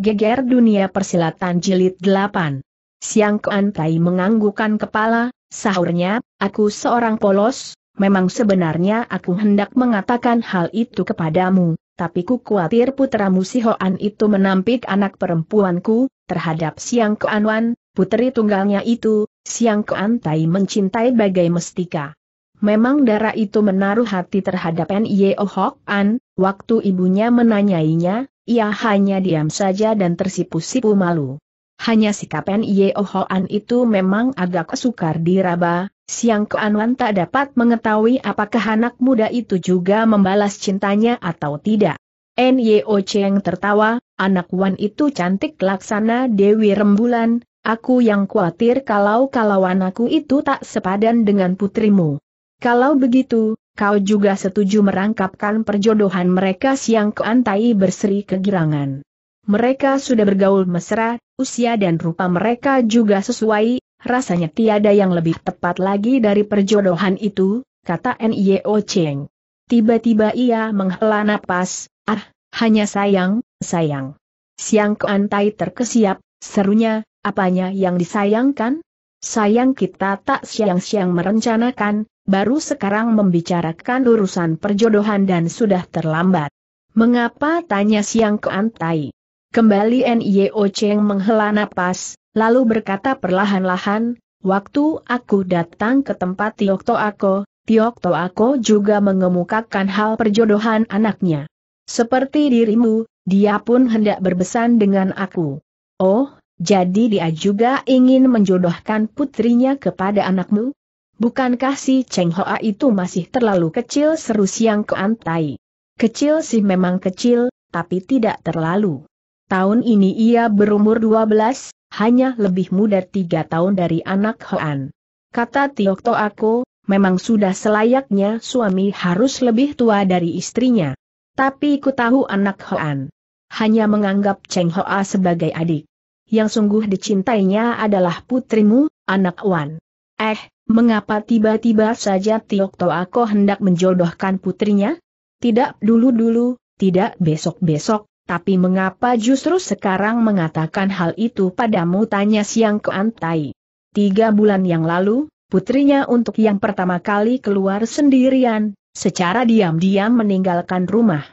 Geger Dunia Persilatan Jilid 8. Siang Keantai menganggukan kepala, sahurnya, aku seorang polos, memang sebenarnya aku hendak mengatakan hal itu kepadamu, tapi ku khawatir putramu Sihoan itu menampik anak perempuanku, terhadap Siang Keanwan, putri tunggalnya itu, Siang Keantai mencintai bagai mestika. Memang darah itu menaruh hati terhadap N.Y.O. Hok An, waktu ibunya menanyainya, ia hanya diam saja dan tersipu-sipu malu. Hanya sikap N.Y.O. Hoan itu memang agak sukar diraba, Siang Keanuan tak dapat mengetahui apakah anak muda itu juga membalas cintanya atau tidak. Nye Cheng tertawa, anak Wan itu cantik laksana Dewi Rembulan, aku yang khawatir kalau-kalau anakku itu tak sepadan dengan putrimu. Kalau begitu, kau juga setuju merangkapkan perjodohan mereka siang keantai berseri kegirangan. Mereka sudah bergaul mesra, usia dan rupa mereka juga sesuai, rasanya tiada yang lebih tepat lagi dari perjodohan itu, kata N.I.O. Cheng. Tiba-tiba ia menghela napas, ah, hanya sayang, sayang. Siang keantai terkesiap, serunya, apanya yang disayangkan? Sayang kita tak siang-siang merencanakan, baru sekarang membicarakan urusan perjodohan dan sudah terlambat. Mengapa tanya siang ke Antai? Kembali N.I.O. Cheng menghela napas, lalu berkata perlahan-lahan, waktu aku datang ke tempat Tiok Toako, Tiok Toako juga mengemukakan hal perjodohan anaknya. Seperti dirimu, dia pun hendak berbesan dengan aku. Oh, jadi dia juga ingin menjodohkan putrinya kepada anakmu? Bukankah si Cheng Hoa itu masih terlalu kecil seru siang keantai? Kecil sih memang kecil, tapi tidak terlalu. Tahun ini ia berumur 12, hanya lebih muda tiga tahun dari anak Hoan. Kata Tiok aku, memang sudah selayaknya suami harus lebih tua dari istrinya. Tapi ku tahu anak Hoan. Hanya menganggap Cheng Hoa sebagai adik yang sungguh dicintainya adalah putrimu, anak Wan. Eh, mengapa tiba-tiba saja Tiok Toako hendak menjodohkan putrinya? Tidak dulu-dulu, tidak besok-besok, tapi mengapa justru sekarang mengatakan hal itu padamu tanya siang ke Antai. Tiga bulan yang lalu, putrinya untuk yang pertama kali keluar sendirian, secara diam-diam meninggalkan rumah.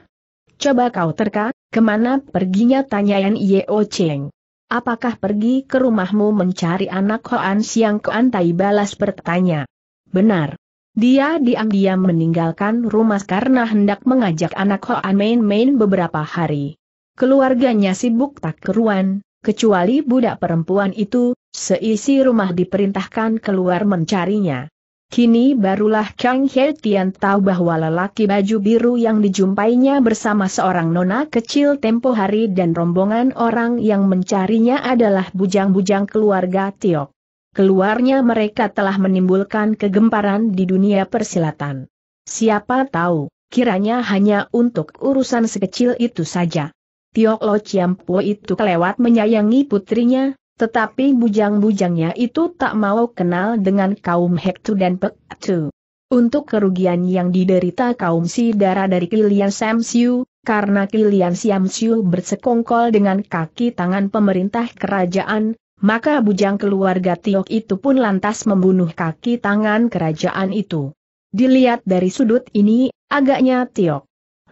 Coba kau terka, kemana perginya tanya Yeo Cheng. Apakah pergi ke rumahmu mencari anak Hoan Siang Koan balas bertanya? Benar. Dia diam-diam meninggalkan rumah karena hendak mengajak anak Hoan main-main beberapa hari. Keluarganya sibuk tak keruan, kecuali budak perempuan itu, seisi rumah diperintahkan keluar mencarinya. Kini barulah Kang He Tian tahu bahwa lelaki baju biru yang dijumpainya bersama seorang nona kecil tempo hari dan rombongan orang yang mencarinya adalah bujang-bujang keluarga Tiok. Keluarnya mereka telah menimbulkan kegemparan di dunia persilatan. Siapa tahu, kiranya hanya untuk urusan sekecil itu saja. Tiok Lo Chiampo itu kelewat menyayangi putrinya, tetapi bujang-bujangnya itu tak mau kenal dengan kaum Hektu dan Pektu. Untuk kerugian yang diderita kaum si darah dari Kilian Samsiu, karena Kilian Samsiu bersekongkol dengan kaki tangan pemerintah kerajaan, maka bujang keluarga Tiok itu pun lantas membunuh kaki tangan kerajaan itu. Dilihat dari sudut ini, agaknya Tiok.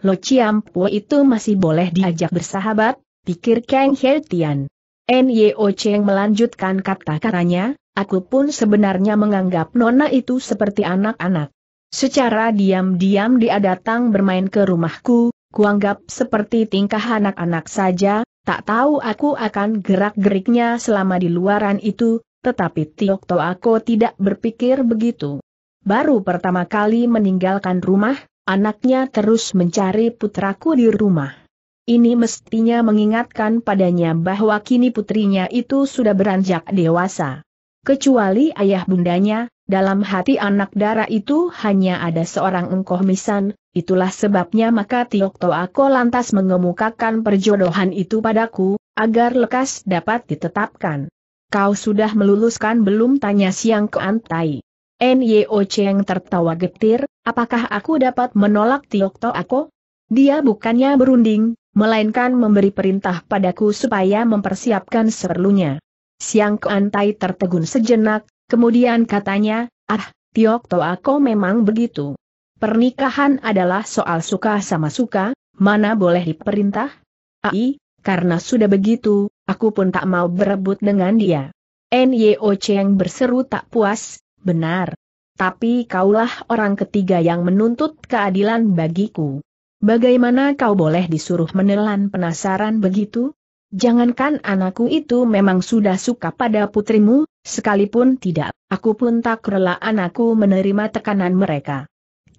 Lo Chiam itu masih boleh diajak bersahabat, pikir Kang He Nyo Cheng melanjutkan kata-katanya, aku pun sebenarnya menganggap Nona itu seperti anak-anak. Secara diam-diam dia datang bermain ke rumahku, kuanggap seperti tingkah anak-anak saja, tak tahu aku akan gerak-geriknya selama di luaran itu, tetapi Tiok aku tidak berpikir begitu. Baru pertama kali meninggalkan rumah, anaknya terus mencari putraku di rumah ini mestinya mengingatkan padanya bahwa kini putrinya itu sudah beranjak dewasa. Kecuali ayah bundanya, dalam hati anak dara itu hanya ada seorang engkoh misan, itulah sebabnya maka Tiok Toako lantas mengemukakan perjodohan itu padaku, agar lekas dapat ditetapkan. Kau sudah meluluskan belum tanya siang ke Antai. Nyo Cheng tertawa getir, apakah aku dapat menolak Tiok Toako? Dia bukannya berunding, melainkan memberi perintah padaku supaya mempersiapkan seperlunya. Siang Kuantai tertegun sejenak, kemudian katanya, ah, Tiok Toa memang begitu. Pernikahan adalah soal suka sama suka, mana boleh diperintah? Ai, karena sudah begitu, aku pun tak mau berebut dengan dia. Nyo Cheng berseru tak puas, benar. Tapi kaulah orang ketiga yang menuntut keadilan bagiku. Bagaimana kau boleh disuruh menelan penasaran begitu? Jangankan anakku itu memang sudah suka pada putrimu, sekalipun tidak, aku pun tak rela anakku menerima tekanan mereka.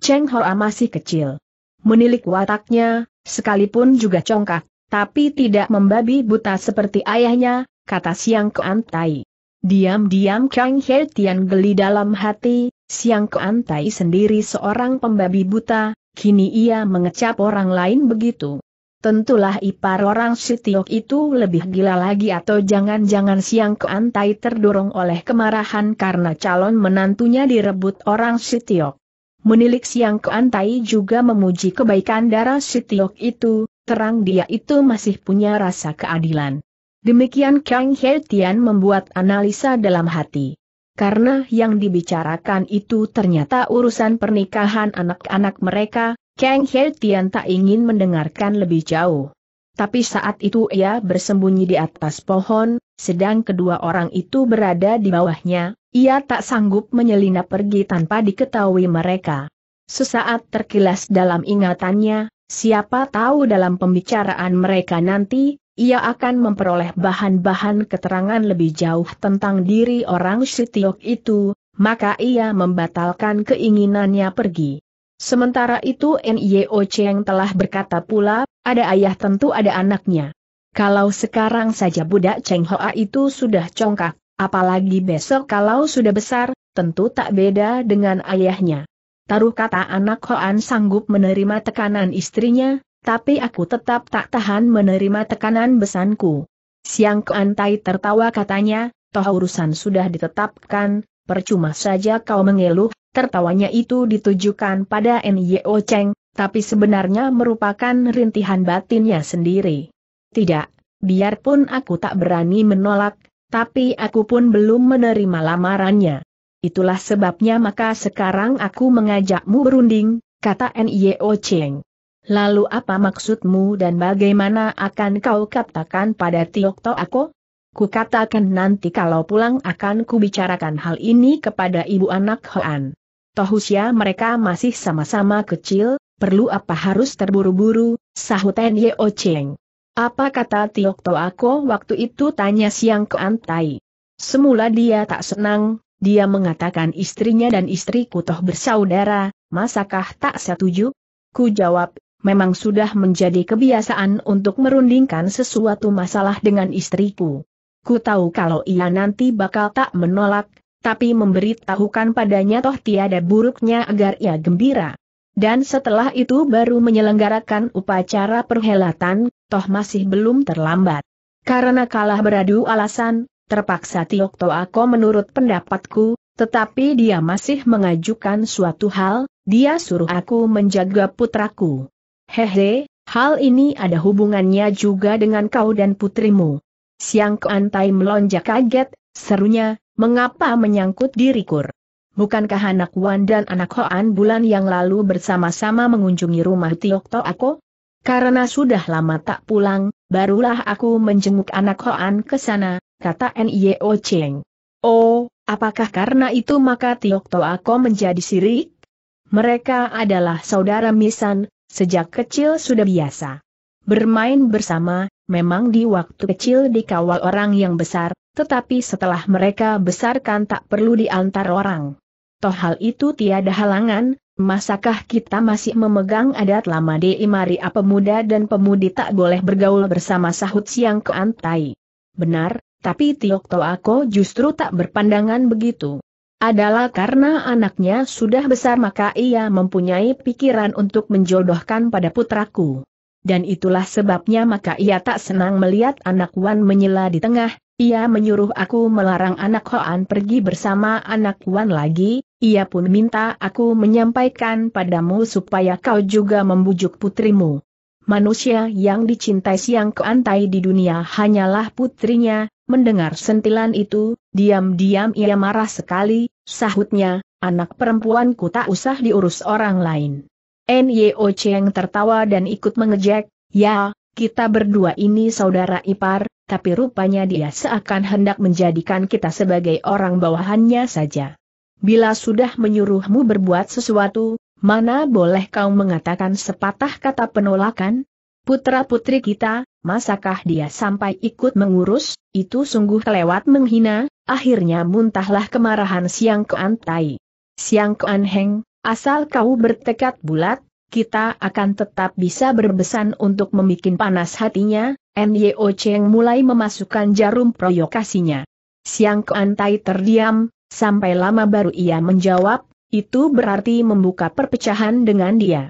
Cheng Hoa masih kecil. Menilik wataknya, sekalipun juga congkak, tapi tidak membabi buta seperti ayahnya, kata Siang Kuan Tai. Diam-diam Kang He geli dalam hati, Siang Kuan Tai sendiri seorang pembabi buta, kini ia mengecap orang lain begitu. Tentulah ipar orang Sitiok itu lebih gila lagi atau jangan-jangan siang keantai terdorong oleh kemarahan karena calon menantunya direbut orang Sitiok. Menilik siang keantai juga memuji kebaikan darah Sitiok itu, terang dia itu masih punya rasa keadilan. Demikian Kang He Tian membuat analisa dalam hati karena yang dibicarakan itu ternyata urusan pernikahan anak-anak mereka, Kang He Tian tak ingin mendengarkan lebih jauh. Tapi saat itu ia bersembunyi di atas pohon, sedang kedua orang itu berada di bawahnya, ia tak sanggup menyelinap pergi tanpa diketahui mereka. Sesaat terkilas dalam ingatannya, siapa tahu dalam pembicaraan mereka nanti, ia akan memperoleh bahan-bahan keterangan lebih jauh tentang diri orang Sitiok itu, maka ia membatalkan keinginannya pergi. Sementara itu N.Y.O. Cheng telah berkata pula, ada ayah tentu ada anaknya. Kalau sekarang saja budak Cheng Hoa itu sudah congkak, apalagi besok kalau sudah besar, tentu tak beda dengan ayahnya. Taruh kata anak Hoan sanggup menerima tekanan istrinya, tapi aku tetap tak tahan menerima tekanan besanku. Siang Keantai tertawa katanya, toh urusan sudah ditetapkan, percuma saja kau mengeluh, tertawanya itu ditujukan pada N.Y.O. Cheng, tapi sebenarnya merupakan rintihan batinnya sendiri. Tidak, biarpun aku tak berani menolak, tapi aku pun belum menerima lamarannya. Itulah sebabnya maka sekarang aku mengajakmu berunding, kata N.Y.O. Cheng. Lalu apa maksudmu dan bagaimana akan kau katakan pada Tiok To Ako? Kukatakan nanti kalau pulang akan kubicarakan hal ini kepada ibu anak Hoan. Tohusia mereka masih sama-sama kecil, perlu apa harus terburu-buru, sahut Yeo Cheng. Apa kata Tiok To Ako waktu itu tanya Siang ke Antai. Semula dia tak senang, dia mengatakan istrinya dan istriku toh bersaudara, masakah tak setuju? Ku jawab, memang sudah menjadi kebiasaan untuk merundingkan sesuatu masalah dengan istriku. Ku tahu kalau ia nanti bakal tak menolak, tapi memberitahukan padanya toh tiada buruknya agar ia gembira. Dan setelah itu baru menyelenggarakan upacara perhelatan, toh masih belum terlambat. Karena kalah beradu alasan, terpaksa Tiok Toako menurut pendapatku, tetapi dia masih mengajukan suatu hal, dia suruh aku menjaga putraku. Hehe, hal ini ada hubungannya juga dengan kau dan putrimu. Siang Keantai melonjak kaget, serunya, mengapa menyangkut diriku? Bukankah anak Wan dan anak Hoan bulan yang lalu bersama-sama mengunjungi rumah Tiokto aku? Karena sudah lama tak pulang, barulah aku menjenguk anak Hoan ke sana, kata N.I.O. Cheng. Oh, apakah karena itu maka Tiokto aku menjadi sirik? Mereka adalah saudara Misan, Sejak kecil sudah biasa. Bermain bersama, memang di waktu kecil dikawal orang yang besar, tetapi setelah mereka besarkan tak perlu diantar orang. Toh hal itu tiada halangan, masakah kita masih memegang adat lama di Imari apa pemuda dan pemudi tak boleh bergaul bersama sahut siang keantai. Benar, tapi tiokto aku justru tak berpandangan begitu adalah karena anaknya sudah besar maka ia mempunyai pikiran untuk menjodohkan pada putraku. Dan itulah sebabnya maka ia tak senang melihat anak Wan menyela di tengah, ia menyuruh aku melarang anak Hoan pergi bersama anak Wan lagi, ia pun minta aku menyampaikan padamu supaya kau juga membujuk putrimu. Manusia yang dicintai Siang Keantai di dunia hanyalah putrinya, Mendengar sentilan itu, diam-diam ia marah sekali, sahutnya, anak perempuanku tak usah diurus orang lain. N.Y.O. Cheng tertawa dan ikut mengejek, ya, kita berdua ini saudara ipar, tapi rupanya dia seakan hendak menjadikan kita sebagai orang bawahannya saja. Bila sudah menyuruhmu berbuat sesuatu, mana boleh kau mengatakan sepatah kata penolakan? Putra-putri kita, masakah dia sampai ikut mengurus, itu sungguh kelewat menghina, akhirnya muntahlah kemarahan Siang Kean Tai. Siang Kean Heng, asal kau bertekad bulat, kita akan tetap bisa berbesan untuk membuat panas hatinya, Nyo Cheng mulai memasukkan jarum proyokasinya. Siang Kean Tai terdiam, sampai lama baru ia menjawab, itu berarti membuka perpecahan dengan dia.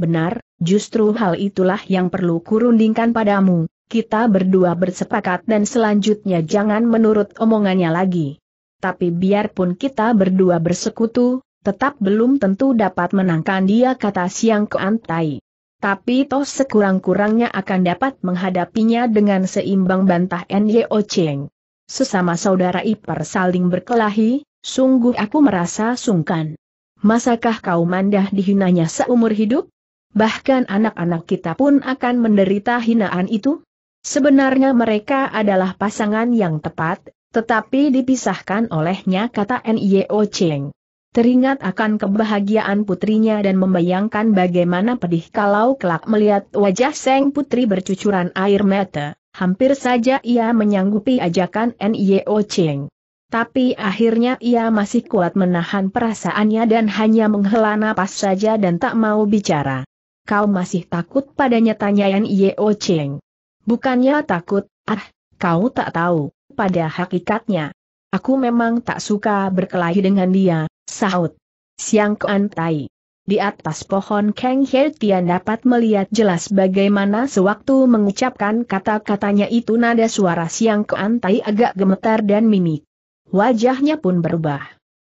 Benar, justru hal itulah yang perlu kurundingkan padamu, kita berdua bersepakat dan selanjutnya jangan menurut omongannya lagi. Tapi biarpun kita berdua bersekutu, tetap belum tentu dapat menangkan dia kata siang keantai. Tapi toh sekurang-kurangnya akan dapat menghadapinya dengan seimbang bantah Nyo Cheng. Sesama saudara ipar saling berkelahi, sungguh aku merasa sungkan. Masakah kau mandah dihinanya seumur hidup? bahkan anak-anak kita pun akan menderita hinaan itu? Sebenarnya mereka adalah pasangan yang tepat, tetapi dipisahkan olehnya kata N.I.O. Cheng. Teringat akan kebahagiaan putrinya dan membayangkan bagaimana pedih kalau kelak melihat wajah Seng Putri bercucuran air mata, hampir saja ia menyanggupi ajakan N.I.O. Cheng. Tapi akhirnya ia masih kuat menahan perasaannya dan hanya menghela napas saja dan tak mau bicara kau masih takut padanya tanyaan Yeo Cheng. Bukannya takut, ah, kau tak tahu, pada hakikatnya. Aku memang tak suka berkelahi dengan dia, sahut. Siang keantai. Di atas pohon Kang He Tian dapat melihat jelas bagaimana sewaktu mengucapkan kata-katanya itu nada suara siang keantai agak gemetar dan mimik. Wajahnya pun berubah.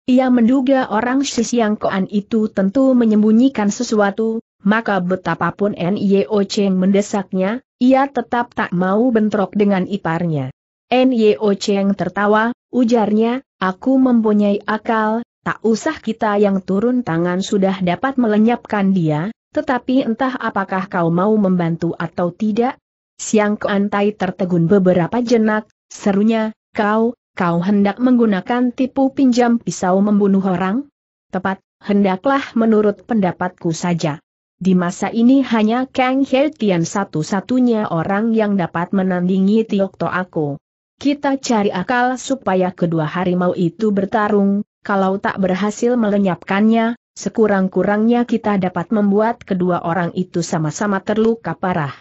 Ia menduga orang si Siang Koan itu tentu menyembunyikan sesuatu, maka betapapun N.Y.O. Cheng mendesaknya, ia tetap tak mau bentrok dengan iparnya. N.Y.O. Cheng tertawa, ujarnya, aku mempunyai akal, tak usah kita yang turun tangan sudah dapat melenyapkan dia, tetapi entah apakah kau mau membantu atau tidak. Siang Keantai tertegun beberapa jenak, serunya, kau, kau hendak menggunakan tipu pinjam pisau membunuh orang? Tepat, hendaklah menurut pendapatku saja. Di masa ini hanya Kang He Tian satu-satunya orang yang dapat menandingi Tiok To Aku. Kita cari akal supaya kedua harimau itu bertarung, kalau tak berhasil melenyapkannya, sekurang-kurangnya kita dapat membuat kedua orang itu sama-sama terluka parah.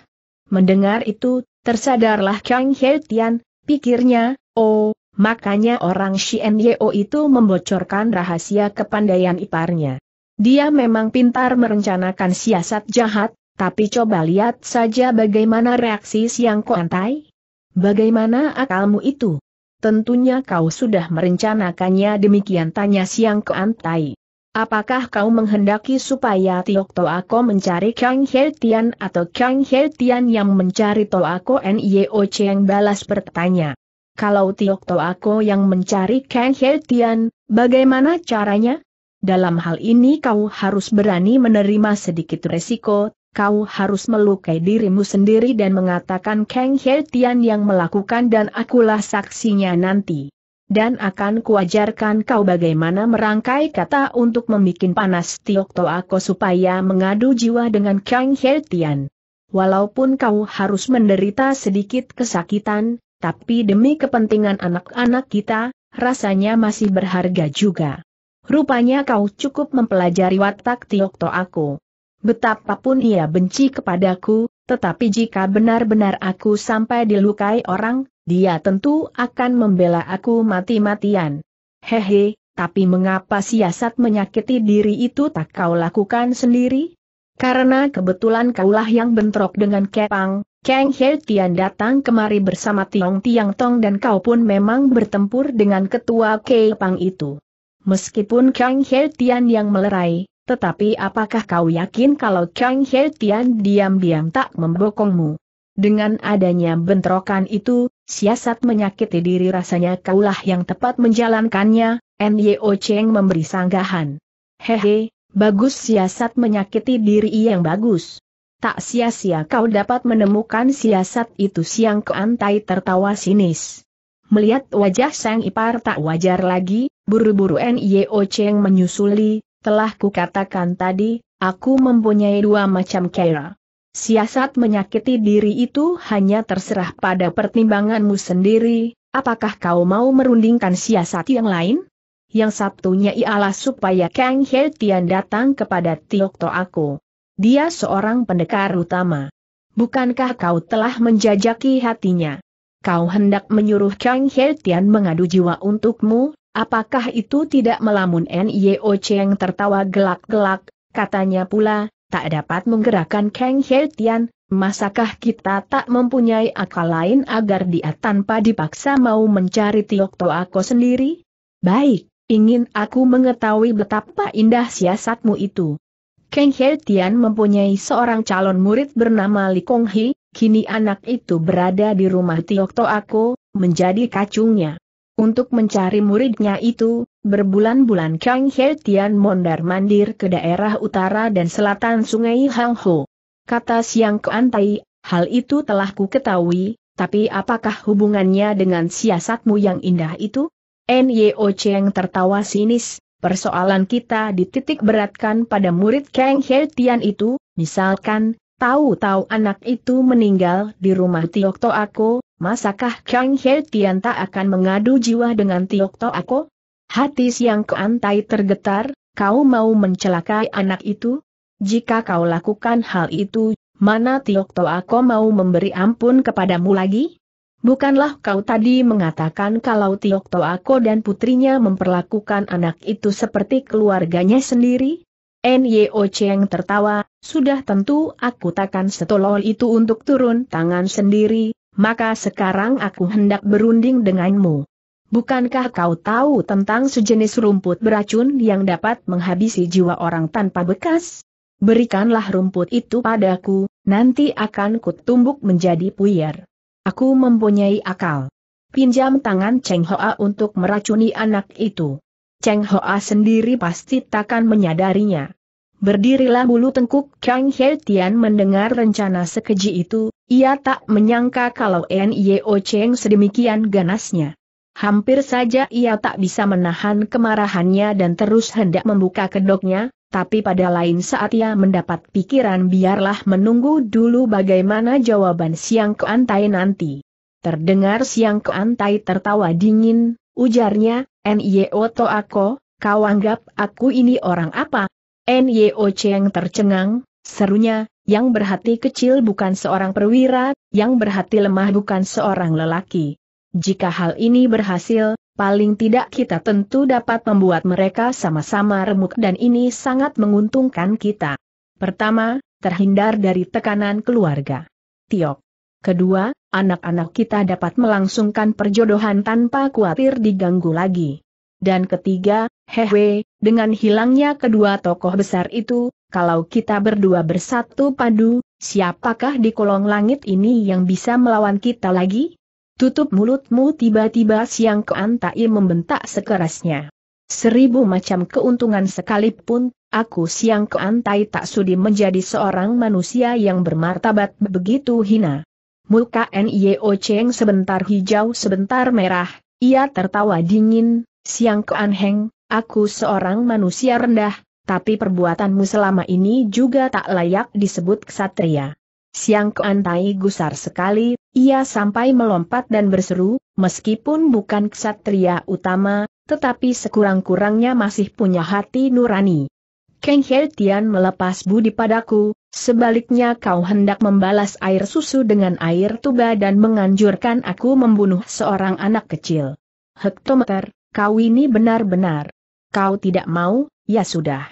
Mendengar itu, tersadarlah Kang He Tian, pikirnya, oh, makanya orang Xian Yeo itu membocorkan rahasia kepandaian iparnya. Dia memang pintar merencanakan siasat jahat, tapi coba lihat saja bagaimana reaksi Siang Kuantai. Bagaimana akalmu itu? Tentunya kau sudah merencanakannya demikian tanya Siang Kuantai. Apakah kau menghendaki supaya Tiok Toako mencari Kang Heltian Tian atau Kang Heltian Tian yang mencari Toako Nio Cheng balas bertanya. Kalau Tiok Toako yang mencari Kang Heltian, Tian, bagaimana caranya? Dalam hal ini kau harus berani menerima sedikit resiko, kau harus melukai dirimu sendiri dan mengatakan Kang He Tian yang melakukan dan akulah saksinya nanti. Dan akan kuajarkan kau bagaimana merangkai kata untuk membuat panas Tiok Toako supaya mengadu jiwa dengan Kang He Tian. Walaupun kau harus menderita sedikit kesakitan, tapi demi kepentingan anak-anak kita, rasanya masih berharga juga. Rupanya kau cukup mempelajari watak Tiokto aku. Betapapun ia benci kepadaku, tetapi jika benar-benar aku sampai dilukai orang, dia tentu akan membela aku mati-matian. Hehe, tapi mengapa siasat menyakiti diri itu tak kau lakukan sendiri? Karena kebetulan kaulah yang bentrok dengan Kepang, Kang He Tian datang kemari bersama Tiong Tiang Tong dan kau pun memang bertempur dengan ketua Kepang itu. Meskipun Kang He Tian yang melerai, tetapi apakah kau yakin kalau Kang He Tian diam-diam tak membokongmu? Dengan adanya bentrokan itu, siasat menyakiti diri rasanya kaulah yang tepat menjalankannya, Nyo Cheng memberi sanggahan. Hehe, bagus siasat menyakiti diri yang bagus. Tak sia-sia kau dapat menemukan siasat itu siang keantai tertawa sinis. Melihat wajah sang ipar tak wajar lagi, Buru-buru Nio Cheng menyusuli, telah kukatakan tadi, aku mempunyai dua macam cara. Siasat menyakiti diri itu hanya terserah pada pertimbanganmu sendiri, apakah kau mau merundingkan siasat yang lain? Yang satunya ialah supaya Kang He Tian datang kepada Tiok To aku. Dia seorang pendekar utama. Bukankah kau telah menjajaki hatinya? Kau hendak menyuruh Kang He Tian mengadu jiwa untukmu, Apakah itu tidak melamun Nio Cheng tertawa gelak-gelak, katanya pula, tak dapat menggerakkan Kang Heltian, Tian, masakah kita tak mempunyai akal lain agar dia tanpa dipaksa mau mencari Tiok Toako sendiri? Baik, ingin aku mengetahui betapa indah siasatmu itu. Kang Heltian Tian mempunyai seorang calon murid bernama Li Kong Hee, Kini anak itu berada di rumah Tiok Toako, menjadi kacungnya. Untuk mencari muridnya itu, berbulan-bulan Kang He Tian mondar-mandir ke daerah utara dan selatan sungai Hang Ho. Kata Siang Keantai, hal itu telah ku ketahui, tapi apakah hubungannya dengan siasatmu yang indah itu? N.Y.O. Cheng tertawa sinis, persoalan kita dititik beratkan pada murid Kang He Tian itu, misalkan, Tahu-tahu anak itu meninggal di rumah Tiok Toako, masakah Kang He Tian tak akan mengadu jiwa dengan Tiok Toako? Hati Siang Keantai tergetar, kau mau mencelakai anak itu? Jika kau lakukan hal itu, mana Tiok Toako mau memberi ampun kepadamu lagi? Bukanlah kau tadi mengatakan kalau Tiok Toako dan putrinya memperlakukan anak itu seperti keluarganya sendiri? Nyo Cheng tertawa, sudah tentu aku takkan setolol itu untuk turun tangan sendiri, maka sekarang aku hendak berunding denganmu. Bukankah kau tahu tentang sejenis rumput beracun yang dapat menghabisi jiwa orang tanpa bekas? Berikanlah rumput itu padaku, nanti akan kutumbuk menjadi puyer. Aku mempunyai akal. Pinjam tangan Cheng Hoa untuk meracuni anak itu. Cheng Hoa sendiri pasti takkan menyadarinya. Berdirilah bulu tengkuk Kang He Tian mendengar rencana sekeji itu, ia tak menyangka kalau Nio Cheng sedemikian ganasnya. Hampir saja ia tak bisa menahan kemarahannya dan terus hendak membuka kedoknya, tapi pada lain saat ia mendapat pikiran biarlah menunggu dulu bagaimana jawaban Siang Keantai nanti. Terdengar Siang Keantai tertawa dingin, Ujarnya, Nyo to aku, kau anggap aku ini orang apa? Nyo Cheng tercengang, serunya, yang berhati kecil bukan seorang perwira, yang berhati lemah bukan seorang lelaki. Jika hal ini berhasil, paling tidak kita tentu dapat membuat mereka sama-sama remuk dan ini sangat menguntungkan kita. Pertama, terhindar dari tekanan keluarga. Tiok. Kedua, anak-anak kita dapat melangsungkan perjodohan tanpa khawatir diganggu lagi. Dan ketiga, hehe, dengan hilangnya kedua tokoh besar itu, kalau kita berdua bersatu padu, siapakah di kolong langit ini yang bisa melawan kita lagi? Tutup mulutmu tiba-tiba siang keantai membentak sekerasnya. Seribu macam keuntungan sekalipun, aku siang keantai tak sudi menjadi seorang manusia yang bermartabat begitu hina. Muka Nio Cheng sebentar hijau sebentar merah, ia tertawa dingin, Siang Kuan Heng, aku seorang manusia rendah, tapi perbuatanmu selama ini juga tak layak disebut ksatria. Siang Kuan Tai gusar sekali, ia sampai melompat dan berseru, meskipun bukan ksatria utama, tetapi sekurang-kurangnya masih punya hati nurani. Kang He Tian melepas budi padaku, sebaliknya kau hendak membalas air susu dengan air tuba dan menganjurkan aku membunuh seorang anak kecil. Hektometer, kau ini benar-benar. Kau tidak mau, ya sudah.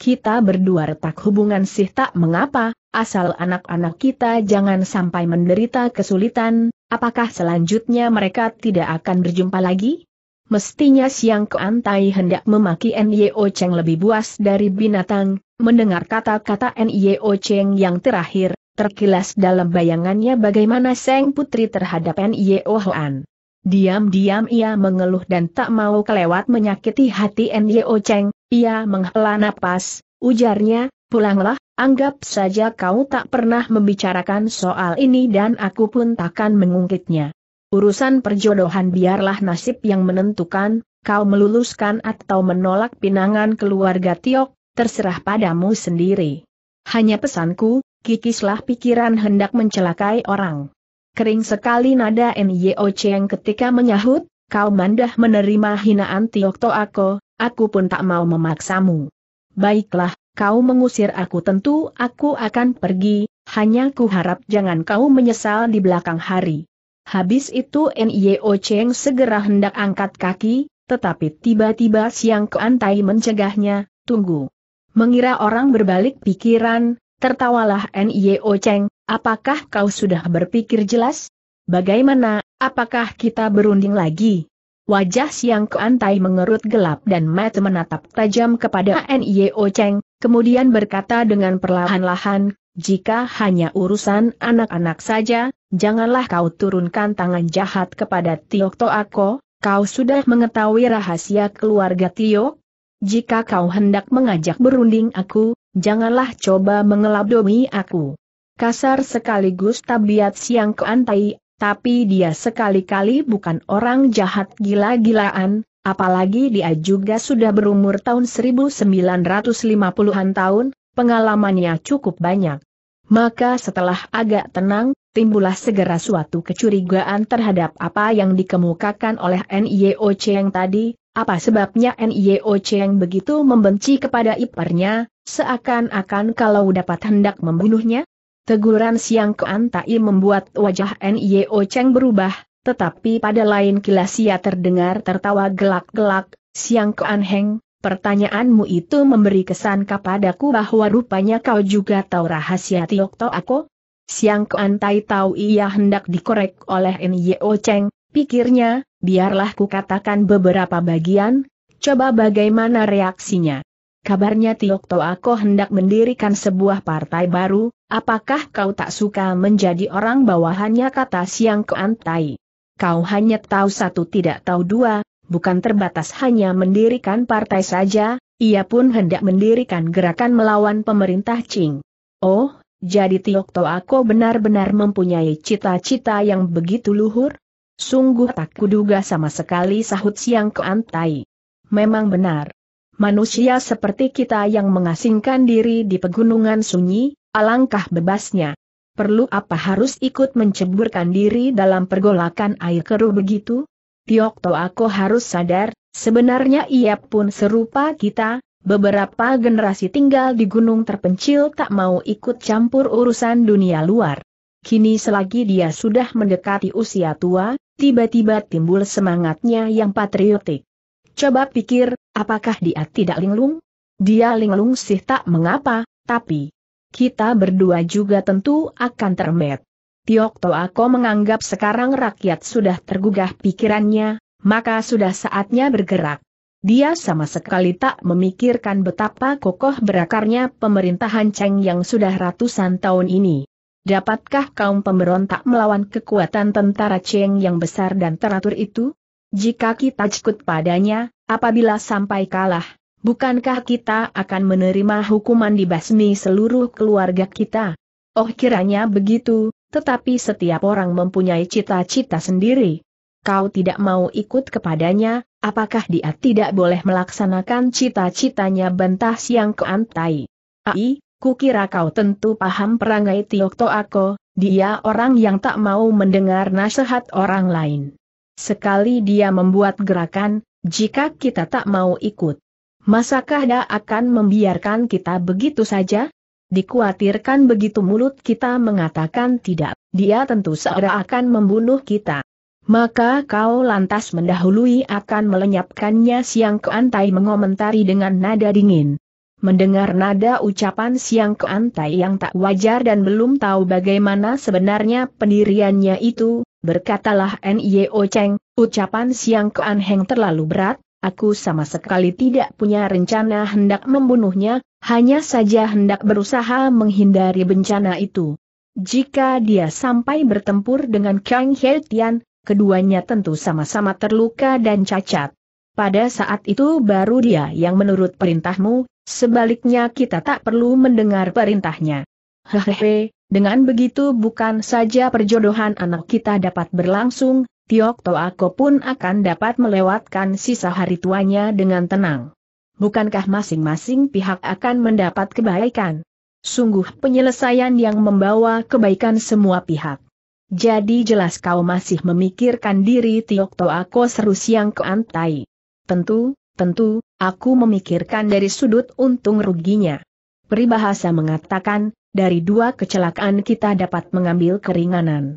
Kita berdua retak hubungan sih tak mengapa, asal anak-anak kita jangan sampai menderita kesulitan, apakah selanjutnya mereka tidak akan berjumpa lagi? Mestinya Siang Keantai hendak memaki Nyo Cheng lebih buas dari binatang, mendengar kata-kata Nyo Cheng yang terakhir, terkilas dalam bayangannya bagaimana Seng Putri terhadap Nyo Hoan. Diam-diam ia mengeluh dan tak mau kelewat menyakiti hati Nyo Cheng, ia menghela napas, ujarnya, pulanglah, anggap saja kau tak pernah membicarakan soal ini dan aku pun takkan mengungkitnya. Urusan perjodohan biarlah nasib yang menentukan, kau meluluskan atau menolak pinangan keluarga Tiok, terserah padamu sendiri. Hanya pesanku, kikislah pikiran hendak mencelakai orang. Kering sekali nada Nyo Cheng ketika menyahut, kau mandah menerima hinaan Tiok To aku, aku pun tak mau memaksamu. Baiklah, kau mengusir aku tentu aku akan pergi, hanya ku harap jangan kau menyesal di belakang hari. Habis itu Nio Cheng segera hendak angkat kaki, tetapi tiba-tiba Siang Keantai mencegahnya, tunggu. Mengira orang berbalik pikiran, tertawalah Nio Cheng, apakah kau sudah berpikir jelas? Bagaimana, apakah kita berunding lagi? Wajah Siang Keantai mengerut gelap dan mata menatap tajam kepada Nio Cheng, kemudian berkata dengan perlahan-lahan, jika hanya urusan anak-anak saja, janganlah kau turunkan tangan jahat kepada Tio Toako, kau sudah mengetahui rahasia keluarga Tio. Jika kau hendak mengajak berunding aku, janganlah coba mengeladomi aku. Kasar sekaligus tabiat siang keantai, tapi dia sekali-kali bukan orang jahat gila-gilaan, apalagi dia juga sudah berumur tahun 1950-an tahun, pengalamannya cukup banyak. Maka setelah agak tenang, timbullah segera suatu kecurigaan terhadap apa yang dikemukakan oleh NIO Cheng tadi, apa sebabnya NIO Cheng begitu membenci kepada iparnya, seakan-akan kalau dapat hendak membunuhnya? Teguran Siang Kean Tai membuat wajah NIO Cheng berubah, tetapi pada lain kilas ia terdengar tertawa gelak-gelak, Siang Kean Heng, Pertanyaanmu itu memberi kesan kepadaku bahwa rupanya kau juga tahu rahasia Tiok To Ako? Siang Keantai tahu ia hendak dikorek oleh Nyo Cheng, pikirnya, biarlah ku katakan beberapa bagian, coba bagaimana reaksinya. Kabarnya Tiok To Ako hendak mendirikan sebuah partai baru, apakah kau tak suka menjadi orang bawahannya kata Siang Keantai? Kau hanya tahu satu tidak tahu dua, bukan terbatas hanya mendirikan partai saja, ia pun hendak mendirikan gerakan melawan pemerintah Qing. Oh, jadi Tiok Toako benar-benar mempunyai cita-cita yang begitu luhur? Sungguh tak kuduga sama sekali sahut siang keantai. Memang benar. Manusia seperti kita yang mengasingkan diri di pegunungan sunyi, alangkah bebasnya. Perlu apa harus ikut menceburkan diri dalam pergolakan air keruh begitu? Tiokto aku harus sadar, sebenarnya ia pun serupa kita, beberapa generasi tinggal di gunung terpencil tak mau ikut campur urusan dunia luar. Kini selagi dia sudah mendekati usia tua, tiba-tiba timbul semangatnya yang patriotik. Coba pikir, apakah dia tidak linglung? Dia linglung sih tak mengapa, tapi kita berdua juga tentu akan termet. Tiok Ako menganggap sekarang rakyat sudah tergugah pikirannya, maka sudah saatnya bergerak. Dia sama sekali tak memikirkan betapa kokoh berakarnya pemerintahan Cheng yang sudah ratusan tahun ini. Dapatkah kaum pemberontak melawan kekuatan tentara Cheng yang besar dan teratur itu? Jika kita cikut padanya, apabila sampai kalah, bukankah kita akan menerima hukuman dibasmi seluruh keluarga kita? Oh kiranya begitu, tetapi setiap orang mempunyai cita-cita sendiri. Kau tidak mau ikut kepadanya, apakah dia tidak boleh melaksanakan cita-citanya bantah siang keantai? Ai, kukira kau tentu paham perangai Tiokto aku, dia orang yang tak mau mendengar nasihat orang lain. Sekali dia membuat gerakan, jika kita tak mau ikut, masakah dia akan membiarkan kita begitu saja? Dikuatirkan begitu mulut kita mengatakan tidak, dia tentu akan membunuh kita. Maka kau lantas mendahului akan melenyapkannya Siang Keantai mengomentari dengan nada dingin. Mendengar nada ucapan Siang Keantai yang tak wajar dan belum tahu bagaimana sebenarnya pendiriannya itu, berkatalah N.Y.O. Cheng, ucapan Siang Keanheng terlalu berat, aku sama sekali tidak punya rencana hendak membunuhnya, hanya saja hendak berusaha menghindari bencana itu. Jika dia sampai bertempur dengan Kang Heltian, Tian, keduanya tentu sama-sama terluka dan cacat. Pada saat itu baru dia yang menurut perintahmu, sebaliknya kita tak perlu mendengar perintahnya. Hehehe, dengan begitu bukan saja perjodohan anak kita dapat berlangsung, Tiok Toako pun akan dapat melewatkan sisa hari tuanya dengan tenang. Bukankah masing-masing pihak akan mendapat kebaikan? Sungguh penyelesaian yang membawa kebaikan semua pihak. Jadi jelas kau masih memikirkan diri Tiok Toako seru siang ke antai. Tentu, tentu, aku memikirkan dari sudut untung ruginya. Peribahasa mengatakan, dari dua kecelakaan kita dapat mengambil keringanan.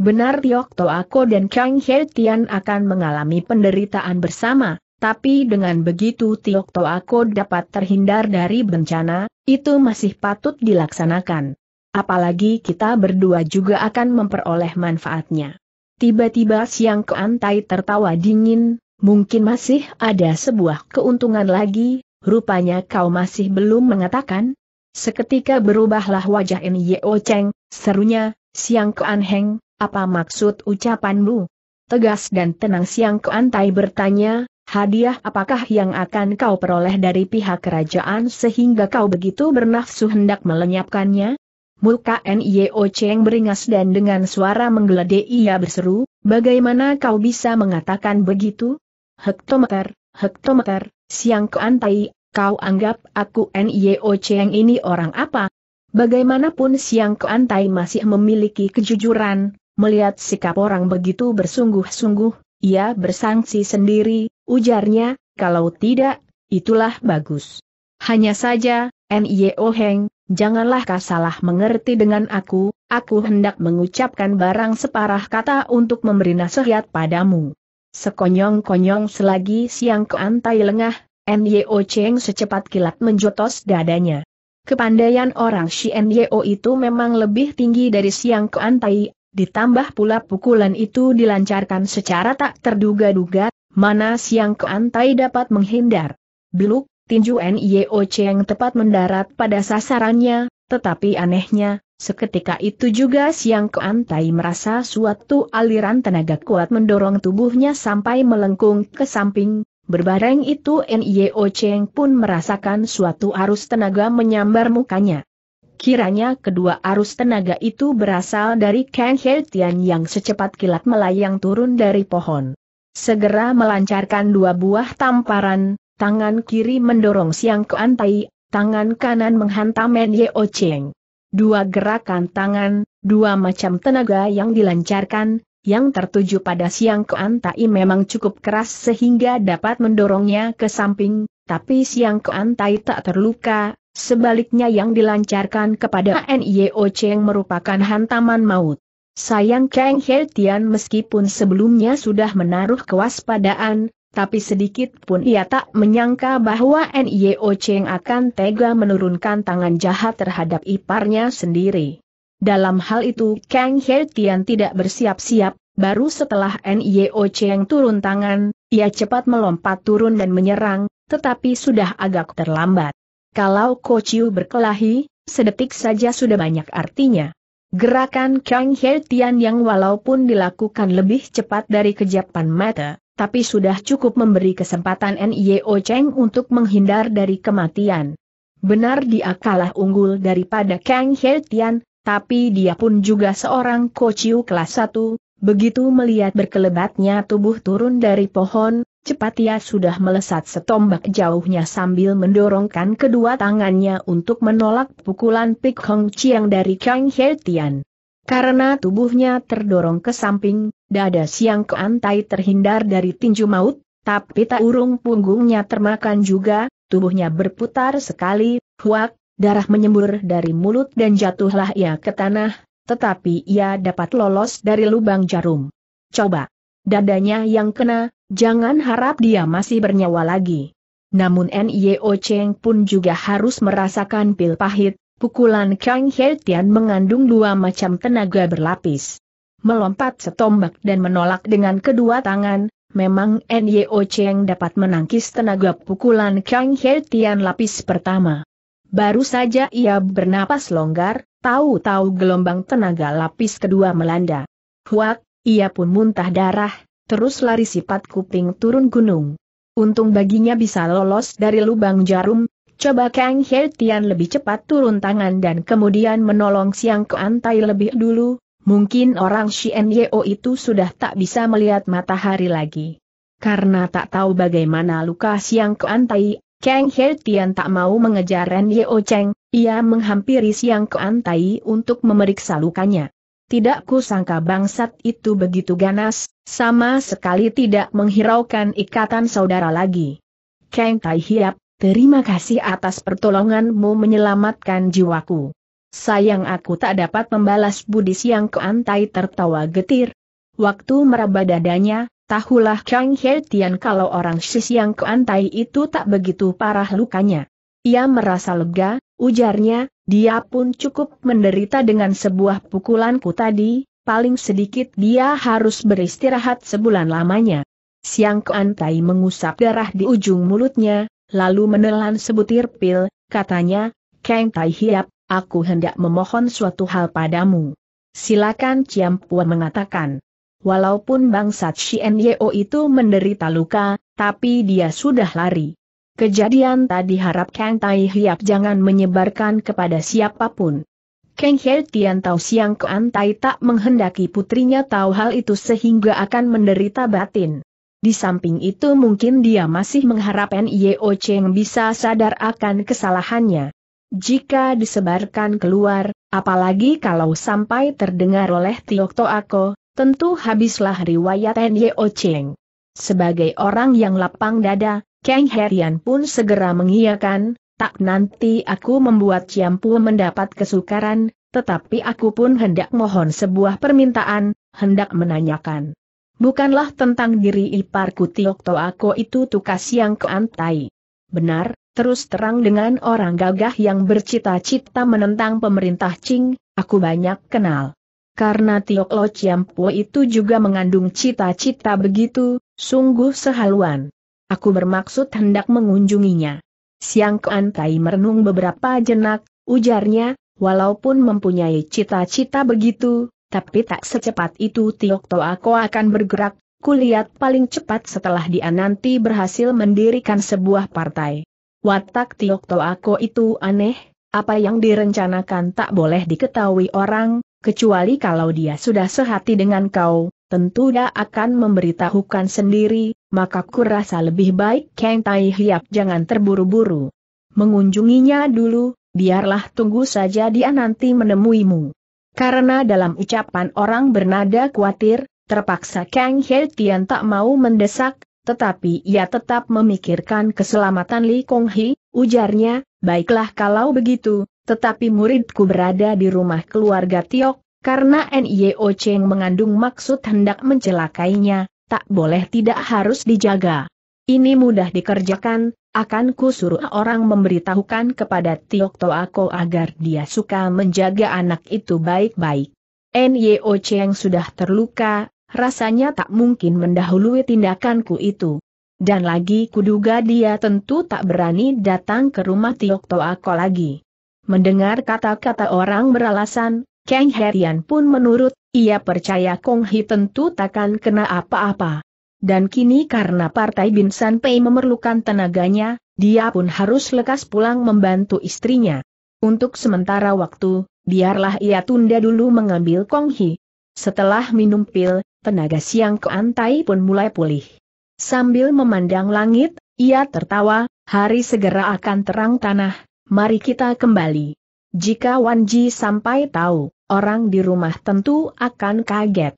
Benar Tiok Toako dan Chang He Tian akan mengalami penderitaan bersama, tapi dengan begitu Tiok Toako dapat terhindar dari bencana, itu masih patut dilaksanakan. Apalagi kita berdua juga akan memperoleh manfaatnya. Tiba-tiba Siang Keantai tertawa dingin, mungkin masih ada sebuah keuntungan lagi, rupanya kau masih belum mengatakan? Seketika berubahlah wajah N.Y.O. Cheng, serunya, Siang Keanheng. Apa maksud ucapanmu? Tegas dan tenang Siang Keantai bertanya, hadiah apakah yang akan kau peroleh dari pihak kerajaan sehingga kau begitu bernafsu hendak melenyapkannya? Muka N.I.O. Cheng beringas dan dengan suara menggelede ia berseru, bagaimana kau bisa mengatakan begitu? Hektometer, hektometer, siang keantai, kau anggap aku N.I.O. Cheng ini orang apa? Bagaimanapun siang keantai masih memiliki kejujuran, Melihat sikap orang begitu bersungguh-sungguh, ia bersangsi sendiri, ujarnya, kalau tidak, itulah bagus. Hanya saja, N.I.O. Heng, janganlah kau salah mengerti dengan aku, aku hendak mengucapkan barang separah kata untuk memberi nasihat padamu. Sekonyong-konyong selagi siang keantai lengah, N.Y.O. Cheng secepat kilat menjotos dadanya. Kepandaian orang Xi N.Y.O. itu memang lebih tinggi dari siang keantai, Ditambah pula pukulan itu dilancarkan secara tak terduga-duga, mana siang keantai dapat menghindar. Biluk, tinju NIO Cheng tepat mendarat pada sasarannya, tetapi anehnya, seketika itu juga siang keantai merasa suatu aliran tenaga kuat mendorong tubuhnya sampai melengkung ke samping, berbareng itu NIO Cheng pun merasakan suatu arus tenaga menyambar mukanya. Kiranya kedua arus tenaga itu berasal dari Kang He Tian yang secepat kilat melayang turun dari pohon. Segera melancarkan dua buah tamparan, tangan kiri mendorong Siang Ke Antai, tangan kanan menghantam Men O Cheng. Dua gerakan tangan, dua macam tenaga yang dilancarkan, yang tertuju pada Siang Ke Antai memang cukup keras sehingga dapat mendorongnya ke samping, tapi Siang Ke Antai tak terluka, Sebaliknya yang dilancarkan kepada NIO Cheng merupakan hantaman maut. Sayang Kang He Tian meskipun sebelumnya sudah menaruh kewaspadaan, tapi sedikit pun ia tak menyangka bahwa NIO Cheng akan tega menurunkan tangan jahat terhadap iparnya sendiri. Dalam hal itu Kang He Tian tidak bersiap-siap, baru setelah NIO Cheng turun tangan, ia cepat melompat turun dan menyerang, tetapi sudah agak terlambat. Kalau Kociu berkelahi, sedetik saja sudah banyak artinya. Gerakan Kang He Tian yang walaupun dilakukan lebih cepat dari kejapan mata, tapi sudah cukup memberi kesempatan N.I.O. Cheng untuk menghindar dari kematian. Benar dia kalah unggul daripada Kang He Tian, tapi dia pun juga seorang kociu kelas 1, begitu melihat berkelebatnya tubuh turun dari pohon, Cepat ia sudah melesat setombak jauhnya sambil mendorongkan kedua tangannya untuk menolak pukulan Pik Hong Chiang dari Kang He Tian. Karena tubuhnya terdorong ke samping, dada Siang Keantai terhindar dari tinju maut, tapi tak urung punggungnya termakan juga, tubuhnya berputar sekali, huak, darah menyembur dari mulut dan jatuhlah ia ke tanah, tetapi ia dapat lolos dari lubang jarum. Coba! Dadanya yang kena, jangan harap dia masih bernyawa lagi. Namun N.Y.O. Cheng pun juga harus merasakan pil pahit, pukulan Kang He Tian mengandung dua macam tenaga berlapis. Melompat setombak dan menolak dengan kedua tangan, memang N.Y.O. Cheng dapat menangkis tenaga pukulan Kang He Tian lapis pertama. Baru saja ia bernapas longgar, tahu-tahu gelombang tenaga lapis kedua melanda. Huak, ia pun muntah darah, terus lari sifat kuping turun gunung. Untung baginya bisa lolos dari lubang jarum, coba Kang He Tian lebih cepat turun tangan dan kemudian menolong Siang Keantai lebih dulu, mungkin orang Xian Yeo itu sudah tak bisa melihat matahari lagi. Karena tak tahu bagaimana luka Siang Keantai, Kang He Tian tak mau mengejar Ren Yeo Cheng, ia menghampiri Siang Keantai untuk memeriksa lukanya. Tidak kusangka bangsat itu begitu ganas, sama sekali tidak menghiraukan ikatan saudara lagi. Kang Tai Hiap, terima kasih atas pertolonganmu menyelamatkan jiwaku. Sayang aku tak dapat membalas budi siang keantai tertawa getir. Waktu meraba dadanya, tahulah Kang Hertian kalau orang si siang keantai itu tak begitu parah lukanya. Ia merasa lega, ujarnya, dia pun cukup menderita dengan sebuah pukulanku tadi, paling sedikit dia harus beristirahat sebulan lamanya. Siang Keantai mengusap darah di ujung mulutnya, lalu menelan sebutir pil, katanya, Kang Tai Hiap, aku hendak memohon suatu hal padamu. Silakan Ciam Pua mengatakan. Walaupun bangsat Chien Yeo itu menderita luka, tapi dia sudah lari. Kejadian tadi harap Kang Tai Hiap jangan menyebarkan kepada siapapun. Kang Hei Tian tahu Siang Kuan Tai tak menghendaki putrinya tahu hal itu sehingga akan menderita batin. Di samping itu mungkin dia masih mengharapkan Yeo Cheng bisa sadar akan kesalahannya. Jika disebarkan keluar, apalagi kalau sampai terdengar oleh Tiok Toako, tentu habislah riwayat Yeo Cheng. Sebagai orang yang lapang dada, Kang Herian pun segera mengiyakan, tak nanti aku membuat Ciampu mendapat kesukaran, tetapi aku pun hendak mohon sebuah permintaan, hendak menanyakan. Bukanlah tentang diri iparku Tiokto aku itu tukas yang keantai. Benar, terus terang dengan orang gagah yang bercita-cita menentang pemerintah Qing, aku banyak kenal. Karena Tiok Lo Ciampu itu juga mengandung cita-cita begitu, sungguh sehaluan. Aku bermaksud hendak mengunjunginya. Siang Kuan Kai merenung beberapa jenak, ujarnya, walaupun mempunyai cita-cita begitu, tapi tak secepat itu Tiok Toa aku akan bergerak, kulihat paling cepat setelah dia nanti berhasil mendirikan sebuah partai. Watak Tiok Toa aku itu aneh, apa yang direncanakan tak boleh diketahui orang, kecuali kalau dia sudah sehati dengan kau, tentu dia akan memberitahukan sendiri, maka kurasa lebih baik Kang Tai Hiap jangan terburu-buru. Mengunjunginya dulu, biarlah tunggu saja dia nanti menemuimu. Karena dalam ucapan orang bernada khawatir, terpaksa Kang He Tian tak mau mendesak, tetapi ia tetap memikirkan keselamatan Li Kong Hi, ujarnya, baiklah kalau begitu, tetapi muridku berada di rumah keluarga Tiok, karena NIO Cheng mengandung maksud hendak mencelakainya, tak boleh tidak harus dijaga. Ini mudah dikerjakan, akan ku suruh orang memberitahukan kepada Tiok Toako agar dia suka menjaga anak itu baik-baik. Nyo Cheng sudah terluka, rasanya tak mungkin mendahului tindakanku itu. Dan lagi kuduga dia tentu tak berani datang ke rumah Tiok Toako lagi. Mendengar kata-kata orang beralasan, Kang Herian pun menurut, ia percaya Kong Hi tentu takkan kena apa-apa. Dan kini karena Partai Bin San Pei memerlukan tenaganya, dia pun harus lekas pulang membantu istrinya. Untuk sementara waktu, biarlah ia tunda dulu mengambil Kong Hi. Setelah minum pil, tenaga siang keantai pun mulai pulih. Sambil memandang langit, ia tertawa, hari segera akan terang tanah, mari kita kembali. Jika Wan Ji sampai tahu, orang di rumah tentu akan kaget.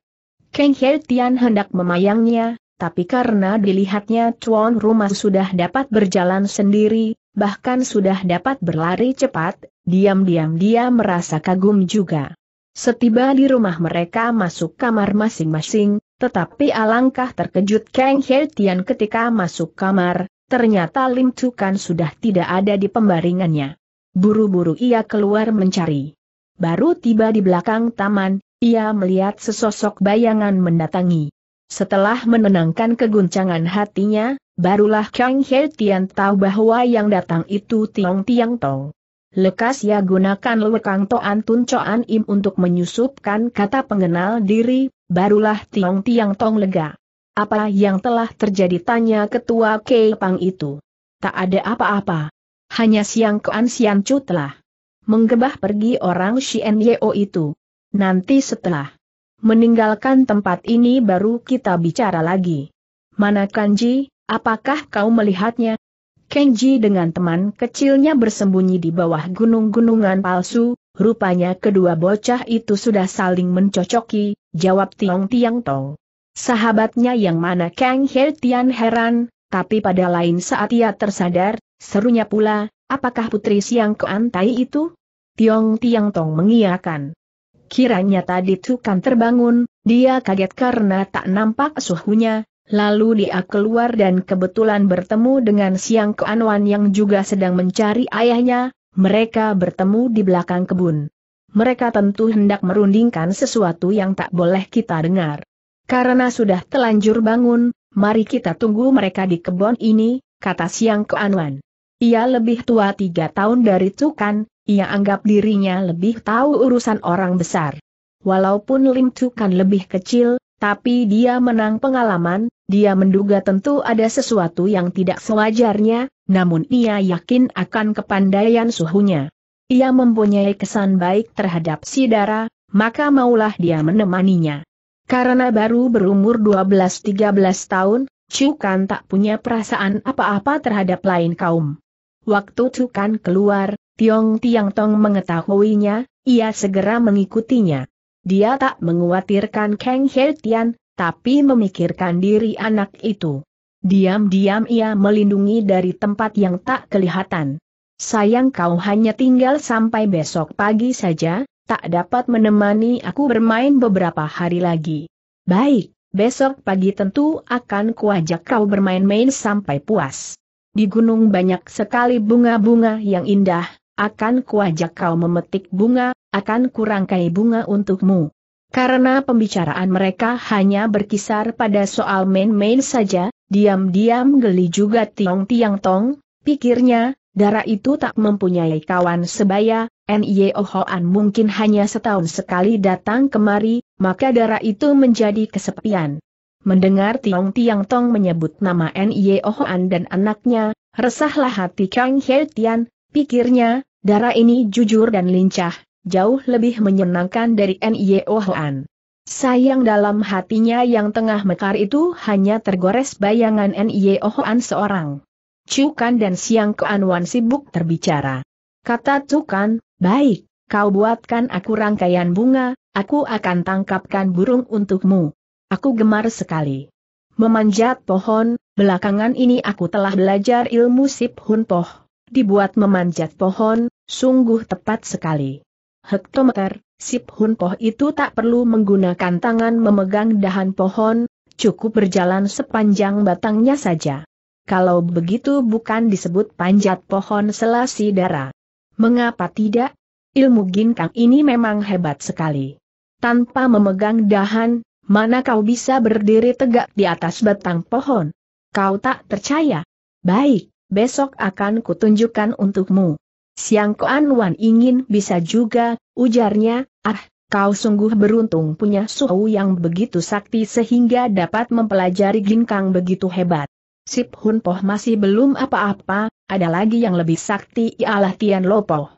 Kang He Tian hendak memayangnya, tapi karena dilihatnya tuan rumah sudah dapat berjalan sendiri, bahkan sudah dapat berlari cepat, diam-diam dia merasa kagum juga. Setiba di rumah mereka masuk kamar masing-masing, tetapi alangkah terkejut Kang He Tian ketika masuk kamar, ternyata Lim Tukan sudah tidak ada di pembaringannya. Buru-buru ia keluar mencari. Baru tiba di belakang taman, ia melihat sesosok bayangan mendatangi. Setelah menenangkan keguncangan hatinya, barulah Kang He Tian tahu bahwa yang datang itu Tiong Tiang Tong. Lekas ia gunakan lekang Toan Tun Coan Im untuk menyusupkan kata pengenal diri, barulah Tiong Tiang Tong lega. Apa yang telah terjadi tanya ketua Kei itu. Tak ada apa-apa. Hanya Siang kean Siang cu telah menggebah pergi orang Shien Yeo itu. Nanti setelah meninggalkan tempat ini baru kita bicara lagi. Mana Kanji, apakah kau melihatnya? Kenji dengan teman kecilnya bersembunyi di bawah gunung-gunungan palsu, rupanya kedua bocah itu sudah saling mencocoki, jawab Tiong Tiang Tong. Sahabatnya yang mana Kang Hei Tian heran, tapi pada lain saat ia tersadar, serunya pula, apakah putri siang keantai itu? Tiong Tiang Tong mengiakan. Kiranya tadi Tukan terbangun, dia kaget karena tak nampak suhunya, lalu dia keluar dan kebetulan bertemu dengan Siang Keanwan yang juga sedang mencari ayahnya, mereka bertemu di belakang kebun. Mereka tentu hendak merundingkan sesuatu yang tak boleh kita dengar. Karena sudah telanjur bangun, Mari kita tunggu mereka di kebun ini, kata Siang Keanuan. Ia lebih tua tiga tahun dari Tukan, ia anggap dirinya lebih tahu urusan orang besar. Walaupun Lim Tukan lebih kecil, tapi dia menang pengalaman, dia menduga tentu ada sesuatu yang tidak sewajarnya, namun ia yakin akan kepandaian suhunya. Ia mempunyai kesan baik terhadap Sidara, maka maulah dia menemaninya. Karena baru berumur 12-13 tahun, Cukan tak punya perasaan apa-apa terhadap lain kaum. Waktu Cukan keluar, Tiong Tiang Tong mengetahuinya, ia segera mengikutinya. Dia tak menguatirkan Kang He Tian, tapi memikirkan diri anak itu. Diam-diam ia melindungi dari tempat yang tak kelihatan. Sayang kau hanya tinggal sampai besok pagi saja, tak dapat menemani aku bermain beberapa hari lagi. Baik, besok pagi tentu akan kuajak kau bermain-main sampai puas. Di gunung banyak sekali bunga-bunga yang indah, akan kuajak kau memetik bunga, akan kurangkai bunga untukmu. Karena pembicaraan mereka hanya berkisar pada soal main-main saja, diam-diam geli juga Tiong Tiang Tong, pikirnya, darah itu tak mempunyai kawan sebaya, N.I.O. Hoan mungkin hanya setahun sekali datang kemari, maka darah itu menjadi kesepian. Mendengar Tiong Tiang Tong menyebut nama N.I.O. Hoan dan anaknya, resahlah hati Kang He Tian, pikirnya, darah ini jujur dan lincah, jauh lebih menyenangkan dari N.I.O. Hoan. Sayang dalam hatinya yang tengah mekar itu hanya tergores bayangan N.I.O. Hoan seorang. Cukan dan Siang Keanuan sibuk terbicara. Kata Cukan, baik, kau buatkan aku rangkaian bunga, aku akan tangkapkan burung untukmu. Aku gemar sekali. Memanjat pohon, belakangan ini aku telah belajar ilmu Sip Hun Poh. Dibuat memanjat pohon, sungguh tepat sekali. Hektometer, Sip Hun Poh itu tak perlu menggunakan tangan memegang dahan pohon, cukup berjalan sepanjang batangnya saja kalau begitu bukan disebut panjat pohon selasi darah. Mengapa tidak? Ilmu ginkang ini memang hebat sekali. Tanpa memegang dahan, mana kau bisa berdiri tegak di atas batang pohon? Kau tak percaya? Baik, besok akan kutunjukkan untukmu. Siang Koan Wan ingin bisa juga, ujarnya, ah, kau sungguh beruntung punya suhu yang begitu sakti sehingga dapat mempelajari ginkang begitu hebat. Sip Hun Poh masih belum apa-apa, ada lagi yang lebih sakti ialah Tian Lopo.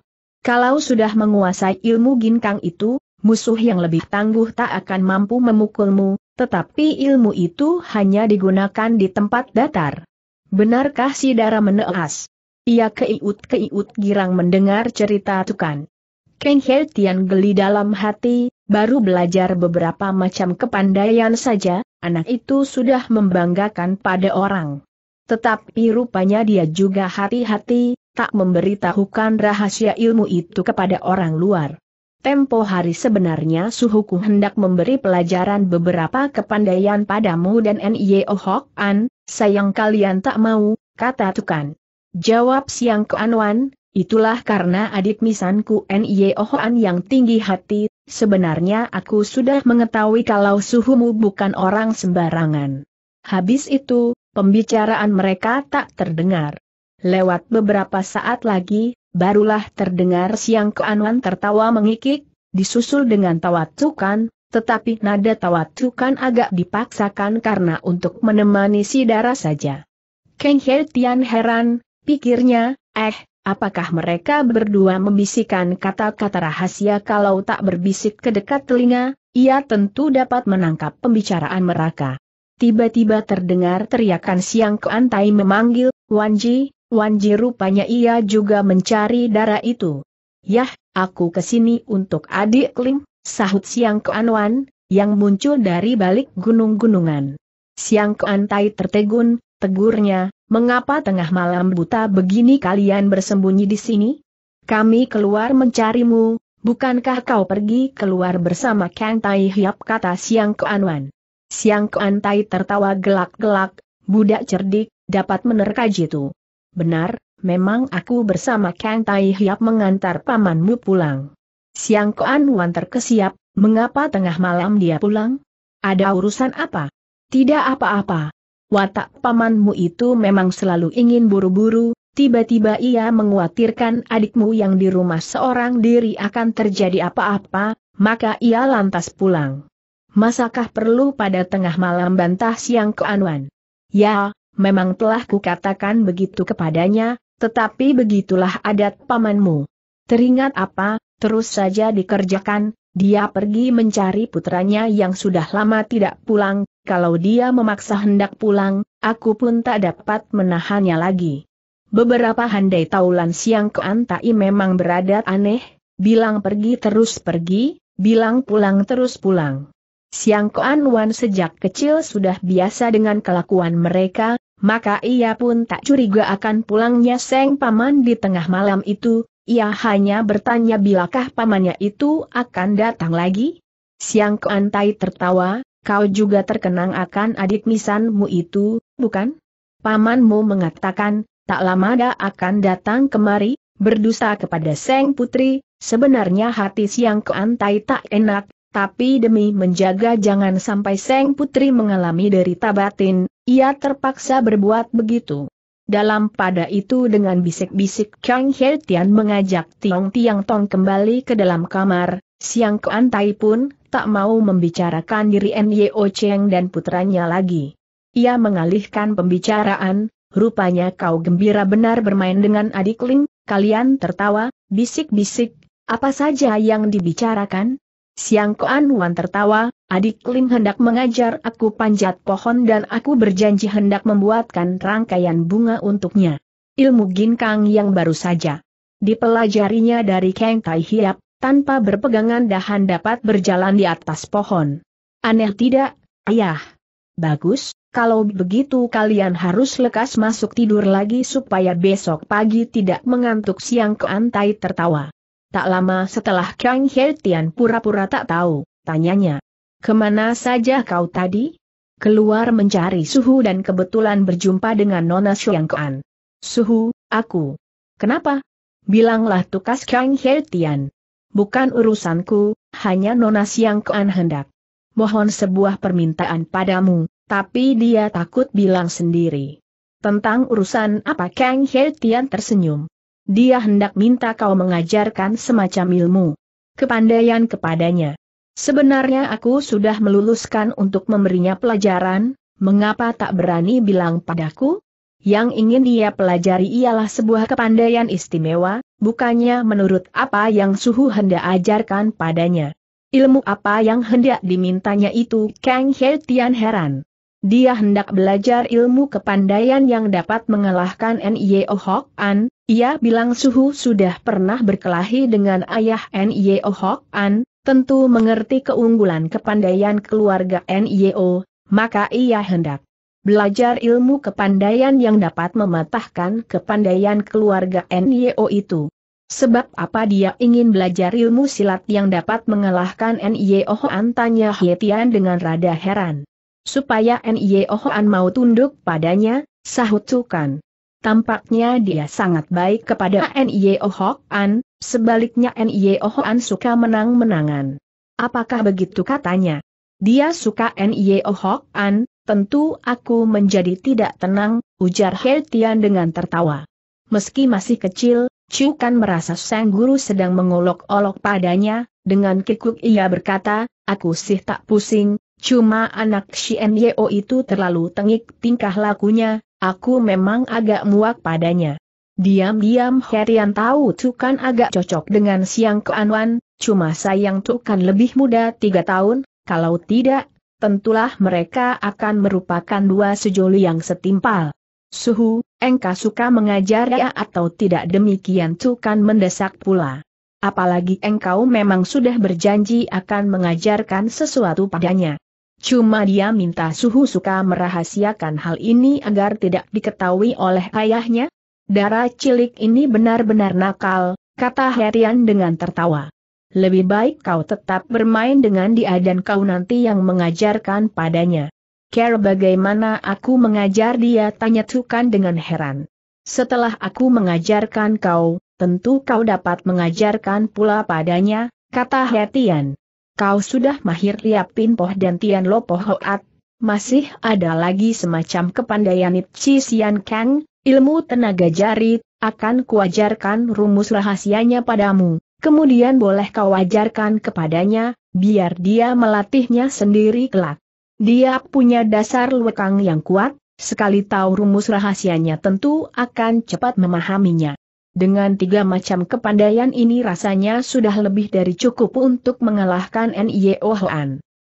Kalau sudah menguasai ilmu ginkang itu, musuh yang lebih tangguh tak akan mampu memukulmu, tetapi ilmu itu hanya digunakan di tempat datar. Benarkah si darah meneas? Ia keiut-keiut girang mendengar cerita Tukan. Keng Hel Tian geli dalam hati, baru belajar beberapa macam kepandaian saja, anak itu sudah membanggakan pada orang. Tetapi rupanya dia juga hati-hati, tak memberitahukan rahasia ilmu itu kepada orang luar. Tempo hari sebenarnya suhuku hendak memberi pelajaran beberapa kepandaian padamu dan N.I.O. Hok An, sayang kalian tak mau, kata Tukan. Jawab Siang Keanwan, itulah karena adik misanku N.I.O. Hok An yang tinggi hati, Sebenarnya aku sudah mengetahui kalau suhumu bukan orang sembarangan. Habis itu, pembicaraan mereka tak terdengar. Lewat beberapa saat lagi, barulah terdengar siang keanuan tertawa mengikik, disusul dengan tawa tetapi nada tawa agak dipaksakan karena untuk menemani si darah saja. Kenghe Tian heran, pikirnya, eh, Apakah mereka berdua membisikkan kata-kata rahasia kalau tak berbisik ke dekat telinga, ia tentu dapat menangkap pembicaraan mereka. Tiba-tiba terdengar teriakan siang keantai memanggil, Wanji, Wanji rupanya ia juga mencari darah itu. Yah, aku kesini untuk adik klim, sahut siang keanwan, yang muncul dari balik gunung-gunungan. Siang keantai tertegun, tegurnya, Mengapa tengah malam buta begini kalian bersembunyi di sini? Kami keluar mencarimu, bukankah kau pergi keluar bersama Kang Tai Hiap kata Siang Wan. Siang Kean Tai tertawa gelak-gelak, budak cerdik, dapat menerka jitu. Benar, memang aku bersama Kang Tai Hiap mengantar pamanmu pulang. Siang Kuan Wan terkesiap, mengapa tengah malam dia pulang? Ada urusan apa? Tidak apa-apa, Watak pamanmu itu memang selalu ingin buru-buru, tiba-tiba ia menguatirkan adikmu yang di rumah seorang diri akan terjadi apa-apa, maka ia lantas pulang. Masakah perlu pada tengah malam bantah siang ke Anwan? Ya, memang telah kukatakan begitu kepadanya, tetapi begitulah adat pamanmu. Teringat apa, terus saja dikerjakan, dia pergi mencari putranya yang sudah lama tidak pulang, kalau dia memaksa hendak pulang, aku pun tak dapat menahannya lagi. Beberapa handai taulan siang keantai memang beradat aneh, bilang pergi terus pergi, bilang pulang terus pulang. Siang Koan Wan sejak kecil sudah biasa dengan kelakuan mereka, maka ia pun tak curiga akan pulangnya Seng Paman di tengah malam itu, ia hanya bertanya bilakah pamannya itu akan datang lagi? Siang Keantai tertawa, kau juga terkenang akan adik misanmu itu, bukan? Pamanmu mengatakan, tak lama dia akan datang kemari, berdusta kepada Seng Putri, sebenarnya hati Siang Keantai tak enak, tapi demi menjaga jangan sampai Seng Putri mengalami derita batin, ia terpaksa berbuat begitu. Dalam pada itu dengan bisik-bisik Kang He Tian mengajak Tiong Tiang Tong kembali ke dalam kamar, Siang Kuan Tai pun tak mau membicarakan diri Nyo Cheng dan putranya lagi. Ia mengalihkan pembicaraan, rupanya kau gembira benar bermain dengan adik Ling, kalian tertawa, bisik-bisik, apa saja yang dibicarakan? Siang Kuan Wan tertawa, Adik Lim hendak mengajar aku panjat pohon dan aku berjanji hendak membuatkan rangkaian bunga untuknya. Ilmu ginkang yang baru saja dipelajarinya dari Kang Tai Hiap, tanpa berpegangan dahan dapat berjalan di atas pohon. Aneh tidak, ayah? Bagus, kalau begitu kalian harus lekas masuk tidur lagi supaya besok pagi tidak mengantuk siang ke Antai tertawa. Tak lama setelah Kang Hei Tian pura-pura tak tahu, tanyanya. Kemana saja kau tadi? Keluar mencari suhu dan kebetulan berjumpa dengan Nona Xiangkuan. Suhu, aku. Kenapa? Bilanglah tukas Kang Hertian. Bukan urusanku, hanya Nona Xiangkuan hendak. Mohon sebuah permintaan padamu, tapi dia takut bilang sendiri. Tentang urusan apa Kang Hertian tersenyum. Dia hendak minta kau mengajarkan semacam ilmu. Kepandaian kepadanya. Sebenarnya aku sudah meluluskan untuk memberinya pelajaran, mengapa tak berani bilang padaku? Yang ingin dia pelajari ialah sebuah kepandaian istimewa, bukannya menurut apa yang suhu hendak ajarkan padanya. Ilmu apa yang hendak dimintanya itu Kang He Tian heran. Dia hendak belajar ilmu kepandaian yang dapat mengalahkan N.Y.O. Hok An, ia bilang suhu sudah pernah berkelahi dengan ayah N.Y.O. Hok An, tentu mengerti keunggulan kepandaian keluarga NIO, maka ia hendak belajar ilmu kepandaian yang dapat mematahkan kepandaian keluarga NIO itu. Sebab apa dia ingin belajar ilmu silat yang dapat mengalahkan N.I.O. Hoan tanya Hietian dengan rada heran. Supaya N.I.O. Hoan mau tunduk padanya, sahut Sukan. Tampaknya dia sangat baik kepada N.I.O. Hoan, Sebaliknya Nie Ohoan suka menang-menangan. Apakah begitu katanya? Dia suka Nie Ohoan, tentu aku menjadi tidak tenang, ujar He Tian dengan tertawa. Meski masih kecil, Chu Kan merasa sang guru sedang mengolok-olok padanya, dengan kikuk ia berkata, aku sih tak pusing, cuma anak si N.I.O. itu terlalu tengik tingkah lakunya, aku memang agak muak padanya. Diam-diam Herian tahu Tukan agak cocok dengan Siang Keanwan, cuma sayang Tukan lebih muda tiga tahun, kalau tidak, tentulah mereka akan merupakan dua sejoli yang setimpal. Suhu, engkau suka mengajar ya atau tidak demikian Tukan mendesak pula. Apalagi engkau memang sudah berjanji akan mengajarkan sesuatu padanya. Cuma dia minta Suhu suka merahasiakan hal ini agar tidak diketahui oleh ayahnya, Darah cilik ini benar-benar nakal, kata Herian dengan tertawa. Lebih baik kau tetap bermain dengan dia dan kau nanti yang mengajarkan padanya. Care bagaimana aku mengajar dia tanya Tukan dengan heran. Setelah aku mengajarkan kau, tentu kau dapat mengajarkan pula padanya, kata Hetian. Kau sudah mahir liapin poh dan tian lopoh hoat, masih ada lagi semacam kepandaian Itchi Sian Kang, ilmu tenaga jari, akan kuajarkan rumus rahasianya padamu, kemudian boleh kau ajarkan kepadanya, biar dia melatihnya sendiri kelak. Dia punya dasar lekang yang kuat, sekali tahu rumus rahasianya tentu akan cepat memahaminya. Dengan tiga macam kepandaian ini rasanya sudah lebih dari cukup untuk mengalahkan N.I.O. E Hoan.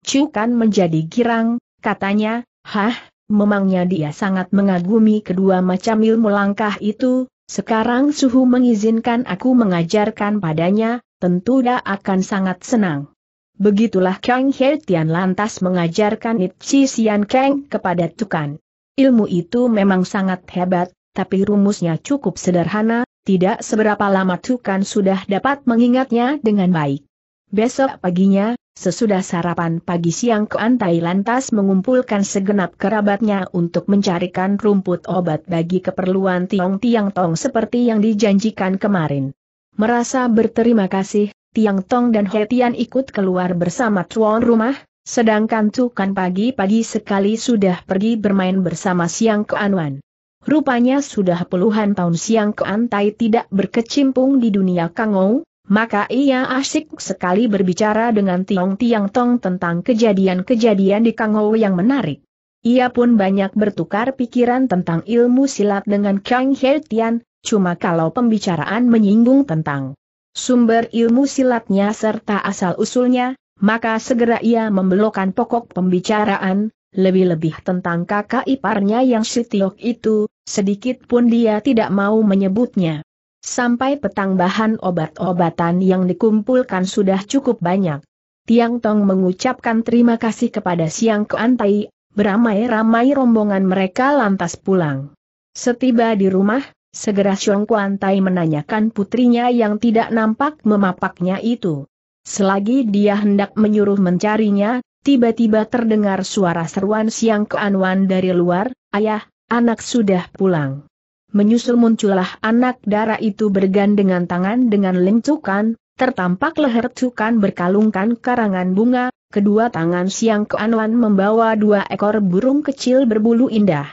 Chu kan menjadi girang, katanya, Hah, Memangnya dia sangat mengagumi kedua macam ilmu langkah itu, sekarang suhu mengizinkan aku mengajarkan padanya, tentu dia akan sangat senang. Begitulah Kang He Tian lantas mengajarkan Chi Sian Kang kepada Tukan. Ilmu itu memang sangat hebat, tapi rumusnya cukup sederhana, tidak seberapa lama Tukan sudah dapat mengingatnya dengan baik. Besok paginya, Sesudah sarapan pagi siang Kuan lantas mengumpulkan segenap kerabatnya untuk mencarikan rumput obat bagi keperluan Tiong Tiang Tong seperti yang dijanjikan kemarin. Merasa berterima kasih, Tiang Tong dan He ikut keluar bersama tuan rumah, sedangkan Tukan pagi-pagi sekali sudah pergi bermain bersama Siang Kuan Rupanya sudah puluhan tahun Siang keantai tidak berkecimpung di dunia Kangou, maka ia asik sekali berbicara dengan Tiong Tiang Tong tentang kejadian-kejadian di Kangou yang menarik. Ia pun banyak bertukar pikiran tentang ilmu silat dengan Kang He Tian, cuma kalau pembicaraan menyinggung tentang sumber ilmu silatnya serta asal-usulnya, maka segera ia membelokkan pokok pembicaraan, lebih-lebih tentang kakak iparnya yang si tiok itu, sedikit pun dia tidak mau menyebutnya. Sampai petang bahan obat-obatan yang dikumpulkan sudah cukup banyak. Tiang Tong mengucapkan terima kasih kepada Siang Keantai, beramai-ramai rombongan mereka lantas pulang. Setiba di rumah, segera Siang Keantai menanyakan putrinya yang tidak nampak memapaknya itu. Selagi dia hendak menyuruh mencarinya, tiba-tiba terdengar suara seruan Siang Keanwan dari luar, ayah, anak sudah pulang menyusul muncullah anak darah itu bergandengan tangan dengan lencukan, tertampak leher cukan berkalungkan karangan bunga, kedua tangan siang keanuan membawa dua ekor burung kecil berbulu indah.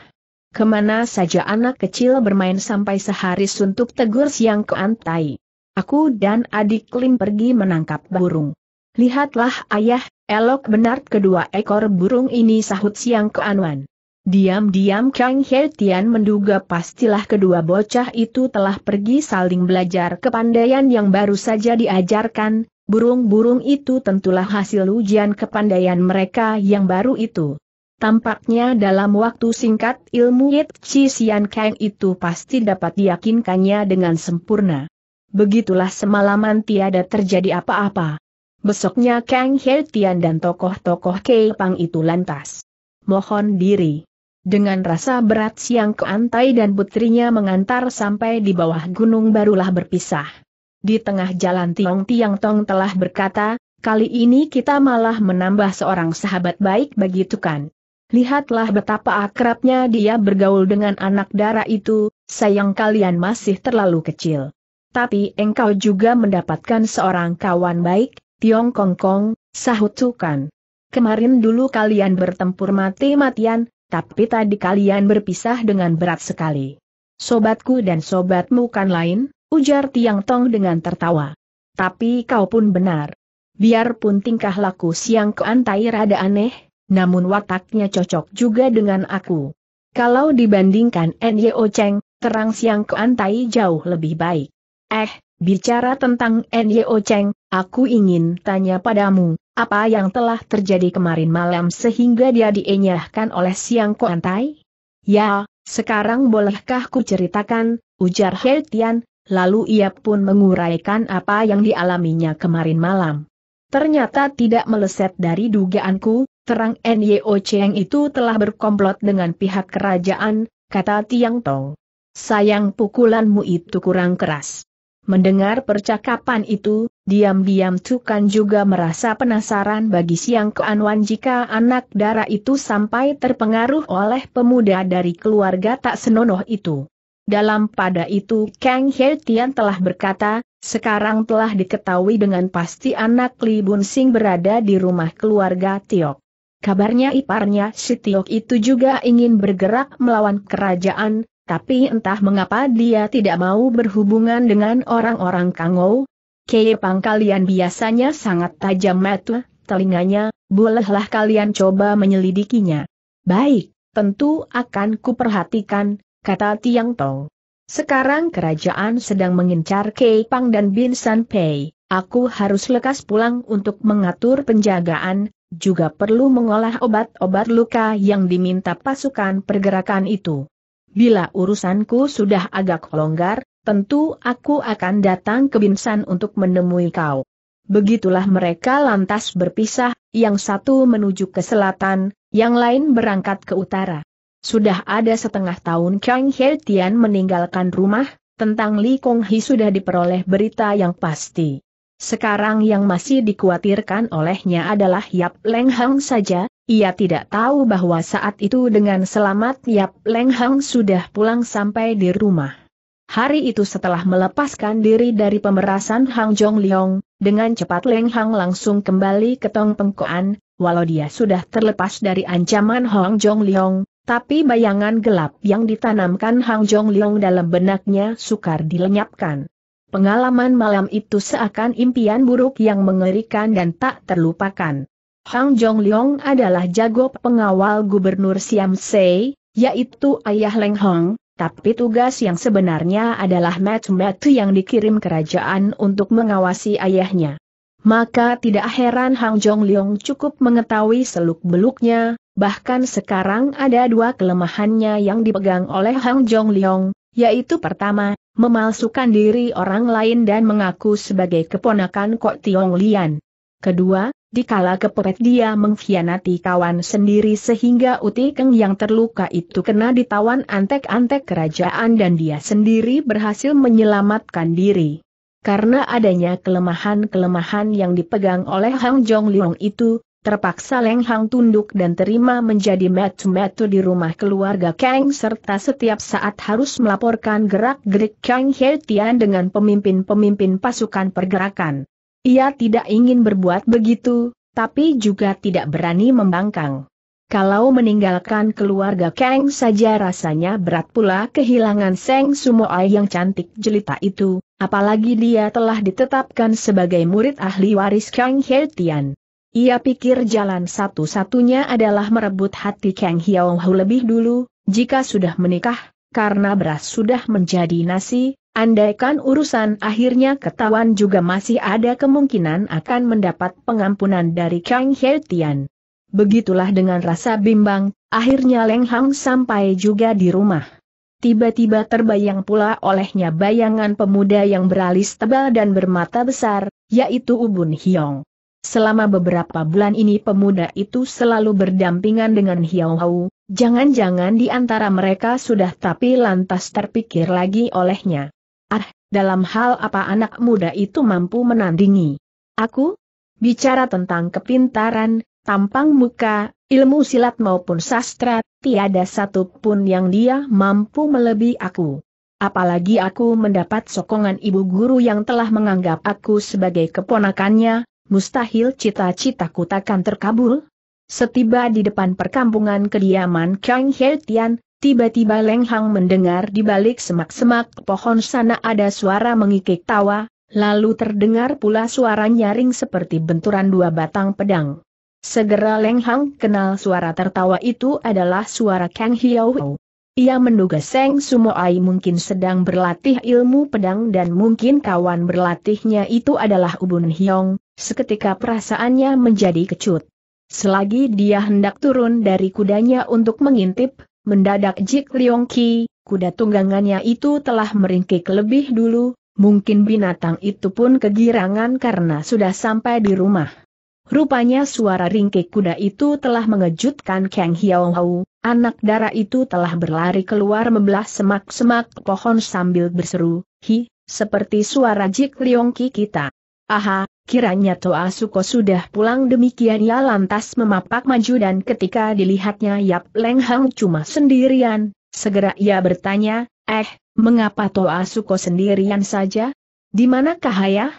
Kemana saja anak kecil bermain sampai sehari suntuk tegur siang keantai. Aku dan adik Lim pergi menangkap burung. Lihatlah ayah, elok benar kedua ekor burung ini sahut siang keanuan. Diam-diam Kang He Tian menduga pastilah kedua bocah itu telah pergi saling belajar kepandaian yang baru saja diajarkan, burung-burung itu tentulah hasil ujian kepandaian mereka yang baru itu. Tampaknya dalam waktu singkat ilmu Yit Chi Sian Kang itu pasti dapat diyakinkannya dengan sempurna. Begitulah semalaman tiada terjadi apa-apa. Besoknya Kang He Tian dan tokoh-tokoh Kei Pang itu lantas mohon diri. Dengan rasa berat Siang Keantai dan putrinya mengantar sampai di bawah gunung barulah berpisah. Di tengah jalan Tiong Tiang Tong telah berkata, kali ini kita malah menambah seorang sahabat baik bagi Tukan. Lihatlah betapa akrabnya dia bergaul dengan anak darah itu, sayang kalian masih terlalu kecil. Tapi engkau juga mendapatkan seorang kawan baik, Tiong Kong Kong, sahut Tukan. Kemarin dulu kalian bertempur mati-matian, tapi tadi kalian berpisah dengan berat sekali. Sobatku dan sobatmu kan lain, ujar Tiang Tong dengan tertawa. Tapi kau pun benar. Biarpun tingkah laku Siang Keantai rada aneh, namun wataknya cocok juga dengan aku. Kalau dibandingkan Nyo Cheng, terang Siang Keantai jauh lebih baik. Eh, bicara tentang Nyo Cheng, aku ingin tanya padamu, apa yang telah terjadi kemarin malam sehingga dia dienyahkan oleh siang Kuantai? Ya, sekarang bolehkah ku ceritakan, ujar Tian. lalu ia pun menguraikan apa yang dialaminya kemarin malam. Ternyata tidak meleset dari dugaanku, terang Nyo Cheng itu telah berkomplot dengan pihak kerajaan, kata Tiang Tong. Sayang pukulanmu itu kurang keras. Mendengar percakapan itu, diam-diam Tukan juga merasa penasaran bagi Siang Keanwan jika anak darah itu sampai terpengaruh oleh pemuda dari keluarga tak senonoh itu. Dalam pada itu Kang He Tian telah berkata, sekarang telah diketahui dengan pasti anak Li Bun Sing berada di rumah keluarga Tiok. Kabarnya iparnya si Tiok itu juga ingin bergerak melawan kerajaan, tapi entah mengapa dia tidak mau berhubungan dengan orang-orang Kangou. Kepang kalian biasanya sangat tajam mata, telinganya, bolehlah kalian coba menyelidikinya. Baik, tentu akan kuperhatikan, kata Tiang Tong. Sekarang kerajaan sedang mengincar Kepang dan Bin San Pei. Aku harus lekas pulang untuk mengatur penjagaan, juga perlu mengolah obat-obat luka yang diminta pasukan pergerakan itu bila urusanku sudah agak longgar, tentu aku akan datang ke Binsan untuk menemui kau. Begitulah mereka lantas berpisah, yang satu menuju ke selatan, yang lain berangkat ke utara. Sudah ada setengah tahun Kang He Tian meninggalkan rumah, tentang Li Kong Hi sudah diperoleh berita yang pasti. Sekarang yang masih dikhawatirkan olehnya adalah Yap Leng Hang saja, ia tidak tahu bahwa saat itu dengan selamat Yap Leng Hang sudah pulang sampai di rumah. Hari itu setelah melepaskan diri dari pemerasan Hang Jong Leong, dengan cepat Leng Hang langsung kembali ke Tong Pengkoan, walau dia sudah terlepas dari ancaman Hang Jong Leong, tapi bayangan gelap yang ditanamkan Hang Jong Leong dalam benaknya sukar dilenyapkan. Pengalaman malam itu seakan impian buruk yang mengerikan dan tak terlupakan. Hang Jong Leong adalah jago pengawal gubernur Siam Sei, yaitu ayah Leng Hong, tapi tugas yang sebenarnya adalah metu-metu yang dikirim kerajaan untuk mengawasi ayahnya. Maka tidak heran Hang Jong Leong cukup mengetahui seluk-beluknya, bahkan sekarang ada dua kelemahannya yang dipegang oleh Hang Jong Leong, yaitu pertama, memalsukan diri orang lain dan mengaku sebagai keponakan Kok Tiong Lian. Kedua, dikala kepepet dia mengkhianati kawan sendiri sehingga Utikeng yang terluka itu kena ditawan antek-antek kerajaan dan dia sendiri berhasil menyelamatkan diri. Karena adanya kelemahan-kelemahan yang dipegang oleh Hang Jong Leong itu, terpaksa Leng Hang tunduk dan terima menjadi metu-metu di rumah keluarga Kang serta setiap saat harus melaporkan gerak-gerik Kang He Tian dengan pemimpin-pemimpin pasukan pergerakan. Ia tidak ingin berbuat begitu, tapi juga tidak berani membangkang. Kalau meninggalkan keluarga Kang saja rasanya berat pula kehilangan Seng Sumoai yang cantik jelita itu, apalagi dia telah ditetapkan sebagai murid ahli waris Kang Heltian. Ia pikir jalan satu-satunya adalah merebut hati Kang Hiao lebih dulu, jika sudah menikah, karena beras sudah menjadi nasi, Andaikan urusan akhirnya ketahuan juga masih ada kemungkinan akan mendapat pengampunan dari Kang He Tian. Begitulah dengan rasa bimbang, akhirnya Leng Hang sampai juga di rumah. Tiba-tiba terbayang pula olehnya bayangan pemuda yang beralis tebal dan bermata besar, yaitu Ubun Hiong. Selama beberapa bulan ini pemuda itu selalu berdampingan dengan Hiao Hau, jangan-jangan di antara mereka sudah tapi lantas terpikir lagi olehnya. Ah, dalam hal apa anak muda itu mampu menandingi? Aku? Bicara tentang kepintaran, tampang muka, ilmu silat maupun sastra, tiada satupun yang dia mampu melebihi aku. Apalagi aku mendapat sokongan ibu guru yang telah menganggap aku sebagai keponakannya, mustahil cita-citaku takkan terkabul. Setiba di depan perkampungan kediaman Kang Tian, Tiba-tiba Leng Hang mendengar di balik semak-semak pohon sana ada suara mengikik tawa, lalu terdengar pula suara nyaring seperti benturan dua batang pedang. Segera Leng Hang kenal suara tertawa itu adalah suara Kang Hiao. Ia menduga Seng Ai mungkin sedang berlatih ilmu pedang dan mungkin kawan berlatihnya itu adalah Ubun Hiong, seketika perasaannya menjadi kecut. Selagi dia hendak turun dari kudanya untuk mengintip, mendadak Jik Leong Ki, kuda tunggangannya itu telah meringkik lebih dulu, mungkin binatang itu pun kegirangan karena sudah sampai di rumah. Rupanya suara ringkik kuda itu telah mengejutkan Kang Hiao Hau, anak darah itu telah berlari keluar membelah semak-semak pohon sambil berseru, hi, seperti suara Jik Leong Ki kita. Aha, kiranya Toa Suko sudah pulang demikian ia lantas memapak maju dan ketika dilihatnya Yap Leng Hang cuma sendirian, segera ia bertanya, eh, mengapa Toa Suko sendirian saja? Di manakah ayah?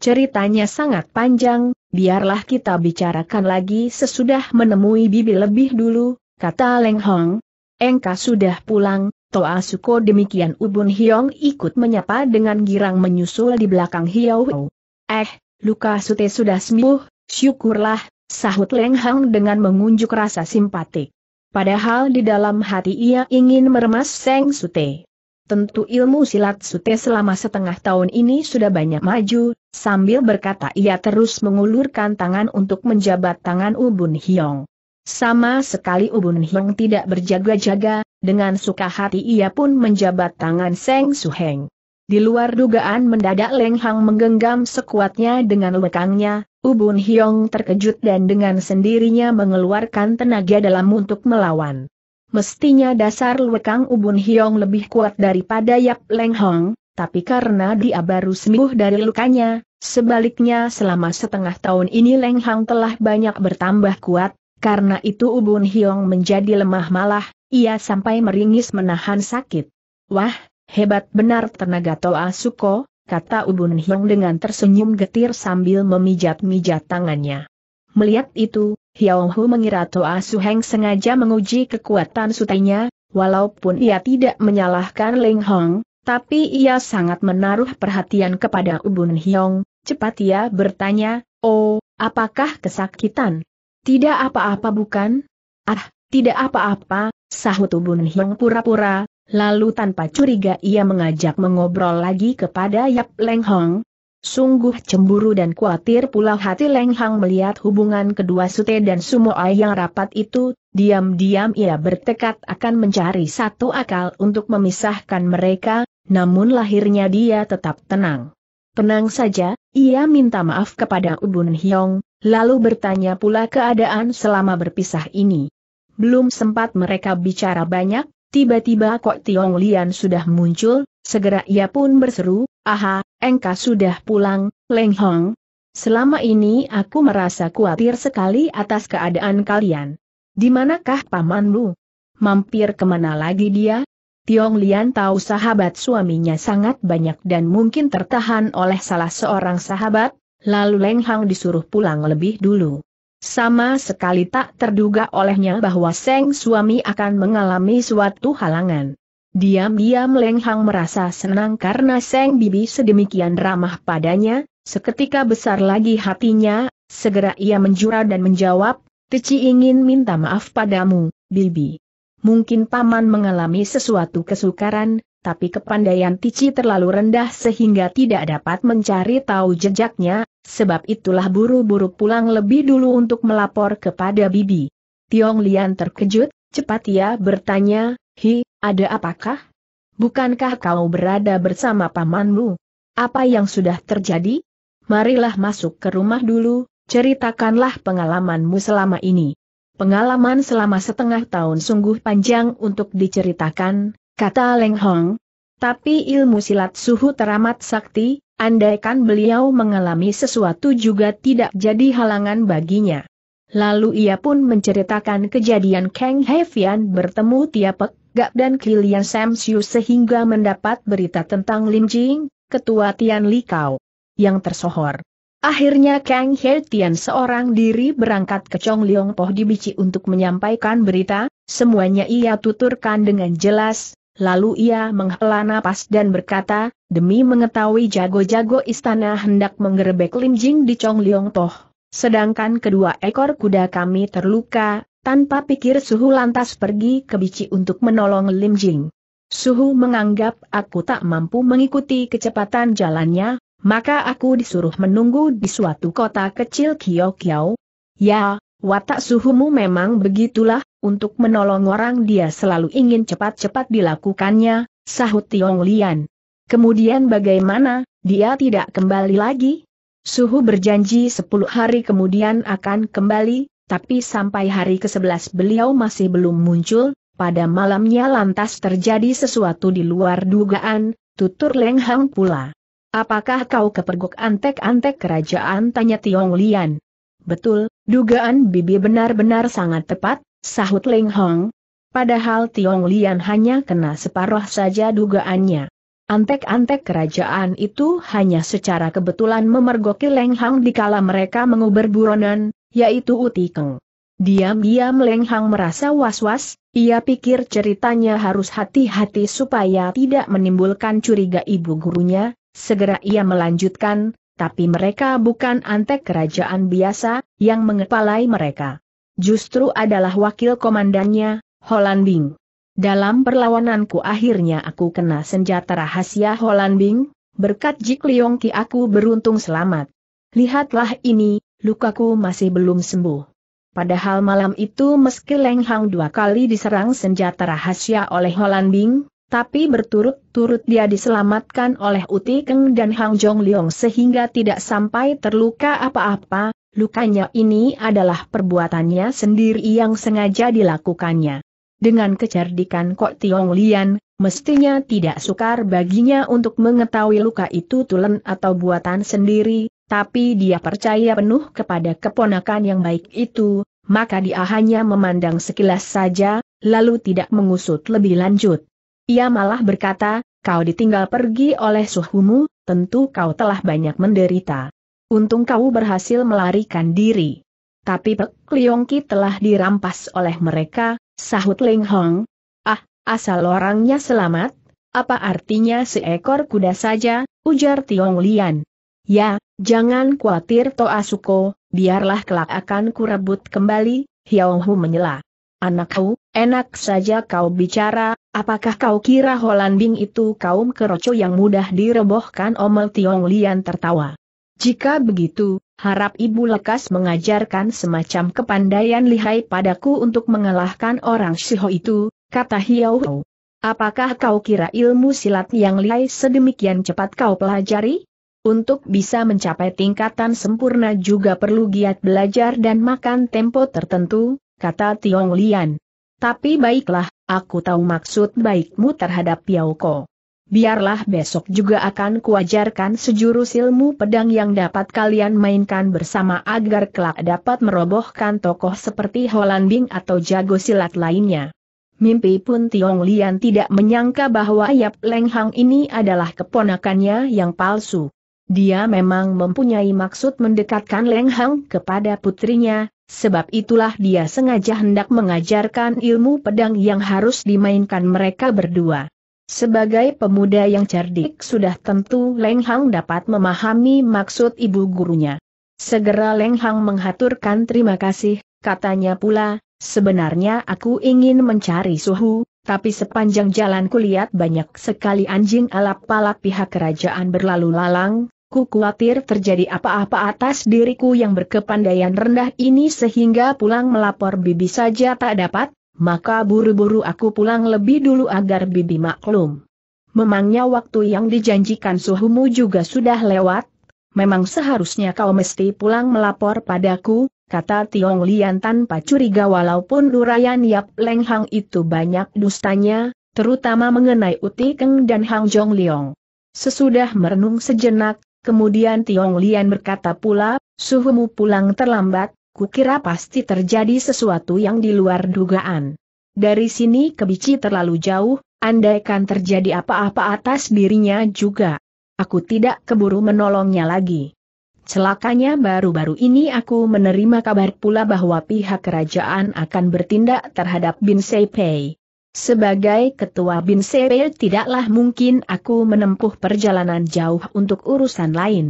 Ceritanya sangat panjang, biarlah kita bicarakan lagi sesudah menemui bibi lebih dulu, kata Leng Hong. Engka sudah pulang, Toa Suko demikian Ubun Hiong ikut menyapa dengan girang menyusul di belakang Hiau. Eh, luka Sute sudah sembuh, syukurlah, sahut Leng Hang dengan mengunjuk rasa simpatik. Padahal di dalam hati ia ingin meremas Seng Sute. Tentu ilmu silat Sute selama setengah tahun ini sudah banyak maju, sambil berkata ia terus mengulurkan tangan untuk menjabat tangan Ubun Hiong. Sama sekali Ubun Hiong tidak berjaga-jaga, dengan suka hati ia pun menjabat tangan Seng Suheng. Di luar dugaan mendadak Leng Hang menggenggam sekuatnya dengan lekangnya, Ubun Hiong terkejut dan dengan sendirinya mengeluarkan tenaga dalam untuk melawan. Mestinya dasar lekang Ubun Hiong lebih kuat daripada Yap Leng Hang, tapi karena dia baru sembuh dari lukanya, sebaliknya selama setengah tahun ini Leng Hang telah banyak bertambah kuat, karena itu Ubun Hiong menjadi lemah malah, ia sampai meringis menahan sakit. Wah, Hebat benar tenaga Toa Suko, kata Ubun Hyong dengan tersenyum getir sambil memijat-mijat tangannya. Melihat itu, Hiao Hu mengira Toa Su Heng sengaja menguji kekuatan sutainya, walaupun ia tidak menyalahkan Ling Hong, tapi ia sangat menaruh perhatian kepada Ubun Hyong. cepat ia bertanya, Oh, apakah kesakitan? Tidak apa-apa bukan? Ah, tidak apa-apa, sahut Ubun Hyong pura-pura, Lalu tanpa curiga ia mengajak mengobrol lagi kepada Yap Leng Hong. Sungguh cemburu dan khawatir pula hati Leng Hang melihat hubungan kedua Sute dan Sumoai yang rapat itu, diam-diam ia bertekad akan mencari satu akal untuk memisahkan mereka, namun lahirnya dia tetap tenang. Tenang saja, ia minta maaf kepada Ubun Hyong, lalu bertanya pula keadaan selama berpisah ini. Belum sempat mereka bicara banyak, Tiba-tiba kok Tiong Lian sudah muncul, segera ia pun berseru, Aha, engkau sudah pulang, Leng Hong. Selama ini aku merasa khawatir sekali atas keadaan kalian. Di manakah pamanmu? Mampir kemana lagi dia? Tiong Lian tahu sahabat suaminya sangat banyak dan mungkin tertahan oleh salah seorang sahabat, lalu Leng Hong disuruh pulang lebih dulu. Sama sekali tak terduga olehnya bahwa Seng suami akan mengalami suatu halangan. Diam-diam Leng Hang merasa senang karena Seng Bibi sedemikian ramah padanya, seketika besar lagi hatinya, segera ia menjura dan menjawab, Teci ingin minta maaf padamu, Bibi. Mungkin Paman mengalami sesuatu kesukaran, tapi kepandaian Tici terlalu rendah sehingga tidak dapat mencari tahu jejaknya, Sebab itulah buru-buru pulang lebih dulu untuk melapor kepada Bibi. Tiong Lian terkejut, cepat ia bertanya, Hi, ada apakah? Bukankah kau berada bersama pamanmu? Apa yang sudah terjadi? Marilah masuk ke rumah dulu, ceritakanlah pengalamanmu selama ini. Pengalaman selama setengah tahun sungguh panjang untuk diceritakan, kata Leng Hong. Tapi ilmu silat suhu teramat sakti, Andaikan beliau mengalami sesuatu juga tidak jadi halangan baginya. Lalu ia pun menceritakan kejadian Kang Hevian bertemu Tiapek, Gak dan Kilian Samsiu sehingga mendapat berita tentang Lim Jing, ketua Tian Li Likau, yang tersohor. Akhirnya Kang He Tian seorang diri berangkat ke Chongliong Poh di Bici untuk menyampaikan berita, semuanya ia tuturkan dengan jelas, Lalu ia menghela napas dan berkata, demi mengetahui jago-jago istana hendak menggerebek Lim Jing di Chong Liong Toh. Sedangkan kedua ekor kuda kami terluka, tanpa pikir Suhu lantas pergi ke bici untuk menolong Lim Jing. Suhu menganggap aku tak mampu mengikuti kecepatan jalannya, maka aku disuruh menunggu di suatu kota kecil Kio Kiao. Ya, watak suhumu memang begitulah, untuk menolong orang dia selalu ingin cepat-cepat dilakukannya, sahut Tiong Lian. Kemudian bagaimana, dia tidak kembali lagi? Suhu berjanji 10 hari kemudian akan kembali, tapi sampai hari ke-11 beliau masih belum muncul, pada malamnya lantas terjadi sesuatu di luar dugaan, tutur Leng Hang pula. Apakah kau kepergok antek-antek kerajaan? Tanya Tiong Lian. Betul, dugaan Bibi benar-benar sangat tepat, Sahut Ling Hong. Padahal Tiong Lian hanya kena separuh saja dugaannya. Antek-antek kerajaan itu hanya secara kebetulan memergoki Leng Hang kala mereka menguber buronan, yaitu Uti Keng. Diam-diam Leng Hang merasa was-was, ia pikir ceritanya harus hati-hati supaya tidak menimbulkan curiga ibu gurunya, segera ia melanjutkan, tapi mereka bukan antek kerajaan biasa, yang mengepalai mereka justru adalah wakil komandannya, Holanding. Dalam perlawananku akhirnya aku kena senjata rahasia Holanding, berkat Jik Leong Ki aku beruntung selamat. Lihatlah ini, lukaku masih belum sembuh. Padahal malam itu meski Leng Hang dua kali diserang senjata rahasia oleh Bing, tapi berturut-turut dia diselamatkan oleh Uti Keng dan Hang Jong Leong sehingga tidak sampai terluka apa-apa, Lukanya ini adalah perbuatannya sendiri yang sengaja dilakukannya. Dengan kecerdikan Kok Tiong Lian, mestinya tidak sukar baginya untuk mengetahui luka itu tulen atau buatan sendiri, tapi dia percaya penuh kepada keponakan yang baik itu, maka dia hanya memandang sekilas saja, lalu tidak mengusut lebih lanjut. Ia malah berkata, kau ditinggal pergi oleh suhumu, tentu kau telah banyak menderita. Untung kau berhasil melarikan diri. Tapi Pek Liongki telah dirampas oleh mereka, sahut Ling Hong. Ah, asal orangnya selamat, apa artinya seekor kuda saja, ujar Tiong Lian. Ya, jangan khawatir Toasuko, biarlah kelak akan kurebut kembali, Hiao Hu menyela. Anakku, enak saja kau bicara, apakah kau kira Holanding itu kaum keroco yang mudah direbohkan Omel Tiong Lian tertawa. Jika begitu, harap ibu lekas mengajarkan semacam kepandaian lihai padaku untuk mengalahkan orang Shiho itu, kata Hiao. Apakah kau kira ilmu silat yang lihai sedemikian cepat kau pelajari? Untuk bisa mencapai tingkatan sempurna juga perlu giat belajar dan makan tempo tertentu, kata Tiong Lian. Tapi baiklah, aku tahu maksud baikmu terhadap Kou biarlah besok juga akan kuajarkan sejurus ilmu pedang yang dapat kalian mainkan bersama agar kelak dapat merobohkan tokoh seperti Holanding atau jago silat lainnya. Mimpi pun Tiong Lian tidak menyangka bahwa Yap Leng Hang ini adalah keponakannya yang palsu. Dia memang mempunyai maksud mendekatkan Leng Hang kepada putrinya, Sebab itulah dia sengaja hendak mengajarkan ilmu pedang yang harus dimainkan mereka berdua. Sebagai pemuda yang cerdik sudah tentu Leng Hang dapat memahami maksud ibu gurunya. Segera Leng Hang menghaturkan terima kasih, katanya pula, sebenarnya aku ingin mencari suhu, tapi sepanjang jalan kulihat banyak sekali anjing alap palak pihak kerajaan berlalu lalang, ku khawatir terjadi apa-apa atas diriku yang berkepandaian rendah ini sehingga pulang melapor bibi saja tak dapat, maka buru-buru aku pulang lebih dulu agar bibi maklum. Memangnya waktu yang dijanjikan suhumu juga sudah lewat? Memang seharusnya kau mesti pulang melapor padaku, kata Tiong Lian tanpa curiga walaupun Durayan Yap Leng Hang itu banyak dustanya, terutama mengenai Uti Keng dan Hang Jong Liong. Sesudah merenung sejenak, kemudian Tiong Lian berkata pula, suhumu pulang terlambat, Kukira pasti terjadi sesuatu yang di luar dugaan. Dari sini ke Bici terlalu jauh, andaikan terjadi apa-apa atas dirinya juga. Aku tidak keburu menolongnya lagi. Celakanya baru-baru ini aku menerima kabar pula bahwa pihak kerajaan akan bertindak terhadap Bin Seipei. Sebagai ketua Bin Seipei tidaklah mungkin aku menempuh perjalanan jauh untuk urusan lain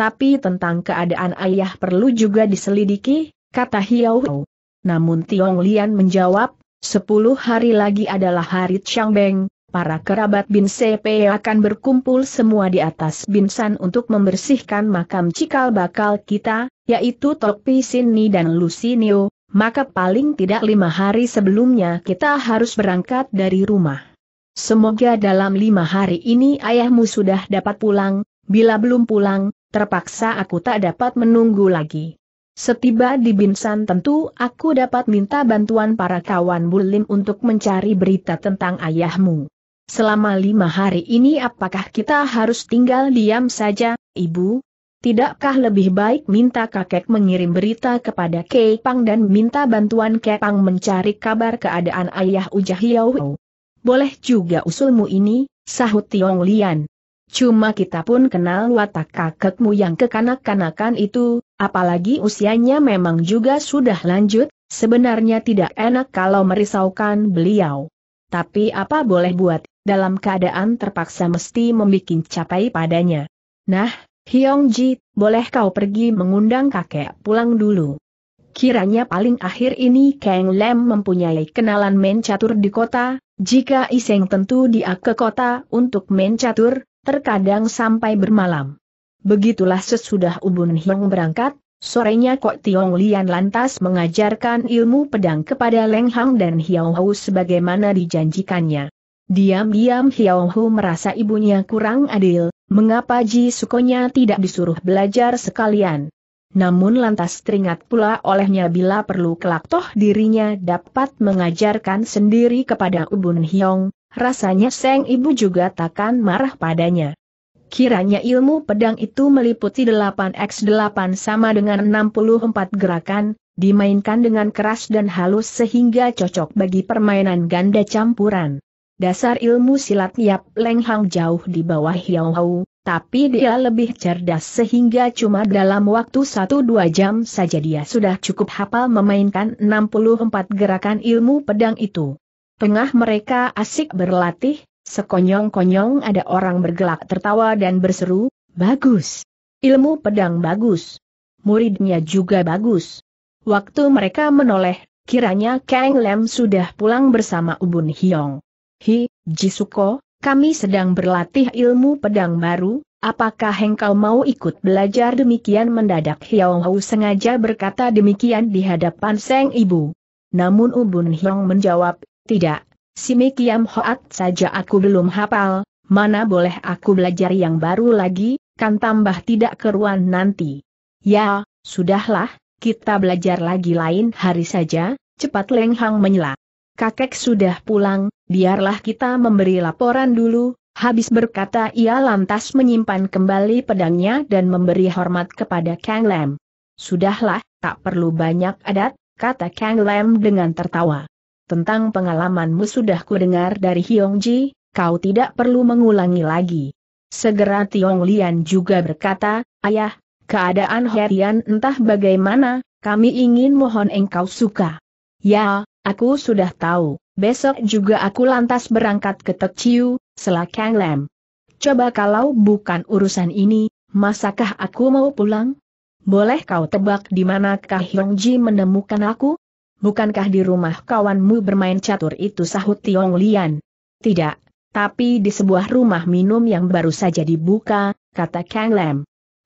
tapi tentang keadaan ayah perlu juga diselidiki, kata Hiau. Namun Tiong Lian menjawab, sepuluh hari lagi adalah hari Beng. para kerabat Bin Sepe akan berkumpul semua di atas Bin San untuk membersihkan makam cikal bakal kita, yaitu Topi Ni dan Lusinio, maka paling tidak lima hari sebelumnya kita harus berangkat dari rumah. Semoga dalam lima hari ini ayahmu sudah dapat pulang, bila belum pulang, terpaksa aku tak dapat menunggu lagi. Setiba di Binsan tentu aku dapat minta bantuan para kawan Bulim untuk mencari berita tentang ayahmu. Selama lima hari ini apakah kita harus tinggal diam saja, Ibu? Tidakkah lebih baik minta kakek mengirim berita kepada Kepang dan minta bantuan Kepang mencari kabar keadaan ayah Ujah Yau? Boleh juga usulmu ini, sahut Tiong Lian. Cuma kita pun kenal watak kakekmu yang kekanak-kanakan itu, apalagi usianya memang juga sudah lanjut, sebenarnya tidak enak kalau merisaukan beliau. Tapi apa boleh buat, dalam keadaan terpaksa mesti membuat capai padanya. Nah, Ji, boleh kau pergi mengundang kakek pulang dulu. Kiranya paling akhir ini Kang Lem mempunyai kenalan main catur di kota, jika Iseng tentu dia ke kota untuk main catur, terkadang sampai bermalam. Begitulah sesudah Ubun Hiong berangkat, sorenya Kok Tiong Lian lantas mengajarkan ilmu pedang kepada Leng Hang dan Hiao Hou sebagaimana dijanjikannya. Diam-diam Hiao Hou merasa ibunya kurang adil, mengapa Ji Sukonya tidak disuruh belajar sekalian. Namun lantas teringat pula olehnya bila perlu kelak toh dirinya dapat mengajarkan sendiri kepada Ubun Hiong, Rasanya Seng Ibu juga takkan marah padanya. Kiranya ilmu pedang itu meliputi 8x8 sama dengan 64 gerakan, dimainkan dengan keras dan halus sehingga cocok bagi permainan ganda campuran. Dasar ilmu silat Yap Leng Hang jauh di bawah Hiao Hau, tapi dia lebih cerdas sehingga cuma dalam waktu 1-2 jam saja dia sudah cukup hafal memainkan 64 gerakan ilmu pedang itu. Tengah mereka asik berlatih, sekonyong-konyong ada orang bergelak tertawa dan berseru, bagus. Ilmu pedang bagus. Muridnya juga bagus. Waktu mereka menoleh, kiranya Kang Lem sudah pulang bersama Ubun Hiong. Hi, Jisuko, kami sedang berlatih ilmu pedang baru, apakah engkau mau ikut belajar demikian mendadak Hiong Hau sengaja berkata demikian di hadapan Seng Ibu. Namun Ubun Hiong menjawab, tidak, si Kiam Hoat saja aku belum hafal, mana boleh aku belajar yang baru lagi, kan tambah tidak keruan nanti. Ya, sudahlah, kita belajar lagi lain hari saja, cepat lenghang menyela. Kakek sudah pulang, biarlah kita memberi laporan dulu, habis berkata ia lantas menyimpan kembali pedangnya dan memberi hormat kepada Kang Lam. Sudahlah, tak perlu banyak adat, kata Kang Lam dengan tertawa tentang pengalamanmu sudah kudengar dari Hyongji, kau tidak perlu mengulangi lagi. Segera Tiong Lian juga berkata, Ayah, keadaan Herian entah bagaimana, kami ingin mohon engkau suka. Ya, aku sudah tahu, besok juga aku lantas berangkat ke Tekciu, Kang Lam. Coba kalau bukan urusan ini, masakah aku mau pulang? Boleh kau tebak di manakah Hyongji menemukan aku? bukankah di rumah kawanmu bermain catur itu sahut Tiong Lian? Tidak, tapi di sebuah rumah minum yang baru saja dibuka, kata Kang Lam.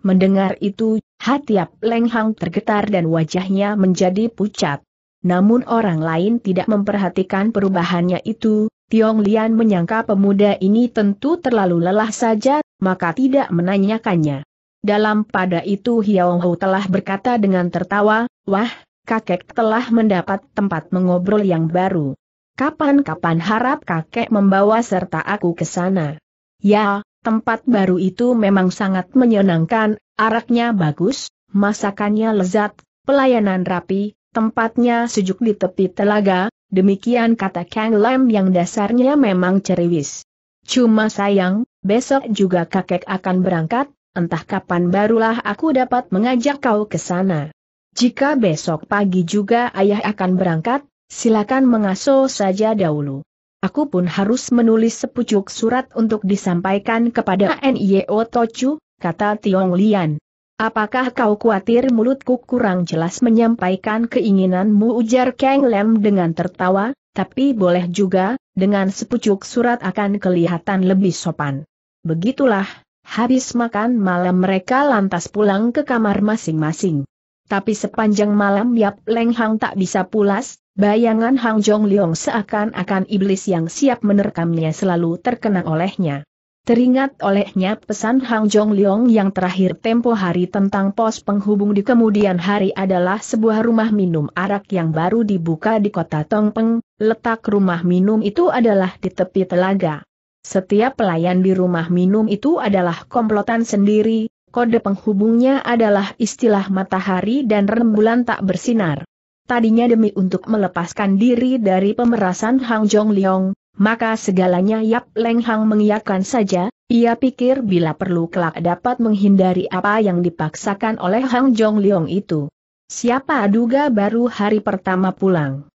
Mendengar itu, hatiap Leng Hang tergetar dan wajahnya menjadi pucat. Namun orang lain tidak memperhatikan perubahannya itu, Tiong Lian menyangka pemuda ini tentu terlalu lelah saja, maka tidak menanyakannya. Dalam pada itu Hiao Hou telah berkata dengan tertawa, Wah, kakek telah mendapat tempat mengobrol yang baru. Kapan-kapan harap kakek membawa serta aku ke sana. Ya, tempat baru itu memang sangat menyenangkan, araknya bagus, masakannya lezat, pelayanan rapi, tempatnya sejuk di tepi telaga, demikian kata Kang Lam yang dasarnya memang ceriwis. Cuma sayang, besok juga kakek akan berangkat, entah kapan barulah aku dapat mengajak kau ke sana. Jika besok pagi juga ayah akan berangkat, silakan mengasuh saja dahulu. Aku pun harus menulis sepucuk surat untuk disampaikan kepada NIO Tochu, kata Tiong Lian. Apakah kau khawatir mulutku kurang jelas menyampaikan keinginanmu ujar Kang Lem dengan tertawa, tapi boleh juga, dengan sepucuk surat akan kelihatan lebih sopan. Begitulah, habis makan malam mereka lantas pulang ke kamar masing-masing. Tapi sepanjang malam Yap Leng Hang tak bisa pulas, bayangan Hang Jong Leong seakan-akan iblis yang siap menerkamnya selalu terkena olehnya. Teringat olehnya pesan Hang Jong Leong yang terakhir tempo hari tentang pos penghubung di kemudian hari adalah sebuah rumah minum arak yang baru dibuka di kota Tongpeng, letak rumah minum itu adalah di tepi telaga. Setiap pelayan di rumah minum itu adalah komplotan sendiri, kode penghubungnya adalah istilah matahari dan rembulan tak bersinar. Tadinya demi untuk melepaskan diri dari pemerasan Hang Jong Leong, maka segalanya Yap Leng Hang mengiyakan saja, ia pikir bila perlu kelak dapat menghindari apa yang dipaksakan oleh Hang Jong Leong itu. Siapa duga baru hari pertama pulang.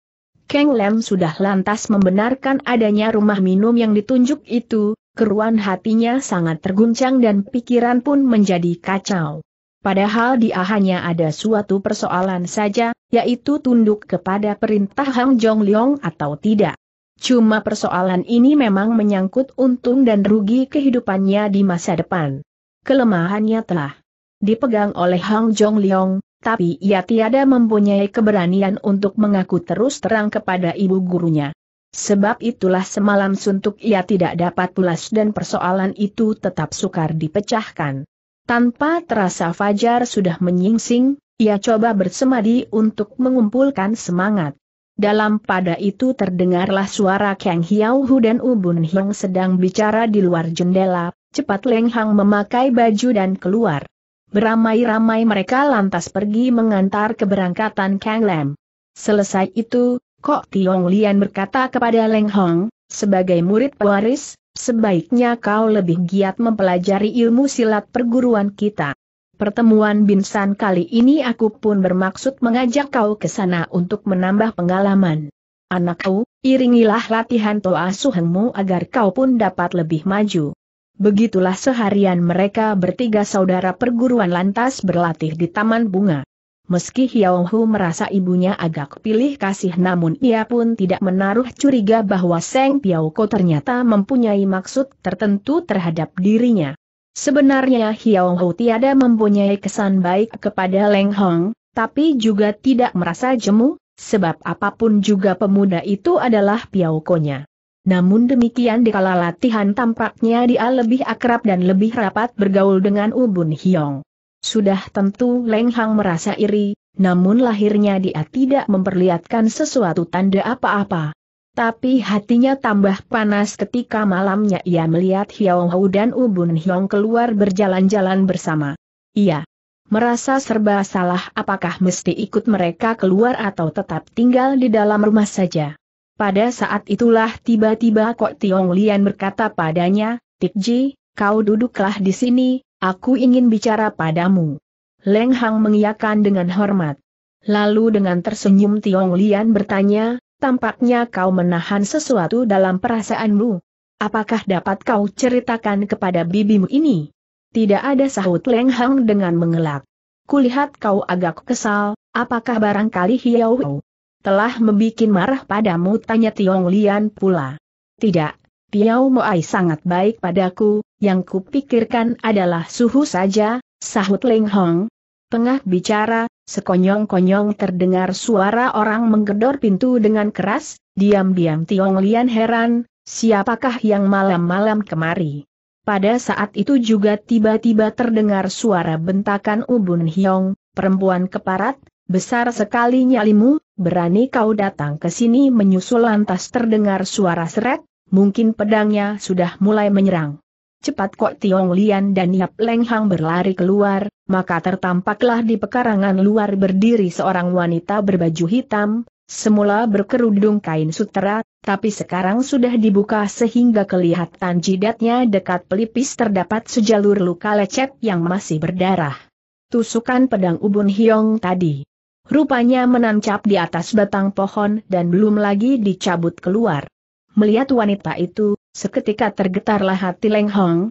Kang Lem sudah lantas membenarkan adanya rumah minum yang ditunjuk itu, keruan hatinya sangat terguncang dan pikiran pun menjadi kacau. Padahal dia hanya ada suatu persoalan saja, yaitu tunduk kepada perintah Hang Jong Leong atau tidak. Cuma persoalan ini memang menyangkut untung dan rugi kehidupannya di masa depan. Kelemahannya telah dipegang oleh Hang Jong Leong, tapi ia tiada mempunyai keberanian untuk mengaku terus terang kepada ibu gurunya. Sebab itulah semalam suntuk ia tidak dapat pulas dan persoalan itu tetap sukar dipecahkan. Tanpa terasa Fajar sudah menyingsing, ia coba bersemadi untuk mengumpulkan semangat. Dalam pada itu terdengarlah suara Kang Hiau Hu dan Ubun Hiong sedang bicara di luar jendela, cepat Leng Hang memakai baju dan keluar. Beramai-ramai mereka lantas pergi mengantar keberangkatan Kang Lam. Selesai itu, Kok Tiong Lian berkata kepada Leng Hong, sebagai murid pewaris, sebaiknya kau lebih giat mempelajari ilmu silat perguruan kita. Pertemuan Binsan kali ini aku pun bermaksud mengajak kau ke sana untuk menambah pengalaman. Anakku, iringilah latihan toa suhengmu agar kau pun dapat lebih maju. Begitulah seharian mereka bertiga saudara perguruan lantas berlatih di Taman Bunga. Meski Hiao Hu merasa ibunya agak pilih kasih namun ia pun tidak menaruh curiga bahwa Seng Piao Ko ternyata mempunyai maksud tertentu terhadap dirinya. Sebenarnya Hiao Hu tiada mempunyai kesan baik kepada Leng Hong, tapi juga tidak merasa jemu, sebab apapun juga pemuda itu adalah Piao nya. Namun demikian dikala latihan tampaknya dia lebih akrab dan lebih rapat bergaul dengan Ubun Hiong. Sudah tentu Leng Hang merasa iri, namun lahirnya dia tidak memperlihatkan sesuatu tanda apa-apa. Tapi hatinya tambah panas ketika malamnya ia melihat Hiao Hou dan Ubun Hiong keluar berjalan-jalan bersama. Ia merasa serba salah apakah mesti ikut mereka keluar atau tetap tinggal di dalam rumah saja. Pada saat itulah tiba-tiba Kok Tiong Lian berkata padanya, Tik Ji, kau duduklah di sini, Aku ingin bicara padamu. Leng Hang mengiyakan dengan hormat. Lalu dengan tersenyum Tiong Lian bertanya, tampaknya kau menahan sesuatu dalam perasaanmu. Apakah dapat kau ceritakan kepada bibimu ini? Tidak ada sahut Leng Hang dengan mengelak. Kulihat kau agak kesal, apakah barangkali Hiau telah membuat marah padamu tanya Tiong Lian pula. Tidak, Piao Moai sangat baik padaku, yang kupikirkan adalah suhu saja, sahut Leng Hong. Tengah bicara, sekonyong-konyong terdengar suara orang menggedor pintu dengan keras, diam-diam Tiong Lian heran, siapakah yang malam-malam kemari. Pada saat itu juga tiba-tiba terdengar suara bentakan Ubun Hiong, perempuan keparat, besar sekali nyalimu, berani kau datang ke sini menyusul lantas terdengar suara seret, mungkin pedangnya sudah mulai menyerang. Cepat Kok Tiong Lian dan Yap Leng Hang berlari keluar, maka tertampaklah di pekarangan luar berdiri seorang wanita berbaju hitam, semula berkerudung kain sutera, tapi sekarang sudah dibuka sehingga kelihatan jidatnya dekat pelipis terdapat sejalur luka lecet yang masih berdarah. Tusukan pedang Ubun hyong tadi. Rupanya menancap di atas batang pohon dan belum lagi dicabut keluar. Melihat wanita itu, seketika tergetarlah hati Leng Hong.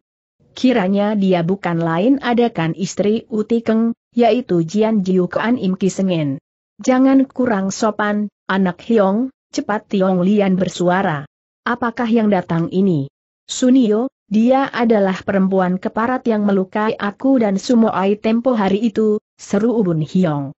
Kiranya dia bukan lain adakan istri Uti Keng, yaitu Jian Jiu Kean Im Ki Sengen. Jangan kurang sopan, anak Hiong, cepat Tiong Lian bersuara. Apakah yang datang ini? Sunio, dia adalah perempuan keparat yang melukai aku dan ai tempo hari itu, seru Ubun Hiong.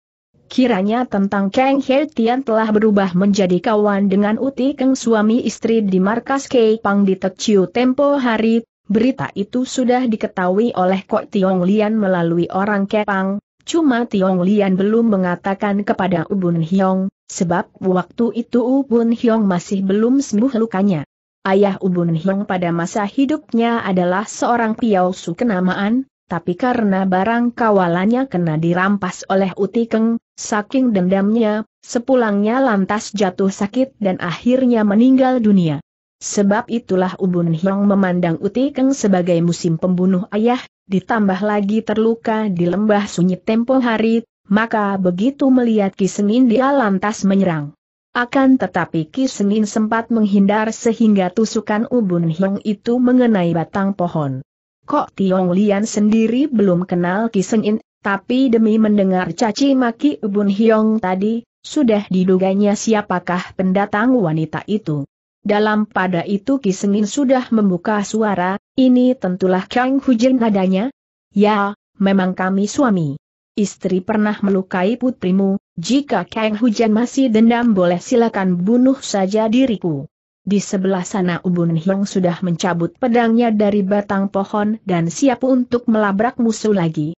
Kiranya tentang Kang He Tian telah berubah menjadi kawan dengan Uti Keng suami istri di markas Kei Pang di Tekciu tempo hari, berita itu sudah diketahui oleh Kok Tiong Lian melalui orang Pang, cuma Tiong Lian belum mengatakan kepada Ubun Hyong, sebab waktu itu Ubun Hyong masih belum sembuh lukanya. Ayah Ubun Hyong pada masa hidupnya adalah seorang piausu kenamaan, tapi karena barang kawalannya kena dirampas oleh Uti Keng, Saking dendamnya, sepulangnya lantas jatuh sakit dan akhirnya meninggal dunia. Sebab itulah Ubun Hyong memandang Uti Keng sebagai musim pembunuh ayah, ditambah lagi terluka di lembah sunyi tempo hari, maka begitu melihat Kisenin dia lantas menyerang. Akan tetapi Kisenin sempat menghindar sehingga tusukan Ubun Hyong itu mengenai batang pohon. Kok Tiong Lian sendiri belum kenal Kisenin, tapi demi mendengar caci maki Ubun Hyong tadi, sudah diduganya siapakah pendatang wanita itu. Dalam pada itu Kisengin sudah membuka suara, ini tentulah Kang Hujin nadanya. Ya, memang kami suami. Istri pernah melukai putrimu, jika Kang Hujan masih dendam boleh silakan bunuh saja diriku. Di sebelah sana Ubun Hyong sudah mencabut pedangnya dari batang pohon dan siap untuk melabrak musuh lagi.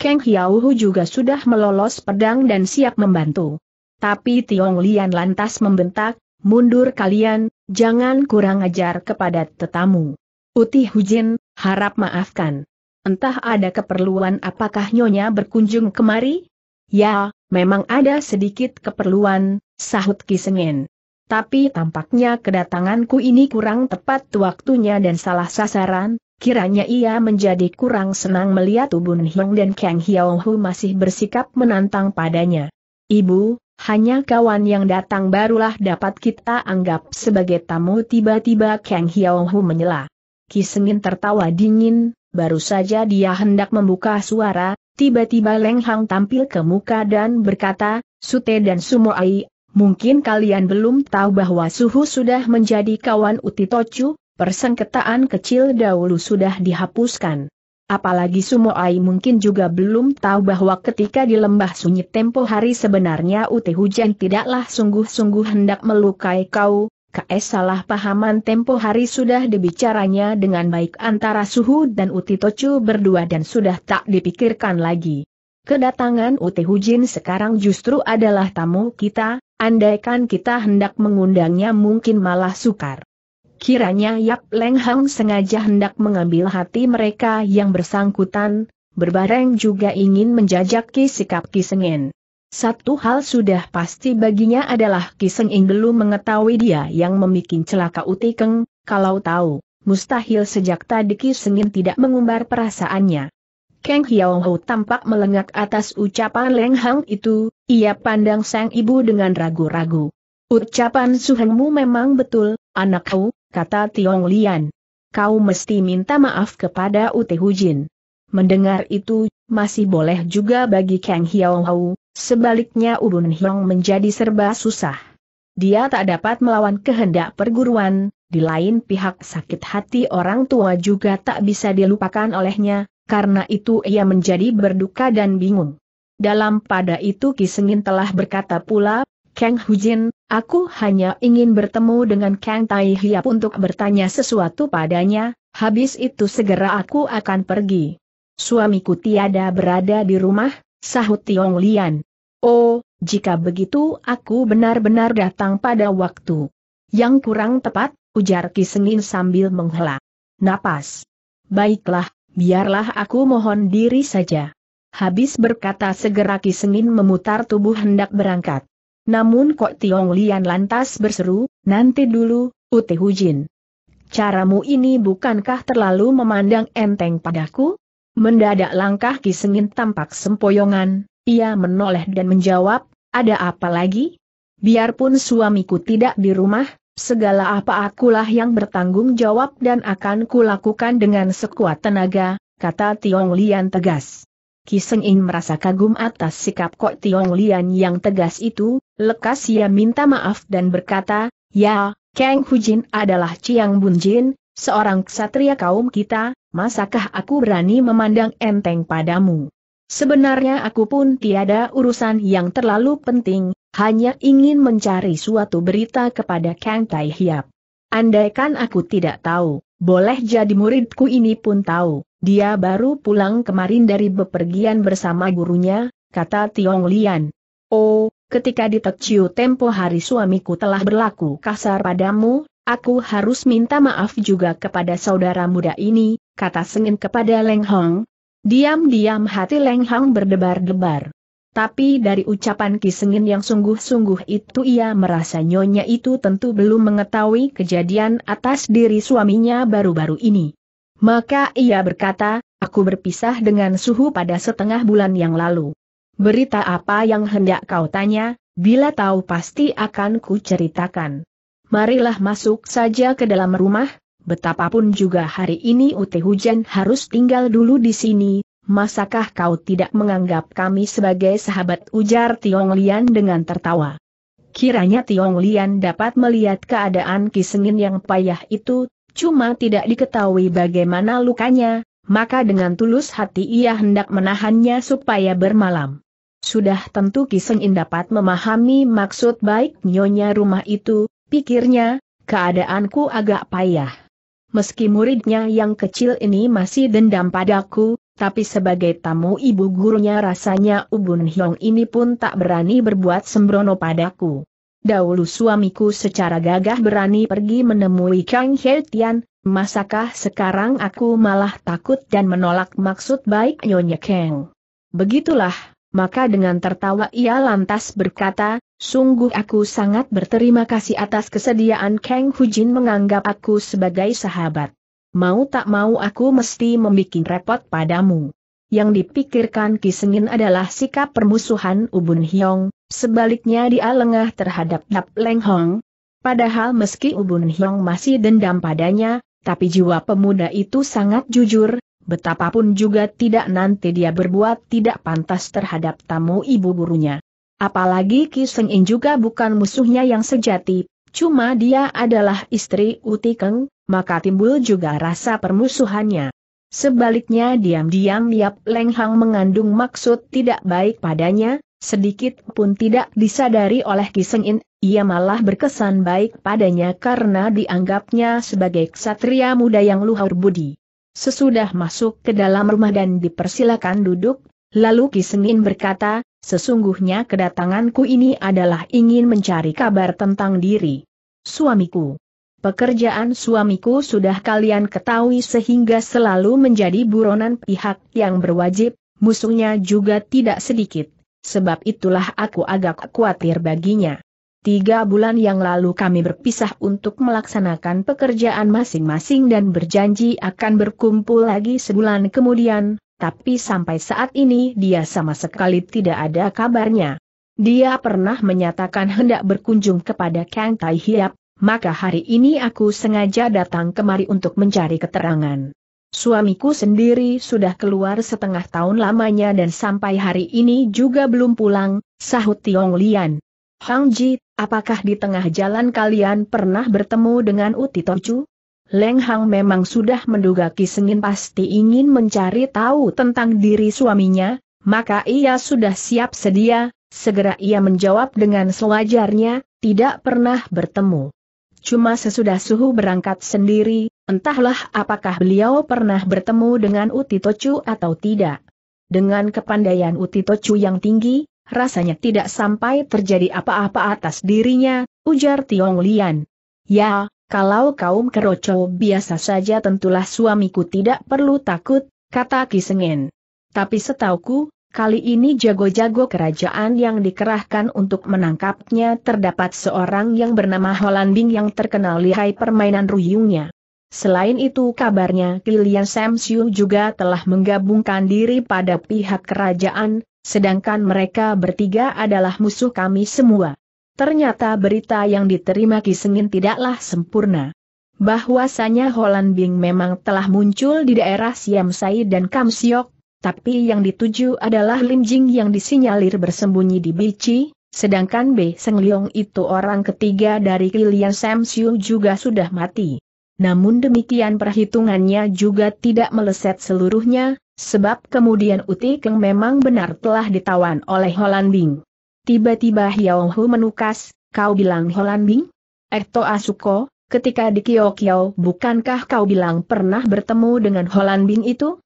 Kang Hiauhu juga sudah melolos pedang dan siap membantu. Tapi Tiong Lian lantas membentak, mundur kalian, jangan kurang ajar kepada tetamu. Uti Hujin, harap maafkan. Entah ada keperluan apakah Nyonya berkunjung kemari? Ya, memang ada sedikit keperluan, sahut Kisengen. Tapi tampaknya kedatanganku ini kurang tepat waktunya dan salah sasaran, Kiranya ia menjadi kurang senang melihat tubuh Nihong dan Kang Hiaohu masih bersikap menantang padanya. Ibu, hanya kawan yang datang barulah dapat kita anggap sebagai tamu tiba-tiba Kang Hiaohu menyela. menyela. Kisengin tertawa dingin, baru saja dia hendak membuka suara, tiba-tiba Leng Hang tampil ke muka dan berkata, Sute dan Sumoai, mungkin kalian belum tahu bahwa Suhu sudah menjadi kawan Uti Tochu? persengketaan kecil dahulu sudah dihapuskan. Apalagi Sumoai mungkin juga belum tahu bahwa ketika di lembah sunyi tempo hari sebenarnya Ute Hujan tidaklah sungguh-sungguh hendak melukai kau, KS salah pahaman tempo hari sudah dibicaranya dengan baik antara Suhu dan Uti Tocu berdua dan sudah tak dipikirkan lagi. Kedatangan Ute Hujin sekarang justru adalah tamu kita, andaikan kita hendak mengundangnya mungkin malah sukar. Kiranya Yap Leng Hang sengaja hendak mengambil hati mereka yang bersangkutan, berbareng juga ingin menjajaki sikap Ki Kisengin. Satu hal sudah pasti baginya adalah Ki Kisengin belum mengetahui dia yang membuat celaka Utikeng, kalau tahu, mustahil sejak tadi Kisengin tidak mengumbar perasaannya. Kang Hiao tampak melengak atas ucapan Leng Hang itu, ia pandang sang ibu dengan ragu-ragu. Ucapan suhengmu memang betul, anakku, kata Tiong Lian. Kau mesti minta maaf kepada Ute Hujin. Mendengar itu, masih boleh juga bagi Kang Hiao Hau, sebaliknya Ubun Hiong menjadi serba susah. Dia tak dapat melawan kehendak perguruan, di lain pihak sakit hati orang tua juga tak bisa dilupakan olehnya, karena itu ia menjadi berduka dan bingung. Dalam pada itu Ki Kisengin telah berkata pula Kang Hujin, aku hanya ingin bertemu dengan Kang Tai Hiap untuk bertanya sesuatu padanya, habis itu segera aku akan pergi. Suamiku tiada berada di rumah, sahut Tiong Lian. Oh, jika begitu aku benar-benar datang pada waktu. Yang kurang tepat, ujar Ki Sengin sambil menghela. Napas. Baiklah, biarlah aku mohon diri saja. Habis berkata segera Ki Sengin memutar tubuh hendak berangkat. Namun Kok Tiong Lian lantas berseru, nanti dulu, Uti Hujin. Caramu ini bukankah terlalu memandang enteng padaku? Mendadak langkah Kisengin tampak sempoyongan, ia menoleh dan menjawab, ada apa lagi? Biarpun suamiku tidak di rumah, segala apa akulah yang bertanggung jawab dan akan kulakukan dengan sekuat tenaga, kata Tiong Lian tegas. Kiseng Ing merasa kagum atas sikap Kok Tiong Lian yang tegas itu, lekas ia minta maaf dan berkata, Ya, Kang Hujin adalah Chiang Bunjin, seorang ksatria kaum kita, masakah aku berani memandang enteng padamu? Sebenarnya aku pun tiada urusan yang terlalu penting, hanya ingin mencari suatu berita kepada Kang Tai Hiap. Andaikan aku tidak tahu, boleh jadi muridku ini pun tahu. Dia baru pulang kemarin dari bepergian bersama gurunya, kata Tiong Lian. Oh, ketika di Tekciu tempo hari suamiku telah berlaku kasar padamu, aku harus minta maaf juga kepada saudara muda ini, kata Sengen kepada Leng Hong. Diam-diam hati Leng Hong berdebar-debar. Tapi dari ucapan Ki Kisengin yang sungguh-sungguh itu ia merasa nyonya itu tentu belum mengetahui kejadian atas diri suaminya baru-baru ini. Maka ia berkata, aku berpisah dengan suhu pada setengah bulan yang lalu. Berita apa yang hendak kau tanya, bila tahu pasti akan ku ceritakan. Marilah masuk saja ke dalam rumah, betapapun juga hari ini uti Hujan harus tinggal dulu di sini, masakah kau tidak menganggap kami sebagai sahabat ujar Tiong Lian dengan tertawa. Kiranya Tiong Lian dapat melihat keadaan kisengin yang payah itu, cuma tidak diketahui bagaimana lukanya, maka dengan tulus hati ia hendak menahannya supaya bermalam. Sudah tentu Kisengin dapat memahami maksud baik nyonya rumah itu, pikirnya, keadaanku agak payah. Meski muridnya yang kecil ini masih dendam padaku, tapi sebagai tamu ibu gurunya rasanya Ubun Hyong ini pun tak berani berbuat sembrono padaku. Dahulu suamiku secara gagah berani pergi menemui Kang He Tian, masakah sekarang aku malah takut dan menolak maksud baik Nyonya Kang? Begitulah, maka dengan tertawa ia lantas berkata, sungguh aku sangat berterima kasih atas kesediaan Kang Hujin menganggap aku sebagai sahabat. Mau tak mau aku mesti membuat repot padamu. Yang dipikirkan Ki Sengin adalah sikap permusuhan Ubun Hyong, sebaliknya dia lengah terhadap Nap Leng Hong. Padahal meski Ubun Hyong masih dendam padanya, tapi jiwa pemuda itu sangat jujur, betapapun juga tidak nanti dia berbuat tidak pantas terhadap tamu ibu gurunya. Apalagi Ki Kisengin juga bukan musuhnya yang sejati, cuma dia adalah istri Utikeng, maka timbul juga rasa permusuhannya. Sebaliknya diam-diam Yap Leng Hang mengandung maksud tidak baik padanya, sedikit pun tidak disadari oleh Kiseng In, ia malah berkesan baik padanya karena dianggapnya sebagai ksatria muda yang luhur budi. Sesudah masuk ke dalam rumah dan dipersilakan duduk, lalu Kiseng In berkata, sesungguhnya kedatanganku ini adalah ingin mencari kabar tentang diri. Suamiku. Pekerjaan suamiku sudah kalian ketahui sehingga selalu menjadi buronan pihak yang berwajib, musuhnya juga tidak sedikit. Sebab itulah aku agak khawatir baginya. Tiga bulan yang lalu kami berpisah untuk melaksanakan pekerjaan masing-masing dan berjanji akan berkumpul lagi sebulan kemudian, tapi sampai saat ini dia sama sekali tidak ada kabarnya. Dia pernah menyatakan hendak berkunjung kepada Kang Tai Hiap, maka hari ini aku sengaja datang kemari untuk mencari keterangan. Suamiku sendiri sudah keluar setengah tahun lamanya dan sampai hari ini juga belum pulang, sahut Tiong Lian. Hang Ji, apakah di tengah jalan kalian pernah bertemu dengan Uti Tocu? Leng Hang memang sudah menduga Kisengin pasti ingin mencari tahu tentang diri suaminya, maka ia sudah siap sedia, segera ia menjawab dengan sewajarnya, tidak pernah bertemu. Cuma sesudah suhu berangkat sendiri, entahlah apakah beliau pernah bertemu dengan Uti Tocu atau tidak. Dengan kepandaian Uti Tocu yang tinggi, rasanya tidak sampai terjadi apa-apa atas dirinya, ujar Tiong Lian. Ya, kalau kaum keroco biasa saja tentulah suamiku tidak perlu takut, kata Kisengen. Tapi setauku, Kali ini jago-jago kerajaan yang dikerahkan untuk menangkapnya terdapat seorang yang bernama Holanding yang terkenal lihai permainan ruyungnya. Selain itu kabarnya Kilian Samsiu juga telah menggabungkan diri pada pihak kerajaan, sedangkan mereka bertiga adalah musuh kami semua. Ternyata berita yang diterima Kisengin tidaklah sempurna bahwasanya Holanding Bing memang telah muncul di daerah Siamsai dan Kamsiok, tapi yang dituju adalah Lim Jing yang disinyalir bersembunyi di Bici, sedangkan B. Seng Leong itu orang ketiga dari Kilian Sam Siu juga sudah mati. Namun demikian perhitungannya juga tidak meleset seluruhnya, sebab kemudian Uti Keng memang benar telah ditawan oleh Holanding. Tiba-tiba Hiao Hu menukas, kau bilang Holanding? Ekto eh, Asuko, ketika di Kyokyo, bukankah kau bilang pernah bertemu dengan Holanding itu?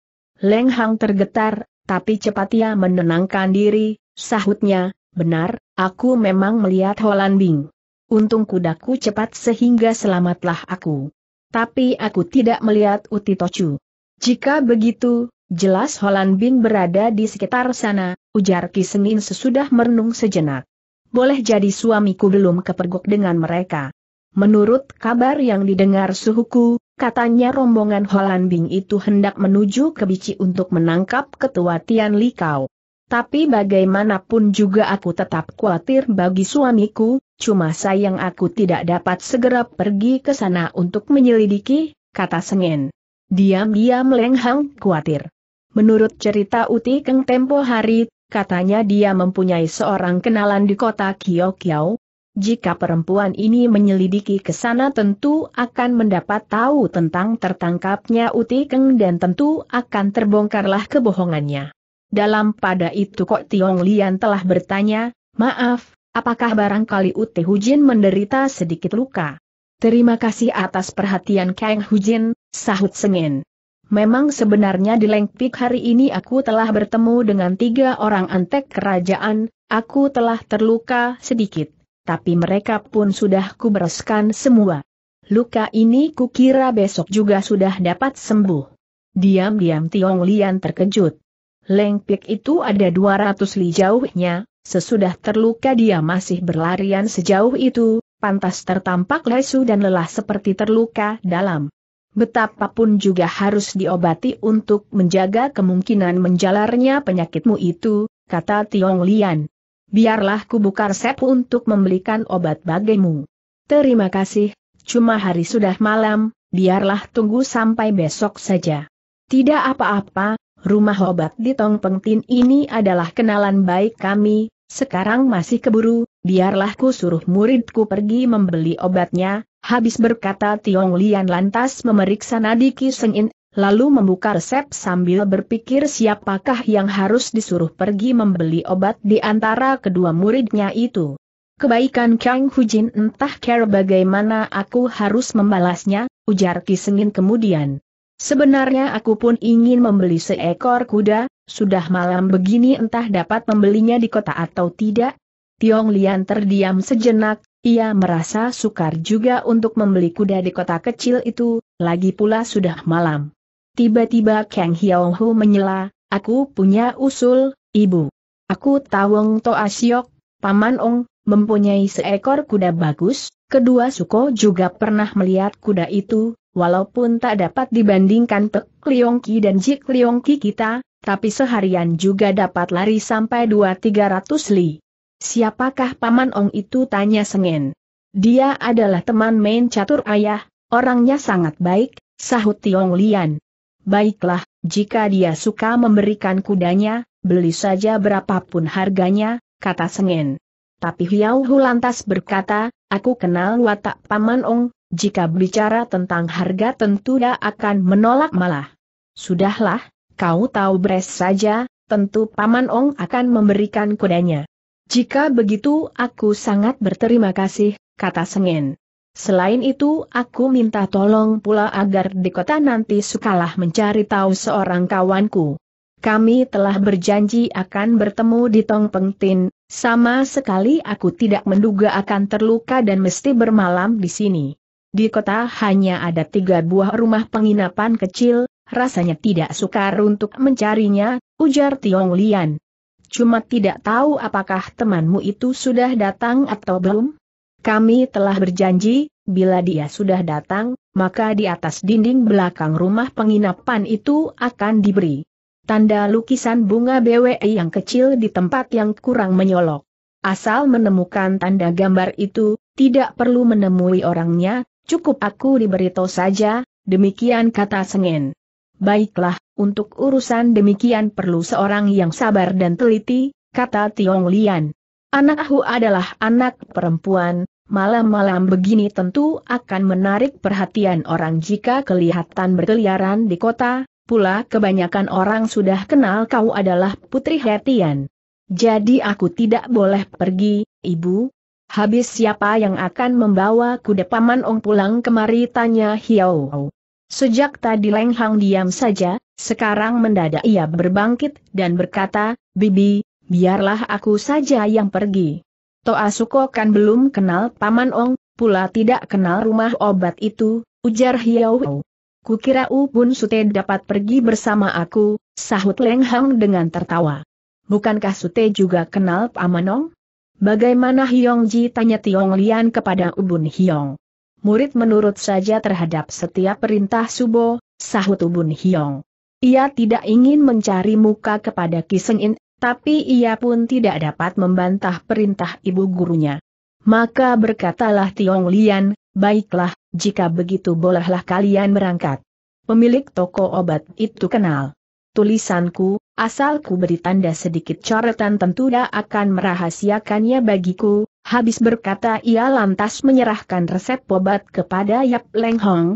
Leng Hang tergetar, tapi cepat ia menenangkan diri, sahutnya, benar, aku memang melihat Holan Bing. Untung kudaku cepat sehingga selamatlah aku. Tapi aku tidak melihat Uti Tochu. Jika begitu, jelas Holan Bing berada di sekitar sana, ujar Ki Senin sesudah merenung sejenak. Boleh jadi suamiku belum kepergok dengan mereka. Menurut kabar yang didengar suhuku, katanya rombongan Holanding itu hendak menuju ke Bici untuk menangkap ketua Tian Likau. Tapi bagaimanapun juga aku tetap khawatir bagi suamiku, cuma sayang aku tidak dapat segera pergi ke sana untuk menyelidiki, kata Sengen. Diam-diam Leng khawatir. Menurut cerita Uti Keng tempo hari, katanya dia mempunyai seorang kenalan di kota Kyokyao, jika perempuan ini menyelidiki ke sana tentu akan mendapat tahu tentang tertangkapnya Uti Keng dan tentu akan terbongkarlah kebohongannya. Dalam pada itu Kok Tiong Lian telah bertanya, maaf, apakah barangkali Uti Hujin menderita sedikit luka? Terima kasih atas perhatian Kang Hujin, sahut Sengin. Memang sebenarnya di Lengpik hari ini aku telah bertemu dengan tiga orang antek kerajaan, aku telah terluka sedikit tapi mereka pun sudah kubereskan semua. Luka ini kukira besok juga sudah dapat sembuh. Diam-diam Tiong Lian terkejut. Lengpik itu ada 200 li jauhnya, sesudah terluka dia masih berlarian sejauh itu, pantas tertampak lesu dan lelah seperti terluka dalam. Betapapun juga harus diobati untuk menjaga kemungkinan menjalarnya penyakitmu itu, kata Tiong Lian biarlah ku buka resep untuk membelikan obat bagimu. Terima kasih, cuma hari sudah malam, biarlah tunggu sampai besok saja. Tidak apa-apa, rumah obat di Tong Pengtin ini adalah kenalan baik kami, sekarang masih keburu, biarlah ku suruh muridku pergi membeli obatnya, habis berkata Tiong Lian lantas memeriksa nadi Ki Seng In, lalu membuka resep sambil berpikir siapakah yang harus disuruh pergi membeli obat di antara kedua muridnya itu. Kebaikan Kang Hujin entah care bagaimana aku harus membalasnya, ujar Kisengin kemudian. Sebenarnya aku pun ingin membeli seekor kuda, sudah malam begini entah dapat membelinya di kota atau tidak. Tiong Lian terdiam sejenak, ia merasa sukar juga untuk membeli kuda di kota kecil itu, lagi pula sudah malam. Tiba-tiba Kang Hiao Hu menyela, aku punya usul, ibu. Aku Tawong Toa Siok, Paman Ong, mempunyai seekor kuda bagus, kedua suko juga pernah melihat kuda itu, walaupun tak dapat dibandingkan Pek Liongki dan Jik Liongki kita, tapi seharian juga dapat lari sampai 2-300 li. Siapakah Paman Ong itu tanya Sengen. Dia adalah teman main catur ayah, orangnya sangat baik, sahut Tiong Lian baiklah, jika dia suka memberikan kudanya, beli saja berapapun harganya, kata Sengen. Tapi Hiau Hu lantas berkata, aku kenal watak Paman Ong, jika bicara tentang harga tentu dia akan menolak malah. Sudahlah, kau tahu beres saja, tentu Paman Ong akan memberikan kudanya. Jika begitu aku sangat berterima kasih, kata Sengen. Selain itu, aku minta tolong pula agar di kota nanti sukalah mencari tahu seorang kawanku. Kami telah berjanji akan bertemu di Tong Pengtin, sama sekali aku tidak menduga akan terluka dan mesti bermalam di sini. Di kota hanya ada tiga buah rumah penginapan kecil, rasanya tidak sukar untuk mencarinya, ujar Tiong Lian. Cuma tidak tahu apakah temanmu itu sudah datang atau belum? Kami telah berjanji, bila dia sudah datang, maka di atas dinding belakang rumah penginapan itu akan diberi tanda lukisan bunga BWI e yang kecil di tempat yang kurang menyolok. Asal menemukan tanda gambar itu, tidak perlu menemui orangnya, cukup aku diberitahu saja, demikian kata Sengen. Baiklah, untuk urusan demikian perlu seorang yang sabar dan teliti, kata Tiong Lian. Anak Ahu adalah anak perempuan, Malam-malam begini tentu akan menarik perhatian orang jika kelihatan berkeliaran di kota, pula kebanyakan orang sudah kenal kau adalah Putri Hetian. Jadi aku tidak boleh pergi, Ibu. Habis siapa yang akan membawa kuda Paman Ong pulang kemari tanya Hiao. Sejak tadi Leng diam saja, sekarang mendadak ia berbangkit dan berkata, Bibi, biarlah aku saja yang pergi. Toa Suko kan belum kenal Paman Ong, pula tidak kenal rumah obat itu, ujar Hiau. Kukira U Bun Sute dapat pergi bersama aku, sahut Leng Hang dengan tertawa. Bukankah Sute juga kenal Paman Ong? Bagaimana Hiong Ji tanya Tiong Lian kepada Ubun Hiong. Murid menurut saja terhadap setiap perintah Subo, sahut Ubun Hiong. Ia tidak ingin mencari muka kepada Kisenin, tapi ia pun tidak dapat membantah perintah ibu gurunya. Maka berkatalah Tiong Lian, baiklah, jika begitu bolehlah kalian berangkat. Pemilik toko obat itu kenal. Tulisanku, asalku beri tanda sedikit coretan tentu dia akan merahasiakannya bagiku, habis berkata ia lantas menyerahkan resep obat kepada Yap Leng Hong.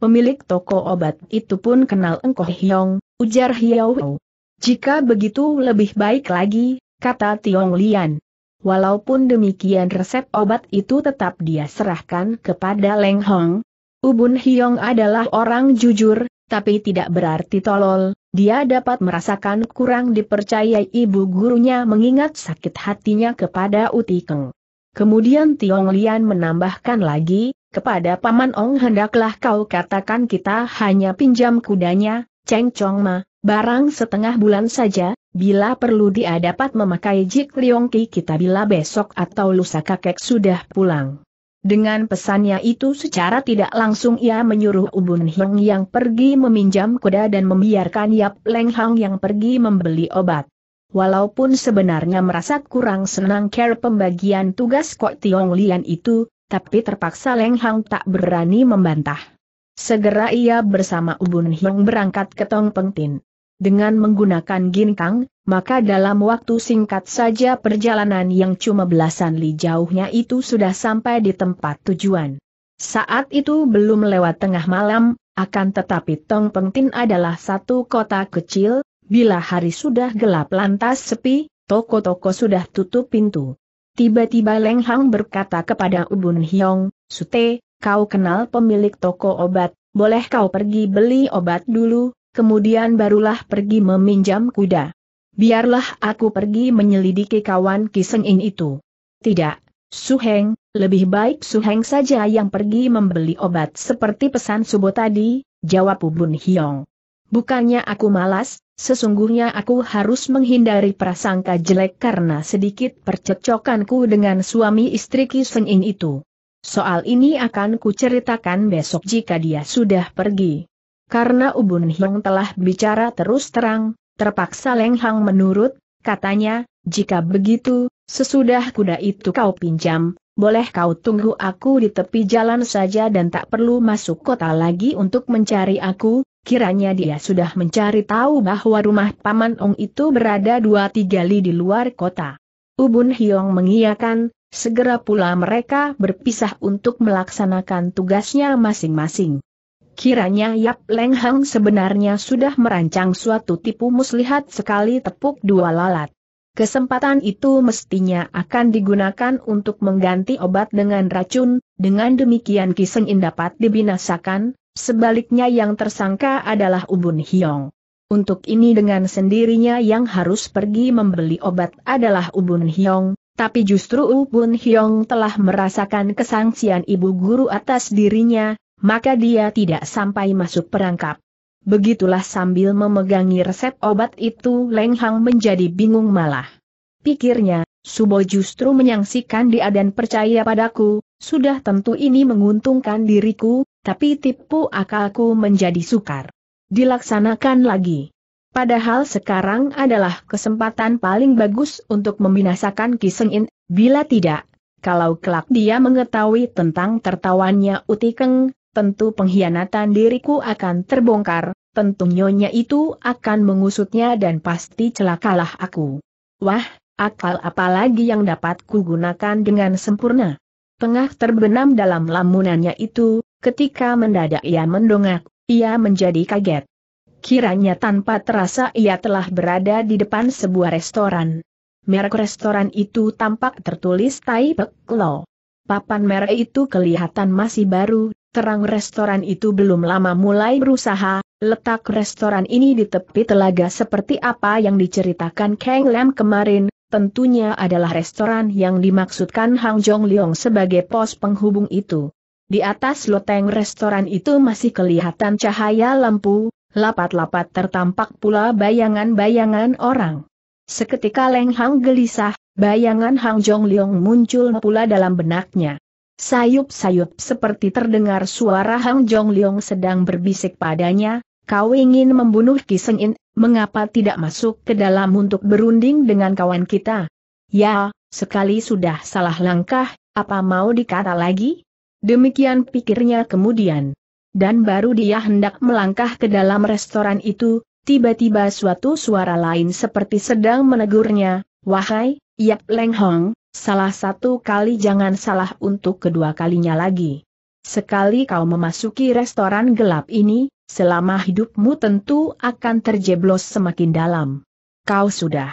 Pemilik toko obat itu pun kenal Engkoh Hyong, ujar Hiau jika begitu lebih baik lagi, kata Tiong Lian. Walaupun demikian resep obat itu tetap dia serahkan kepada Leng Hong. Ubun Hiong adalah orang jujur, tapi tidak berarti tolol, dia dapat merasakan kurang dipercayai ibu gurunya mengingat sakit hatinya kepada Utikeng. Kemudian Tiong Lian menambahkan lagi, kepada Paman Ong hendaklah kau katakan kita hanya pinjam kudanya, Cheng Chong Ma, barang setengah bulan saja, bila perlu dia dapat memakai Jik Leong Ki kita bila besok atau lusa kakek sudah pulang. Dengan pesannya itu secara tidak langsung ia menyuruh Ubun Hong yang pergi meminjam kuda dan membiarkan Yap Leng Hang yang pergi membeli obat. Walaupun sebenarnya merasa kurang senang care pembagian tugas Kok Tiong Lian itu, tapi terpaksa Leng Hang tak berani membantah. Segera ia bersama Ubun Hyung berangkat ke Tong Pengtin. Dengan menggunakan ginkang, maka dalam waktu singkat saja perjalanan yang cuma belasan li jauhnya itu sudah sampai di tempat tujuan. Saat itu belum lewat tengah malam, akan tetapi Tong Pengtin adalah satu kota kecil, bila hari sudah gelap lantas sepi, toko-toko sudah tutup pintu. Tiba-tiba Leng Hang berkata kepada Ubun Hyong, Sute, kau kenal pemilik toko obat, boleh kau pergi beli obat dulu, kemudian barulah pergi meminjam kuda. Biarlah aku pergi menyelidiki kawan Kisengin itu. Tidak, Suheng, lebih baik Suheng saja yang pergi membeli obat seperti pesan Subo tadi, jawab Ubun Hiong. Bukannya aku malas, sesungguhnya aku harus menghindari prasangka jelek karena sedikit percecokanku dengan suami istri Kisengin itu. Soal ini akan kuceritakan besok jika dia sudah pergi. Karena Ubun Hiong telah bicara terus terang, terpaksa Leng Hang menurut, katanya, jika begitu, sesudah kuda itu kau pinjam, boleh kau tunggu aku di tepi jalan saja dan tak perlu masuk kota lagi untuk mencari aku, kiranya dia sudah mencari tahu bahwa rumah Paman Ong itu berada dua tiga li di luar kota. Ubun Hiong mengiyakan, Segera pula mereka berpisah untuk melaksanakan tugasnya masing-masing. Kiranya Yap Leng Hang sebenarnya sudah merancang suatu tipu muslihat sekali tepuk dua lalat. Kesempatan itu mestinya akan digunakan untuk mengganti obat dengan racun, dengan demikian Kiseng In dapat dibinasakan, sebaliknya yang tersangka adalah Ubun Hiong. Untuk ini dengan sendirinya yang harus pergi membeli obat adalah Ubun Hiong, tapi justru U Bun Hyong telah merasakan kesangsian ibu guru atas dirinya, maka dia tidak sampai masuk perangkap. Begitulah sambil memegangi resep obat itu Leng Hang menjadi bingung malah. Pikirnya, Subo justru menyangsikan dia dan percaya padaku, sudah tentu ini menguntungkan diriku, tapi tipu akalku menjadi sukar. Dilaksanakan lagi. Padahal sekarang adalah kesempatan paling bagus untuk membinasakan Kisengin, bila tidak, kalau kelak dia mengetahui tentang tertawannya Utikeng, tentu pengkhianatan diriku akan terbongkar, tentu nyonya itu akan mengusutnya dan pasti celakalah aku. Wah, akal apalagi yang dapat kugunakan dengan sempurna. Tengah terbenam dalam lamunannya itu, ketika mendadak ia mendongak, ia menjadi kaget. Kiranya tanpa terasa ia telah berada di depan sebuah restoran. Merek restoran itu tampak tertulis Taipei Pek Papan merek itu kelihatan masih baru, terang restoran itu belum lama mulai berusaha, letak restoran ini di tepi telaga seperti apa yang diceritakan Kang Lam kemarin, tentunya adalah restoran yang dimaksudkan Hang Jong Leong sebagai pos penghubung itu. Di atas loteng restoran itu masih kelihatan cahaya lampu, Lapat-lapat tertampak pula bayangan-bayangan orang. Seketika Leng Hang gelisah, bayangan Hang Jong Leong muncul pula dalam benaknya. Sayup-sayup seperti terdengar suara Hang Jong Leong sedang berbisik padanya, kau ingin membunuh Kiseng In, mengapa tidak masuk ke dalam untuk berunding dengan kawan kita? Ya, sekali sudah salah langkah, apa mau dikata lagi? Demikian pikirnya kemudian. Dan baru dia hendak melangkah ke dalam restoran itu, tiba-tiba suatu suara lain seperti sedang menegurnya, Wahai, Yap Leng Hong, salah satu kali jangan salah untuk kedua kalinya lagi. Sekali kau memasuki restoran gelap ini, selama hidupmu tentu akan terjeblos semakin dalam. Kau sudah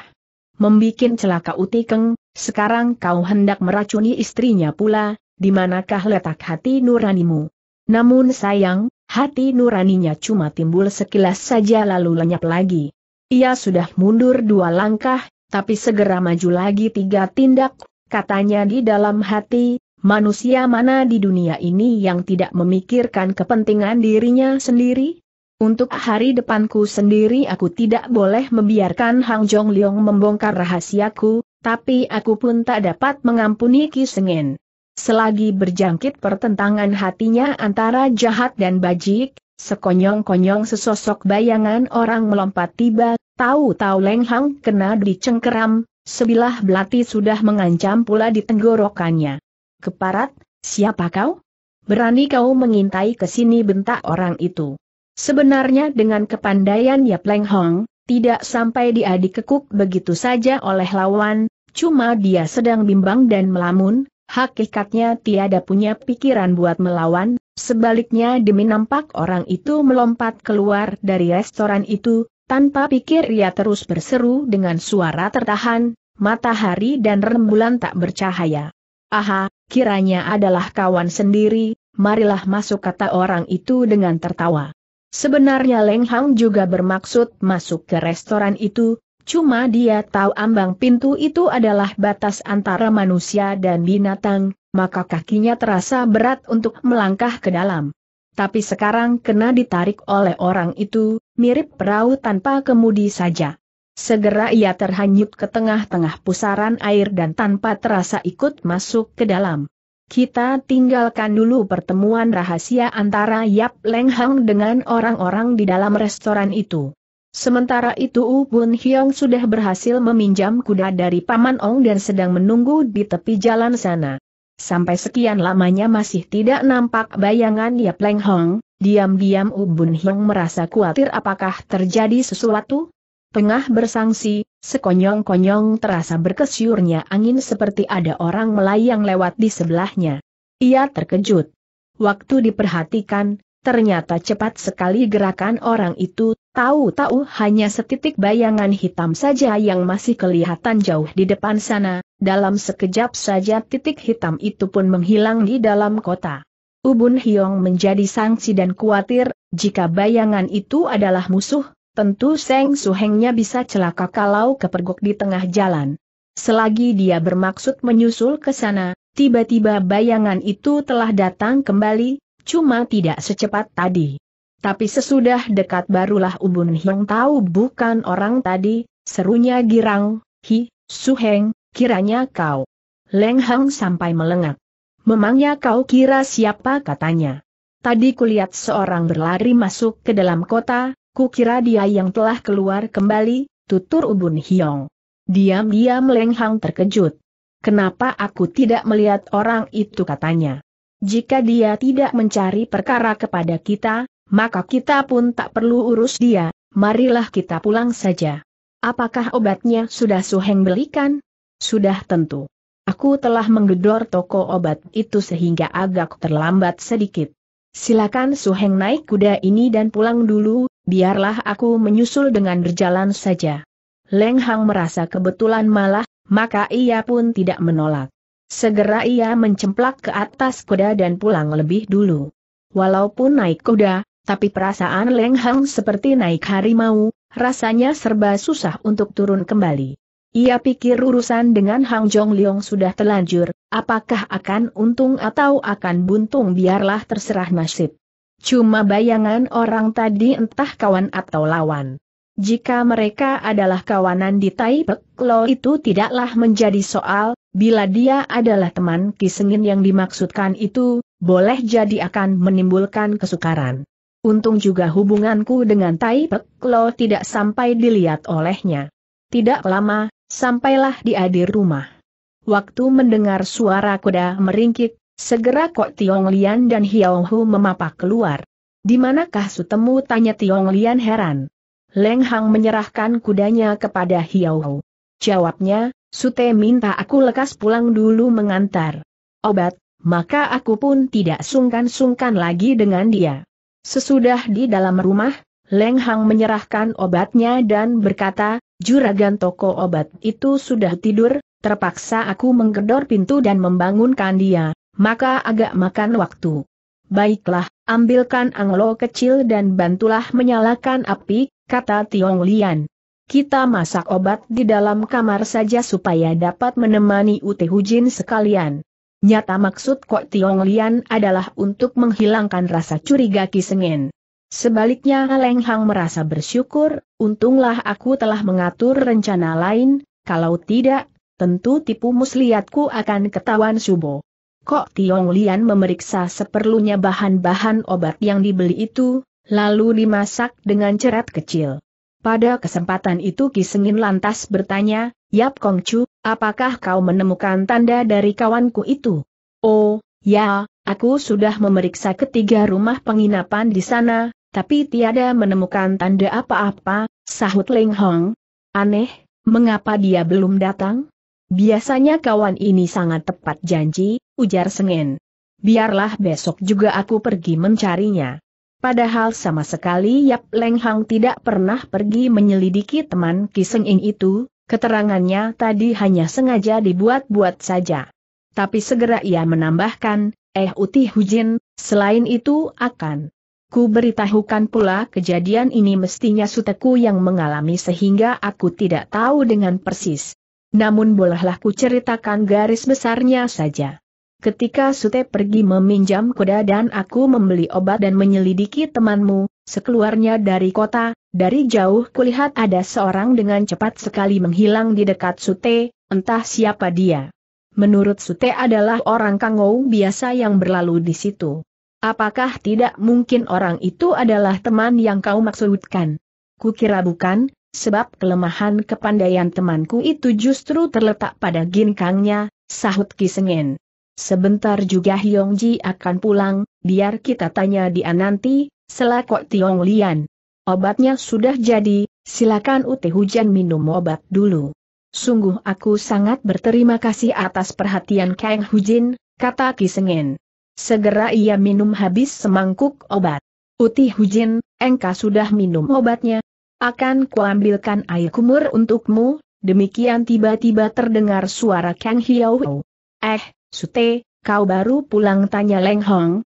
membuat celaka Utikeng, sekarang kau hendak meracuni istrinya pula, di manakah letak hati nuranimu? Namun sayang, hati nuraninya cuma timbul sekilas saja lalu lenyap lagi. Ia sudah mundur dua langkah, tapi segera maju lagi tiga tindak, katanya di dalam hati, manusia mana di dunia ini yang tidak memikirkan kepentingan dirinya sendiri? Untuk hari depanku sendiri aku tidak boleh membiarkan Hang Jong Leong membongkar rahasiaku, tapi aku pun tak dapat mengampuni Ki Sengen. Selagi berjangkit pertentangan hatinya antara jahat dan bajik, sekonyong-konyong sesosok bayangan orang melompat tiba, tahu-tahu lenghang kena dicengkeram, sebilah belati sudah mengancam pula di tenggorokannya. Keparat, siapa kau? Berani kau mengintai ke sini bentak orang itu. Sebenarnya dengan kepandaian Yap Leng Hong, tidak sampai dia dikekuk begitu saja oleh lawan, cuma dia sedang bimbang dan melamun, Hakikatnya tiada punya pikiran buat melawan, sebaliknya demi nampak orang itu melompat keluar dari restoran itu, tanpa pikir ia terus berseru dengan suara tertahan, matahari dan rembulan tak bercahaya. Aha, kiranya adalah kawan sendiri, marilah masuk kata orang itu dengan tertawa. Sebenarnya Leng Hang juga bermaksud masuk ke restoran itu, Cuma dia tahu ambang pintu itu adalah batas antara manusia dan binatang, maka kakinya terasa berat untuk melangkah ke dalam. Tapi sekarang kena ditarik oleh orang itu, mirip perahu tanpa kemudi saja. Segera ia terhanyut ke tengah-tengah pusaran air dan tanpa terasa ikut masuk ke dalam. Kita tinggalkan dulu pertemuan rahasia antara Yap Leng Hang dengan orang-orang di dalam restoran itu. Sementara itu U Bun Hyong sudah berhasil meminjam kuda dari Paman Ong dan sedang menunggu di tepi jalan sana. Sampai sekian lamanya masih tidak nampak bayangan Yap Leng Hong, diam-diam U Bun Hyong merasa khawatir apakah terjadi sesuatu? Tengah bersangsi, sekonyong-konyong terasa berkesyurnya angin seperti ada orang melayang lewat di sebelahnya. Ia terkejut. Waktu diperhatikan, ternyata cepat sekali gerakan orang itu Tahu-tahu hanya setitik bayangan hitam saja yang masih kelihatan jauh di depan sana, dalam sekejap saja titik hitam itu pun menghilang di dalam kota. Ubun Hiong menjadi sangsi dan khawatir, jika bayangan itu adalah musuh, tentu Seng Suhengnya bisa celaka kalau kepergok di tengah jalan. Selagi dia bermaksud menyusul ke sana, tiba-tiba bayangan itu telah datang kembali, cuma tidak secepat tadi. Tapi sesudah dekat barulah Ubun Hiong tahu bukan orang tadi, serunya girang, Hi, Suheng, kiranya kau. Leng Hang sampai melengak. Memangnya kau kira siapa katanya. Tadi kulihat seorang berlari masuk ke dalam kota, Ku kira dia yang telah keluar kembali, tutur Ubun Hiong. Diam-diam Leng Hang terkejut. Kenapa aku tidak melihat orang itu katanya. Jika dia tidak mencari perkara kepada kita, maka kita pun tak perlu urus dia, marilah kita pulang saja. Apakah obatnya sudah Suheng belikan? Sudah tentu. Aku telah menggedor toko obat itu sehingga agak terlambat sedikit. Silakan Suheng naik kuda ini dan pulang dulu, biarlah aku menyusul dengan berjalan saja. Leng Hang merasa kebetulan malah, maka ia pun tidak menolak. Segera ia mencemplak ke atas kuda dan pulang lebih dulu. Walaupun naik kuda, tapi perasaan Leng Hang seperti naik harimau, rasanya serba susah untuk turun kembali. Ia pikir urusan dengan Hang Jong Leong sudah telanjur, apakah akan untung atau akan buntung biarlah terserah nasib. Cuma bayangan orang tadi entah kawan atau lawan. Jika mereka adalah kawanan di Taipek, lo itu tidaklah menjadi soal, bila dia adalah teman Kisengin yang dimaksudkan itu, boleh jadi akan menimbulkan kesukaran. Untung juga hubunganku dengan Tai Pek Lo tidak sampai dilihat olehnya. Tidak lama, sampailah dia di rumah. Waktu mendengar suara kuda meringkik, segera Kok Tiong Lian dan Hiao Hu memapak keluar. Di manakah sutemu tanya Tiong Lian heran. Leng Hang menyerahkan kudanya kepada Hiao Hu. Jawabnya, Sute minta aku lekas pulang dulu mengantar obat, maka aku pun tidak sungkan-sungkan lagi dengan dia. Sesudah di dalam rumah, Leng Hang menyerahkan obatnya dan berkata, juragan toko obat itu sudah tidur, terpaksa aku menggedor pintu dan membangunkan dia, maka agak makan waktu. Baiklah, ambilkan anglo kecil dan bantulah menyalakan api, kata Tiong Lian. Kita masak obat di dalam kamar saja supaya dapat menemani Ute Hujin sekalian. Nyata maksud Kok Tiong Lian adalah untuk menghilangkan rasa curiga Ki Sengen. Sebaliknya Leng Hang merasa bersyukur, untunglah aku telah mengatur rencana lain, kalau tidak, tentu tipu muslihatku akan ketahuan subo. Kok Tiong Lian memeriksa seperlunya bahan-bahan obat yang dibeli itu, lalu dimasak dengan cerat kecil. Pada kesempatan itu Ki Sengin lantas bertanya, Yap Kongcu, apakah kau menemukan tanda dari kawanku itu? Oh, ya, aku sudah memeriksa ketiga rumah penginapan di sana, tapi tiada menemukan tanda apa-apa, sahut Ling Hong. Aneh, mengapa dia belum datang? Biasanya kawan ini sangat tepat janji, ujar Sengen. Biarlah besok juga aku pergi mencarinya. Padahal sama sekali Yap Leng Hang tidak pernah pergi menyelidiki teman Kiseng Ing itu, Keterangannya tadi hanya sengaja dibuat-buat saja. Tapi segera ia menambahkan, eh Uti Hujin, selain itu akan. Ku beritahukan pula kejadian ini mestinya suteku yang mengalami sehingga aku tidak tahu dengan persis. Namun bolehlah ku ceritakan garis besarnya saja. Ketika Sute pergi meminjam kuda dan aku membeli obat dan menyelidiki temanmu, sekeluarnya dari kota, dari jauh kulihat ada seorang dengan cepat sekali menghilang di dekat Sute, entah siapa dia. Menurut Sute adalah orang kangou biasa yang berlalu di situ. Apakah tidak mungkin orang itu adalah teman yang kau maksudkan? Kukira bukan, sebab kelemahan kepandaian temanku itu justru terletak pada ginkangnya, sahut Kisengen. Sebentar juga Hyong Ji akan pulang, biar kita tanya dia nanti, selakok Tiong Lian. Obatnya sudah jadi, silakan Ute Hujan minum obat dulu. Sungguh aku sangat berterima kasih atas perhatian Kang Hujin, kata Ki Kisengen. Segera ia minum habis semangkuk obat. Uti Hujin, engkau sudah minum obatnya. Akan kuambilkan air kumur untukmu, demikian tiba-tiba terdengar suara Kang Hiao. Eh, Sute, kau baru pulang tanya Leng Hong.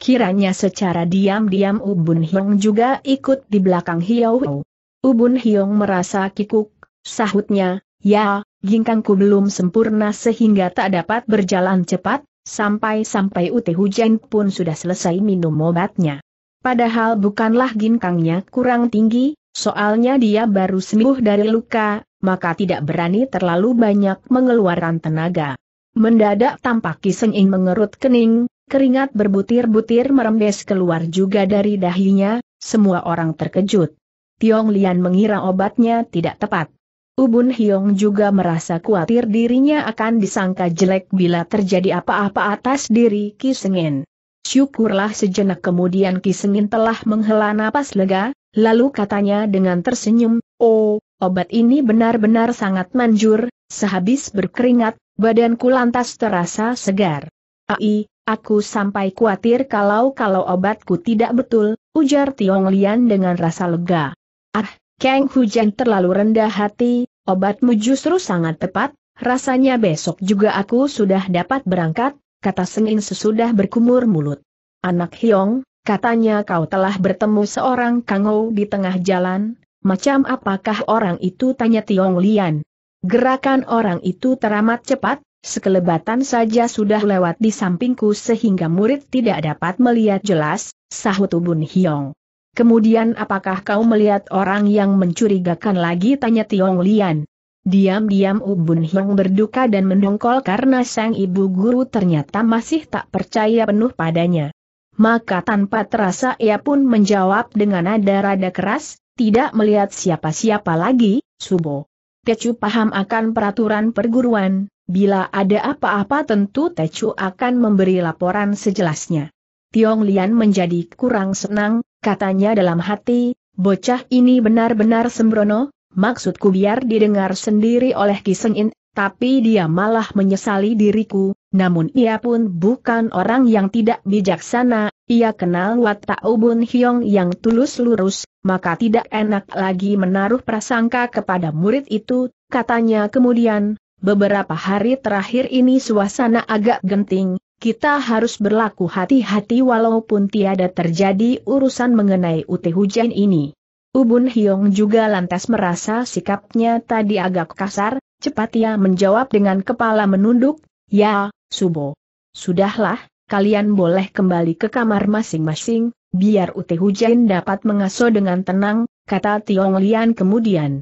Kiranya secara diam-diam Ubun Hiong juga ikut di belakang Hiau. Ubun Hiong merasa kikuk, sahutnya, ya, ginkangku belum sempurna sehingga tak dapat berjalan cepat, sampai-sampai ute hujan pun sudah selesai minum obatnya. Padahal bukanlah ginkangnya kurang tinggi, soalnya dia baru sembuh dari luka, maka tidak berani terlalu banyak mengeluarkan tenaga. Mendadak tampak Kisenying mengerut kening, keringat berbutir-butir merembes keluar juga dari dahinya, semua orang terkejut. Tiong Lian mengira obatnya tidak tepat. Ubun Hiong juga merasa khawatir dirinya akan disangka jelek bila terjadi apa-apa atas diri Kisengin. Syukurlah sejenak kemudian Kisengin telah menghela napas lega, lalu katanya dengan tersenyum, Oh, obat ini benar-benar sangat manjur, sehabis berkeringat, Badanku lantas terasa segar. Ai, aku sampai khawatir kalau-kalau obatku tidak betul, ujar Tiong Lian dengan rasa lega. Ah, Kang Hujan terlalu rendah hati, obatmu justru sangat tepat, rasanya besok juga aku sudah dapat berangkat, kata Senin sesudah berkumur mulut. Anak Hiong, katanya kau telah bertemu seorang kangou di tengah jalan, macam apakah orang itu tanya Tiong Lian. Gerakan orang itu teramat cepat, sekelebatan saja sudah lewat di sampingku sehingga murid tidak dapat melihat jelas, sahut Ubun Hiong. Kemudian apakah kau melihat orang yang mencurigakan lagi tanya Tiong Lian. Diam-diam Ubun Hiong berduka dan mendongkol karena sang ibu guru ternyata masih tak percaya penuh padanya. Maka tanpa terasa ia pun menjawab dengan nada rada keras, tidak melihat siapa-siapa lagi, subuh. Tecu paham akan peraturan perguruan, bila ada apa-apa tentu Tecu akan memberi laporan sejelasnya. Tiong Lian menjadi kurang senang, katanya dalam hati, bocah ini benar-benar sembrono, maksudku biar didengar sendiri oleh Kisengin, tapi dia malah menyesali diriku, namun ia pun bukan orang yang tidak bijaksana, ia kenal watak Ubun Hyong yang tulus lurus, maka tidak enak lagi menaruh prasangka kepada murid itu, katanya kemudian, beberapa hari terakhir ini suasana agak genting, kita harus berlaku hati-hati walaupun tiada terjadi urusan mengenai uti hujan ini. Ubun Hyong juga lantas merasa sikapnya tadi agak kasar, cepat ia menjawab dengan kepala menunduk, ya, Subo. Sudahlah, kalian boleh kembali ke kamar masing-masing, biar Ute Hujan dapat mengasuh dengan tenang, kata Tiong Lian kemudian.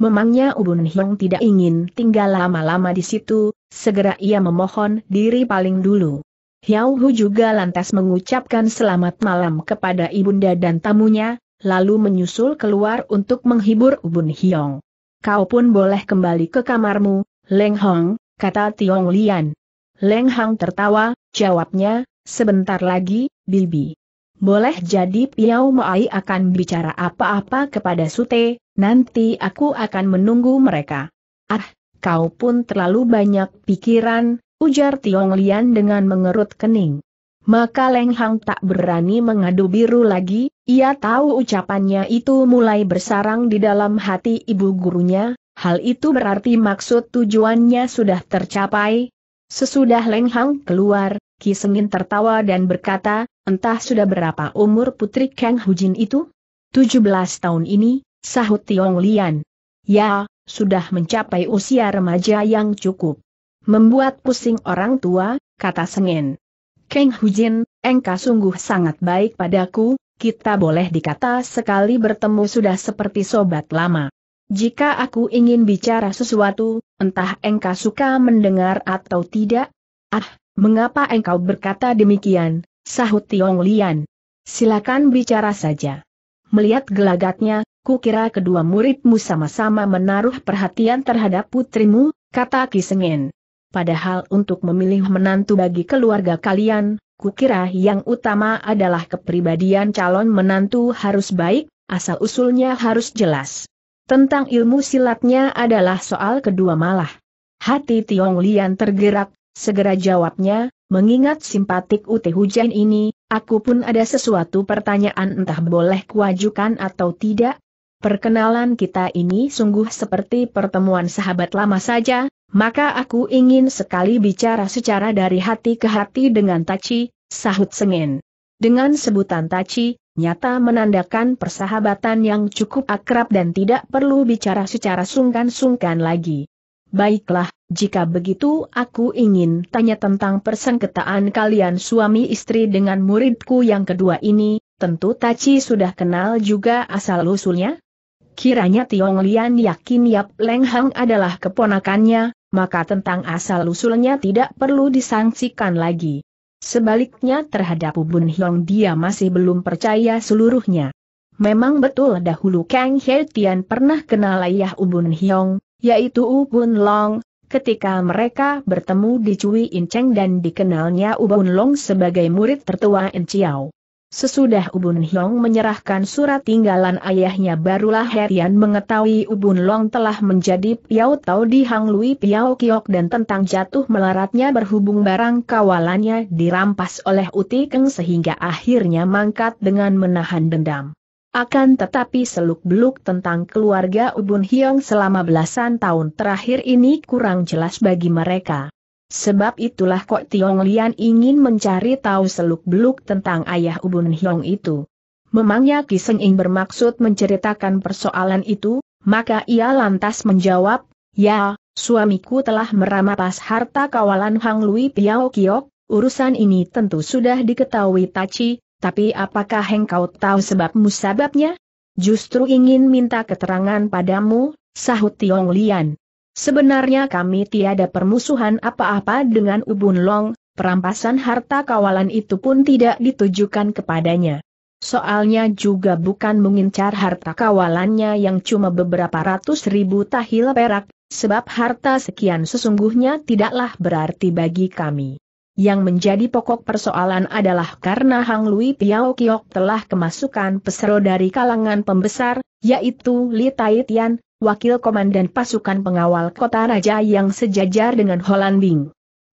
Memangnya Ubun Hyong tidak ingin tinggal lama-lama di situ, segera ia memohon diri paling dulu. Hiao Hu juga lantas mengucapkan selamat malam kepada ibunda dan tamunya, lalu menyusul keluar untuk menghibur Ubun Hyong. Kau pun boleh kembali ke kamarmu, Leng Hong, kata Tiong Lian. Leng Hang tertawa, jawabnya, sebentar lagi, Bibi. Boleh jadi Piau Moai akan bicara apa-apa kepada Sute, nanti aku akan menunggu mereka. Ah, kau pun terlalu banyak pikiran, ujar Tiong Lian dengan mengerut kening. Maka Leng Hang tak berani mengadu biru lagi, ia tahu ucapannya itu mulai bersarang di dalam hati ibu gurunya, hal itu berarti maksud tujuannya sudah tercapai, Sesudah Leng Hang keluar, Ki Sengin tertawa dan berkata, entah sudah berapa umur putri Kang Hujin itu? 17 tahun ini, sahut Tiong Lian. Ya, sudah mencapai usia remaja yang cukup. Membuat pusing orang tua, kata Sengin. Kang Hujin, engkau sungguh sangat baik padaku, kita boleh dikata sekali bertemu sudah seperti sobat lama. Jika aku ingin bicara sesuatu, entah engkau suka mendengar atau tidak? Ah, mengapa engkau berkata demikian, sahut Tiong Lian. Silakan bicara saja. Melihat gelagatnya, kukira kedua muridmu sama-sama menaruh perhatian terhadap putrimu, kata Kisengen. Padahal untuk memilih menantu bagi keluarga kalian, kukira yang utama adalah kepribadian calon menantu harus baik, asal-usulnya harus jelas. Tentang ilmu silatnya adalah soal kedua malah. Hati Tiong Lian tergerak, segera jawabnya, mengingat simpatik Ute Hujan ini, aku pun ada sesuatu pertanyaan entah boleh kuajukan atau tidak. Perkenalan kita ini sungguh seperti pertemuan sahabat lama saja, maka aku ingin sekali bicara secara dari hati ke hati dengan Tachi, sahut Sengen. Dengan sebutan Tachi, nyata menandakan persahabatan yang cukup akrab dan tidak perlu bicara secara sungkan-sungkan lagi. Baiklah, jika begitu aku ingin tanya tentang persengketaan kalian suami istri dengan muridku yang kedua ini, tentu Taci sudah kenal juga asal-usulnya? Kiranya Tiong Lian yakin Yap Leng Hang adalah keponakannya, maka tentang asal-usulnya tidak perlu disangsikan lagi. Sebaliknya terhadap ubun Hyong dia masih belum percaya seluruhnya. Memang betul dahulu Kang He Tian pernah kenal ayah Ubun Hyong, yaitu Ubun Long, ketika mereka bertemu di Cui Inceng dan dikenalnya Ubun Long sebagai murid tertua Enciao. Sesudah Ubun Hiong menyerahkan surat tinggalan ayahnya barulah Herian mengetahui Ubun Long telah menjadi Piao Tau di Hang Lui Piao Kiok dan tentang jatuh melaratnya berhubung barang kawalannya dirampas oleh Uti Keng sehingga akhirnya mangkat dengan menahan dendam. Akan tetapi seluk-beluk tentang keluarga Ubun Hiong selama belasan tahun terakhir ini kurang jelas bagi mereka. Sebab itulah kok Tiong Lian ingin mencari tahu seluk-beluk tentang ayah Ubun Hiong itu. Memangnya Kiseng Ing bermaksud menceritakan persoalan itu, maka ia lantas menjawab, Ya, suamiku telah merampas harta kawalan Hang Lui Piao Kiok, urusan ini tentu sudah diketahui Tachi, tapi apakah engkau tahu sebab musababnya? Justru ingin minta keterangan padamu, sahut Tiong Lian. Sebenarnya kami tiada permusuhan apa-apa dengan Ubun Long, perampasan harta kawalan itu pun tidak ditujukan kepadanya. Soalnya juga bukan mengincar harta kawalannya yang cuma beberapa ratus ribu tahil perak, sebab harta sekian sesungguhnya tidaklah berarti bagi kami. Yang menjadi pokok persoalan adalah karena Hang Lui Piao Kiok telah kemasukan pesero dari kalangan pembesar, yaitu Li Tai Tian, wakil komandan pasukan pengawal kota raja yang sejajar dengan Holland Holanding.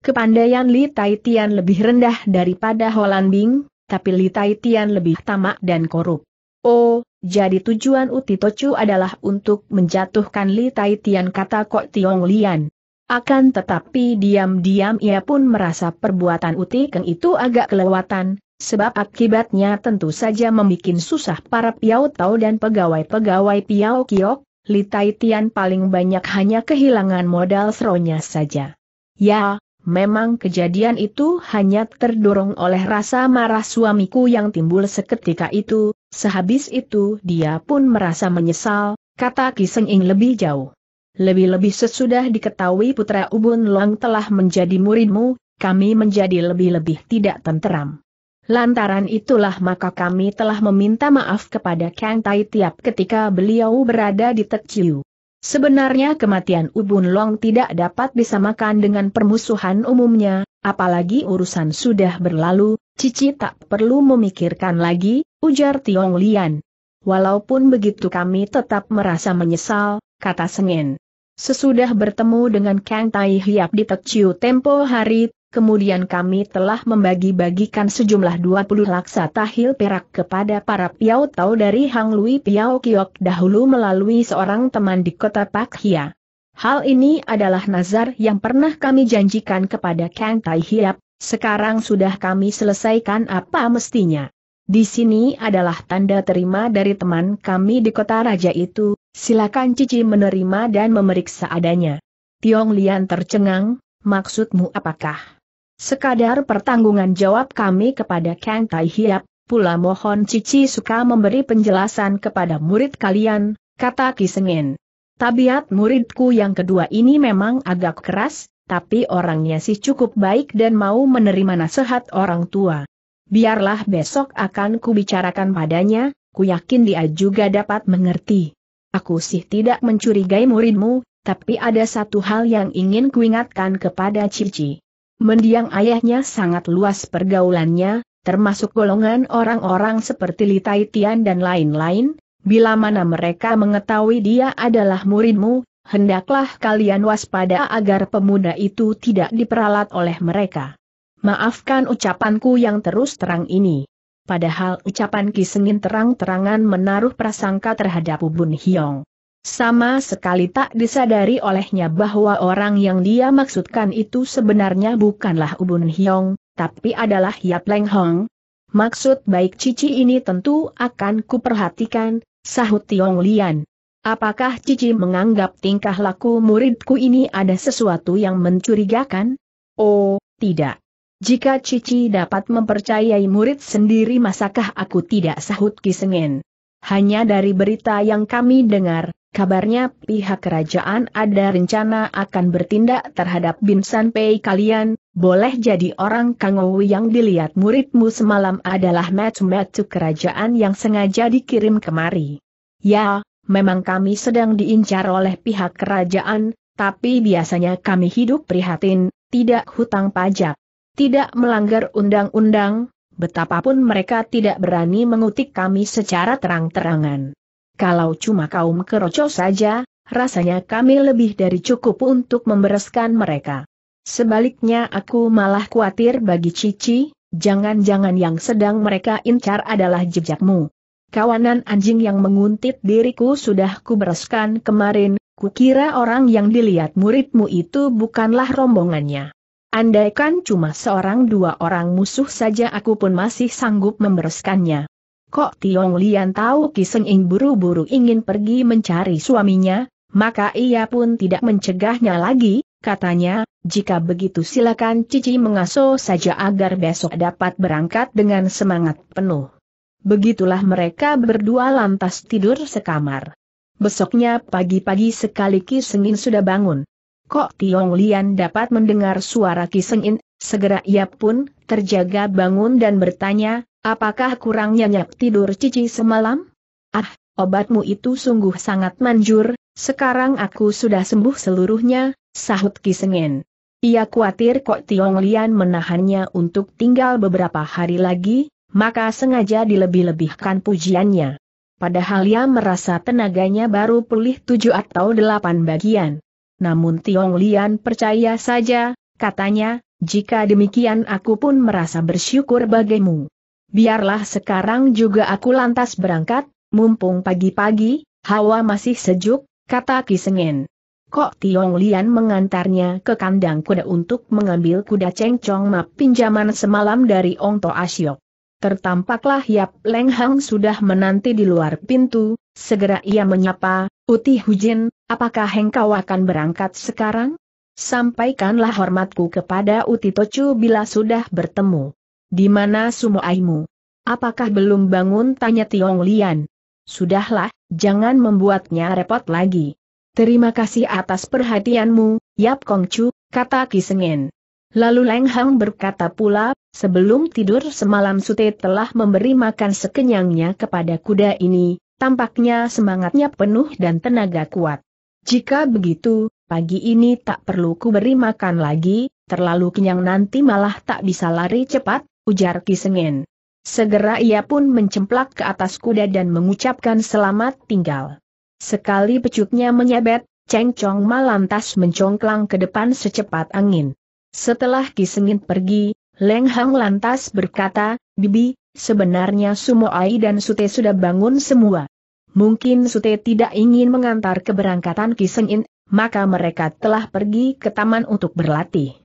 Kepandaian Li Taitian lebih rendah daripada Holland Holanding, tapi Li Taitian lebih tamak dan korup. Oh, jadi tujuan Uti Tocu adalah untuk menjatuhkan Li Taitian kata Kok Tiong Lian. Akan tetapi diam-diam ia pun merasa perbuatan Uti Keng itu agak kelewatan, sebab akibatnya tentu saja membuat susah para piau tau dan pegawai-pegawai piau kiok, Li Tai Tian paling banyak hanya kehilangan modal seronya saja. Ya, memang kejadian itu hanya terdorong oleh rasa marah suamiku yang timbul seketika itu, sehabis itu dia pun merasa menyesal, kata Kiseng Ing lebih jauh. Lebih-lebih sesudah diketahui putra Ubun Long telah menjadi muridmu, kami menjadi lebih-lebih tidak tenteram. Lantaran itulah maka kami telah meminta maaf kepada Kang Tai tiap ketika beliau berada di Tekciu. Sebenarnya kematian Ubun Long tidak dapat disamakan dengan permusuhan umumnya, apalagi urusan sudah berlalu, Cici tak perlu memikirkan lagi, ujar Tiong Lian. Walaupun begitu kami tetap merasa menyesal, kata Sengen. Sesudah bertemu dengan Kang Tai Hiap di Tekciu tempo hari, Kemudian kami telah membagi-bagikan sejumlah 20 laksa tahil perak kepada para piao tau dari Hang Lui Piao Kiok dahulu melalui seorang teman di kota Pak Hia. Hal ini adalah nazar yang pernah kami janjikan kepada Kang Tai Hiap, sekarang sudah kami selesaikan apa mestinya. Di sini adalah tanda terima dari teman kami di kota raja itu, silakan Cici menerima dan memeriksa adanya. Tiong Lian tercengang, maksudmu apakah? Sekadar pertanggungan jawab kami kepada Kang Tai Hiap, pula mohon Cici suka memberi penjelasan kepada murid kalian, kata Kisengin. Tabiat muridku yang kedua ini memang agak keras, tapi orangnya sih cukup baik dan mau menerima nasihat orang tua. Biarlah besok akan kubicarakan padanya, ku yakin dia juga dapat mengerti. Aku sih tidak mencurigai muridmu, tapi ada satu hal yang ingin kuingatkan kepada Cici. Mendiang ayahnya sangat luas pergaulannya, termasuk golongan orang-orang seperti Litai Tian dan lain-lain, bila mana mereka mengetahui dia adalah muridmu, hendaklah kalian waspada agar pemuda itu tidak diperalat oleh mereka. Maafkan ucapanku yang terus terang ini. Padahal ucapan Ki Sengin terang-terangan menaruh prasangka terhadap Bun Hiong. Sama sekali tak disadari olehnya bahwa orang yang dia maksudkan itu sebenarnya bukanlah Ubun Hyong, tapi adalah Yap Leng Hong. Maksud baik Cici ini tentu akan kuperhatikan, sahut Tiong Lian. Apakah Cici menganggap tingkah laku muridku ini ada sesuatu yang mencurigakan? Oh, tidak. Jika Cici dapat mempercayai murid sendiri masakah aku tidak sahut Kisengen? Hanya dari berita yang kami dengar, Kabarnya pihak kerajaan ada rencana akan bertindak terhadap Binsan Pei kalian, boleh jadi orang Kangowi yang dilihat muridmu semalam adalah metu-metu kerajaan yang sengaja dikirim kemari. Ya, memang kami sedang diincar oleh pihak kerajaan, tapi biasanya kami hidup prihatin, tidak hutang pajak, tidak melanggar undang-undang, betapapun mereka tidak berani mengutik kami secara terang-terangan. Kalau cuma kaum keroco saja, rasanya kami lebih dari cukup untuk membereskan mereka. Sebaliknya aku malah khawatir bagi Cici, jangan-jangan yang sedang mereka incar adalah jejakmu. Kawanan anjing yang menguntit diriku sudah kubereskan kemarin, kukira orang yang dilihat muridmu itu bukanlah rombongannya. Andaikan cuma seorang dua orang musuh saja aku pun masih sanggup membereskannya. Kok Tiong Lian tahu Kiseng Ing buru-buru ingin pergi mencari suaminya, maka ia pun tidak mencegahnya lagi, katanya, jika begitu silakan Cici mengasuh saja agar besok dapat berangkat dengan semangat penuh. Begitulah mereka berdua lantas tidur sekamar. Besoknya pagi-pagi sekali Ki Sengin sudah bangun. Kok Tiong Lian dapat mendengar suara Ki Sengin, segera ia pun terjaga bangun dan bertanya, Apakah kurang nyenyak tidur cici semalam? Ah, obatmu itu sungguh sangat manjur, sekarang aku sudah sembuh seluruhnya, sahut Kisengen. Ia khawatir kok Tiong Lian menahannya untuk tinggal beberapa hari lagi, maka sengaja dilebih-lebihkan pujiannya. Padahal ia merasa tenaganya baru pulih tujuh atau delapan bagian. Namun Tiong Lian percaya saja, katanya, jika demikian aku pun merasa bersyukur bagimu. Biarlah sekarang juga aku lantas berangkat, mumpung pagi-pagi, hawa masih sejuk, kata Kisengin. Kok Tiong Lian mengantarnya ke kandang kuda untuk mengambil kuda cengcong map pinjaman semalam dari Ong To Asyok. Tertampaklah Yap Leng Hang sudah menanti di luar pintu, segera ia menyapa, Uti Hujin, apakah engkau akan berangkat sekarang? Sampaikanlah hormatku kepada Uti Tocu bila sudah bertemu. Di mana Sumoaimu? Apakah belum bangun tanya Tiong Lian? Sudahlah, jangan membuatnya repot lagi. Terima kasih atas perhatianmu, Yap Chu, kata Kisengin. Lalu Leng Hang berkata pula, sebelum tidur semalam Sute telah memberi makan sekenyangnya kepada kuda ini, tampaknya semangatnya penuh dan tenaga kuat. Jika begitu, pagi ini tak perlu ku beri makan lagi, terlalu kenyang nanti malah tak bisa lari cepat, ujar Ki Kisengen. Segera ia pun mencemplak ke atas kuda dan mengucapkan selamat tinggal. Sekali pecutnya menyabet, Cheng Chong malantas mencongklang ke depan secepat angin. Setelah Ki Kisengen pergi, Leng Hang lantas berkata, Bibi, sebenarnya Sumo Ai dan Sute sudah bangun semua. Mungkin Sute tidak ingin mengantar keberangkatan Ki Kisengen, maka mereka telah pergi ke taman untuk berlatih.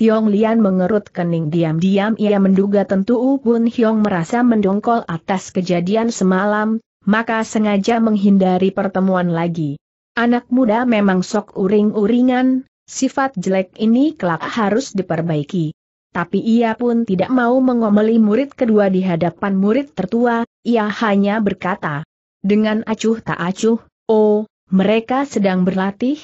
Tiong Lian mengerut kening diam-diam ia menduga tentu U Bun Hyong merasa mendongkol atas kejadian semalam, maka sengaja menghindari pertemuan lagi. Anak muda memang sok uring-uringan, sifat jelek ini kelak harus diperbaiki. Tapi ia pun tidak mau mengomeli murid kedua di hadapan murid tertua, ia hanya berkata, dengan acuh tak acuh, oh, mereka sedang berlatih?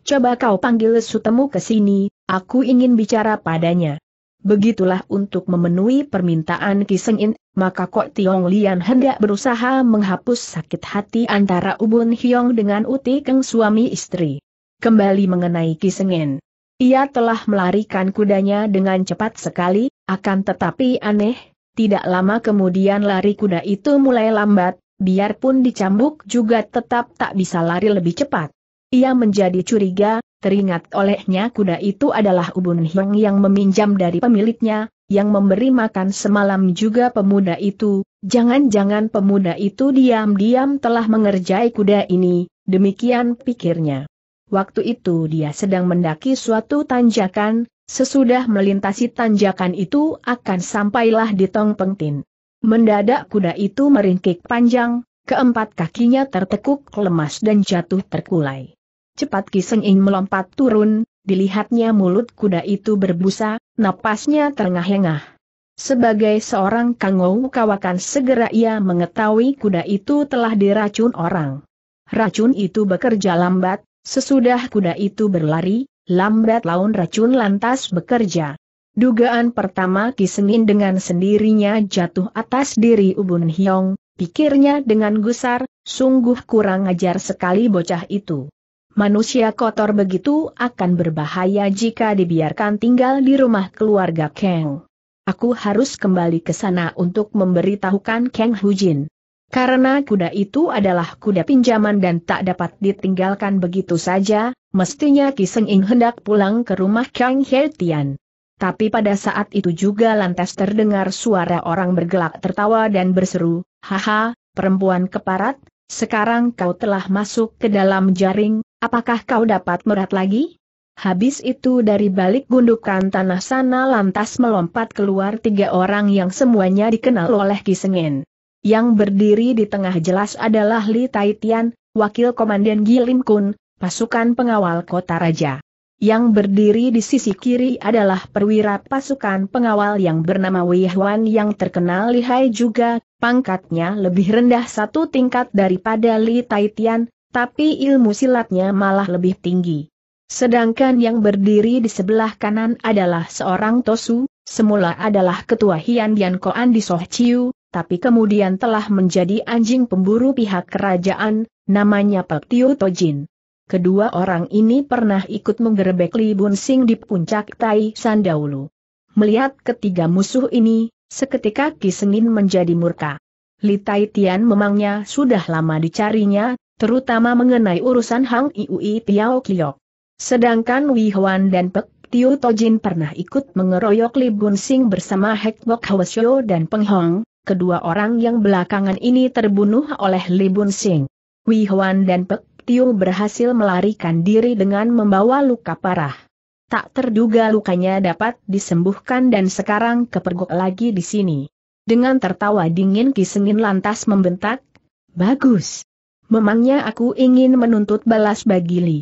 Coba kau panggil Sutemu ke sini, Aku ingin bicara padanya. Begitulah untuk memenuhi permintaan Ki Sengin, maka Kok Tiong Lian hendak berusaha menghapus sakit hati antara Ubun Hiong dengan Uti Keng suami istri. Kembali mengenai Ki Sengin. Ia telah melarikan kudanya dengan cepat sekali, akan tetapi aneh, tidak lama kemudian lari kuda itu mulai lambat, biarpun dicambuk juga tetap tak bisa lari lebih cepat. Ia menjadi curiga, Teringat olehnya kuda itu adalah Ubun Hyong yang meminjam dari pemiliknya, yang memberi makan semalam juga pemuda itu, jangan-jangan pemuda itu diam-diam telah mengerjai kuda ini, demikian pikirnya. Waktu itu dia sedang mendaki suatu tanjakan, sesudah melintasi tanjakan itu akan sampailah di tong pengtin. Mendadak kuda itu meringkik panjang, keempat kakinya tertekuk lemas dan jatuh terkulai. Cepat Kiseng Ing melompat turun, dilihatnya mulut kuda itu berbusa, napasnya terengah-engah. Sebagai seorang kangou kawakan segera ia mengetahui kuda itu telah diracun orang. Racun itu bekerja lambat, sesudah kuda itu berlari, lambat laun racun lantas bekerja. Dugaan pertama Kisengin dengan sendirinya jatuh atas diri Ubun Hiong, pikirnya dengan gusar, sungguh kurang ajar sekali bocah itu. Manusia kotor begitu akan berbahaya jika dibiarkan tinggal di rumah keluarga Kang. Aku harus kembali ke sana untuk memberitahukan Kang Hujin. Karena kuda itu adalah kuda pinjaman dan tak dapat ditinggalkan begitu saja, mestinya Ki Seng Ing hendak pulang ke rumah Kang He Tapi pada saat itu juga lantas terdengar suara orang bergelak tertawa dan berseru, Haha, perempuan keparat, sekarang kau telah masuk ke dalam jaring, Apakah kau dapat merat lagi? Habis itu dari balik gundukan tanah sana lantas melompat keluar tiga orang yang semuanya dikenal oleh Kisengen. Yang berdiri di tengah jelas adalah Li Taitian, Wakil Komandan Gilim Kun, pasukan pengawal kota raja. Yang berdiri di sisi kiri adalah perwira pasukan pengawal yang bernama Wei Huan yang terkenal lihai juga, pangkatnya lebih rendah satu tingkat daripada Li Taitian, tapi ilmu silatnya malah lebih tinggi. Sedangkan yang berdiri di sebelah kanan adalah seorang Tosu, semula adalah ketua Hian Dian Koan di Sohciu, tapi kemudian telah menjadi anjing pemburu pihak kerajaan, namanya Pek Tiu Tojin. Kedua orang ini pernah ikut menggerebek Li Bun Sing di puncak Tai San dahulu. Melihat ketiga musuh ini, seketika Ki Senin menjadi murka. Li Tai Tian memangnya sudah lama dicarinya, terutama mengenai urusan Hang Iui Piao Kio. Sedangkan Wei Huan dan Pek Tiu Tojin pernah ikut mengeroyok Li Bun Sing bersama Hek Bok Hwasyo dan Peng Hong, kedua orang yang belakangan ini terbunuh oleh Li Bun Sing. Wei Huan dan Pek Tiu berhasil melarikan diri dengan membawa luka parah. Tak terduga lukanya dapat disembuhkan dan sekarang kepergok lagi di sini. Dengan tertawa dingin Kisengin lantas membentak, Bagus. Memangnya aku ingin menuntut balas bagi Li.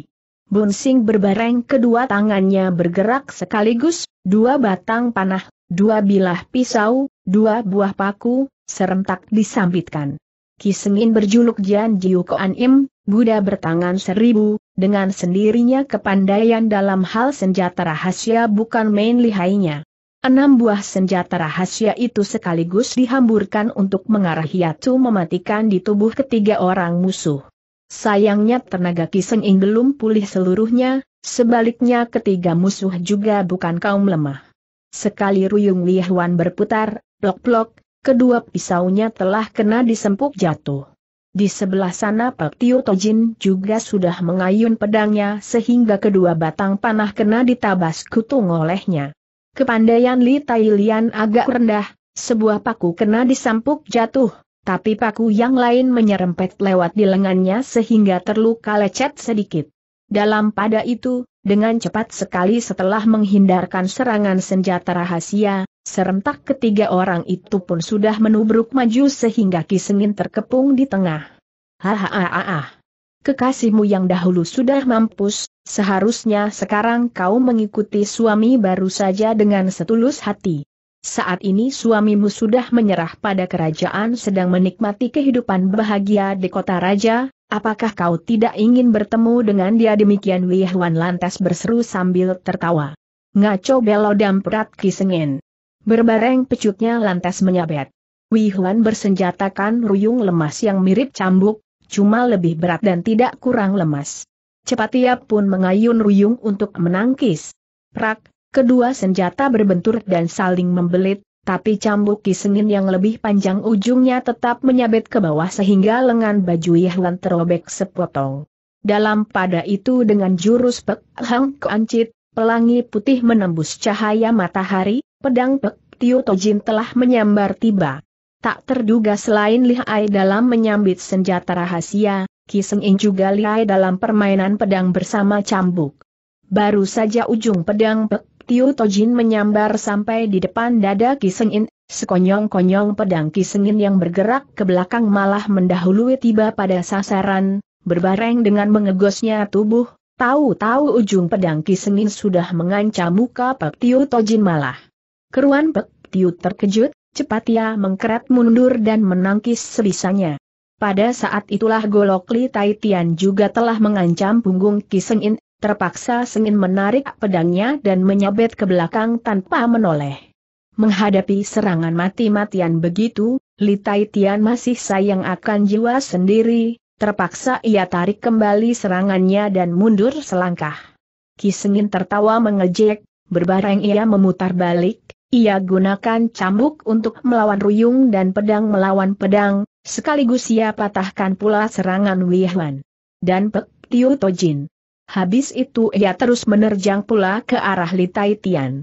Bunsing berbareng kedua tangannya bergerak sekaligus, dua batang panah, dua bilah pisau, dua buah paku, serentak disambitkan. Kisengin berjuluk Jian Jiu An Im, Buddha bertangan seribu, dengan sendirinya kepandaian dalam hal senjata rahasia bukan main lihainya. Enam buah senjata rahasia itu sekaligus dihamburkan untuk mengarah Yatu mematikan di tubuh ketiga orang musuh. Sayangnya tenaga Kiseng Ing belum pulih seluruhnya, sebaliknya ketiga musuh juga bukan kaum lemah. Sekali Ruyung Lihwan berputar, blok-blok kedua pisaunya telah kena disempuk jatuh. Di sebelah sana Pak Tio Tojin juga sudah mengayun pedangnya sehingga kedua batang panah kena ditabas kutung olehnya. Kepandaian Li Tailian agak rendah, sebuah paku kena disampuk jatuh, tapi paku yang lain menyerempet lewat di lengannya sehingga terluka lecet sedikit. Dalam pada itu, dengan cepat sekali setelah menghindarkan serangan senjata rahasia, serentak ketiga orang itu pun sudah menubruk maju sehingga Ki Sengin terkepung di tengah. Hahaha kekasihmu yang dahulu sudah mampus, seharusnya sekarang kau mengikuti suami baru saja dengan setulus hati. Saat ini suamimu sudah menyerah pada kerajaan sedang menikmati kehidupan bahagia di kota raja, apakah kau tidak ingin bertemu dengan dia demikian Wei Huan lantas berseru sambil tertawa. Ngaco belo damprat kisengin. Berbareng pecutnya lantas menyabet. Wei Huan bersenjatakan ruyung lemas yang mirip cambuk, cuma lebih berat dan tidak kurang lemas. Cepat ia pun mengayun ruyung untuk menangkis. Prak, kedua senjata berbentur dan saling membelit, tapi cambuk kisengin yang lebih panjang ujungnya tetap menyabet ke bawah sehingga lengan baju Yehlan terobek sepotong. Dalam pada itu dengan jurus Pek Hang Kancit, pelangi putih menembus cahaya matahari, pedang Pek Tiu Tojin telah menyambar tiba. Tak terduga selain lihai dalam menyambit senjata rahasia, Kisengin juga lihai dalam permainan pedang bersama cambuk. Baru saja ujung pedang Pek Tiu Tojin menyambar sampai di depan dada Kisengin, sekonyong-konyong pedang Kisengin yang bergerak ke belakang malah mendahului tiba pada sasaran, berbareng dengan mengegosnya tubuh, tahu-tahu ujung pedang Kisengin sudah mengancam muka Pek Tiu Tojin malah. Keruan Pek Tiu terkejut, cepat ia mengkeret mundur dan menangkis sebisanya. Pada saat itulah Golokli Tai Tian juga telah mengancam punggung Ki terpaksa Sengin menarik pedangnya dan menyabet ke belakang tanpa menoleh. Menghadapi serangan mati-matian begitu, Li Tai masih sayang akan jiwa sendiri, terpaksa ia tarik kembali serangannya dan mundur selangkah. Ki tertawa mengejek, berbareng ia memutar balik, ia gunakan cambuk untuk melawan ruyung dan pedang melawan pedang, sekaligus ia patahkan pula serangan Wihwan dan Pek Tiu Tojin. Habis itu ia terus menerjang pula ke arah Litai Tian.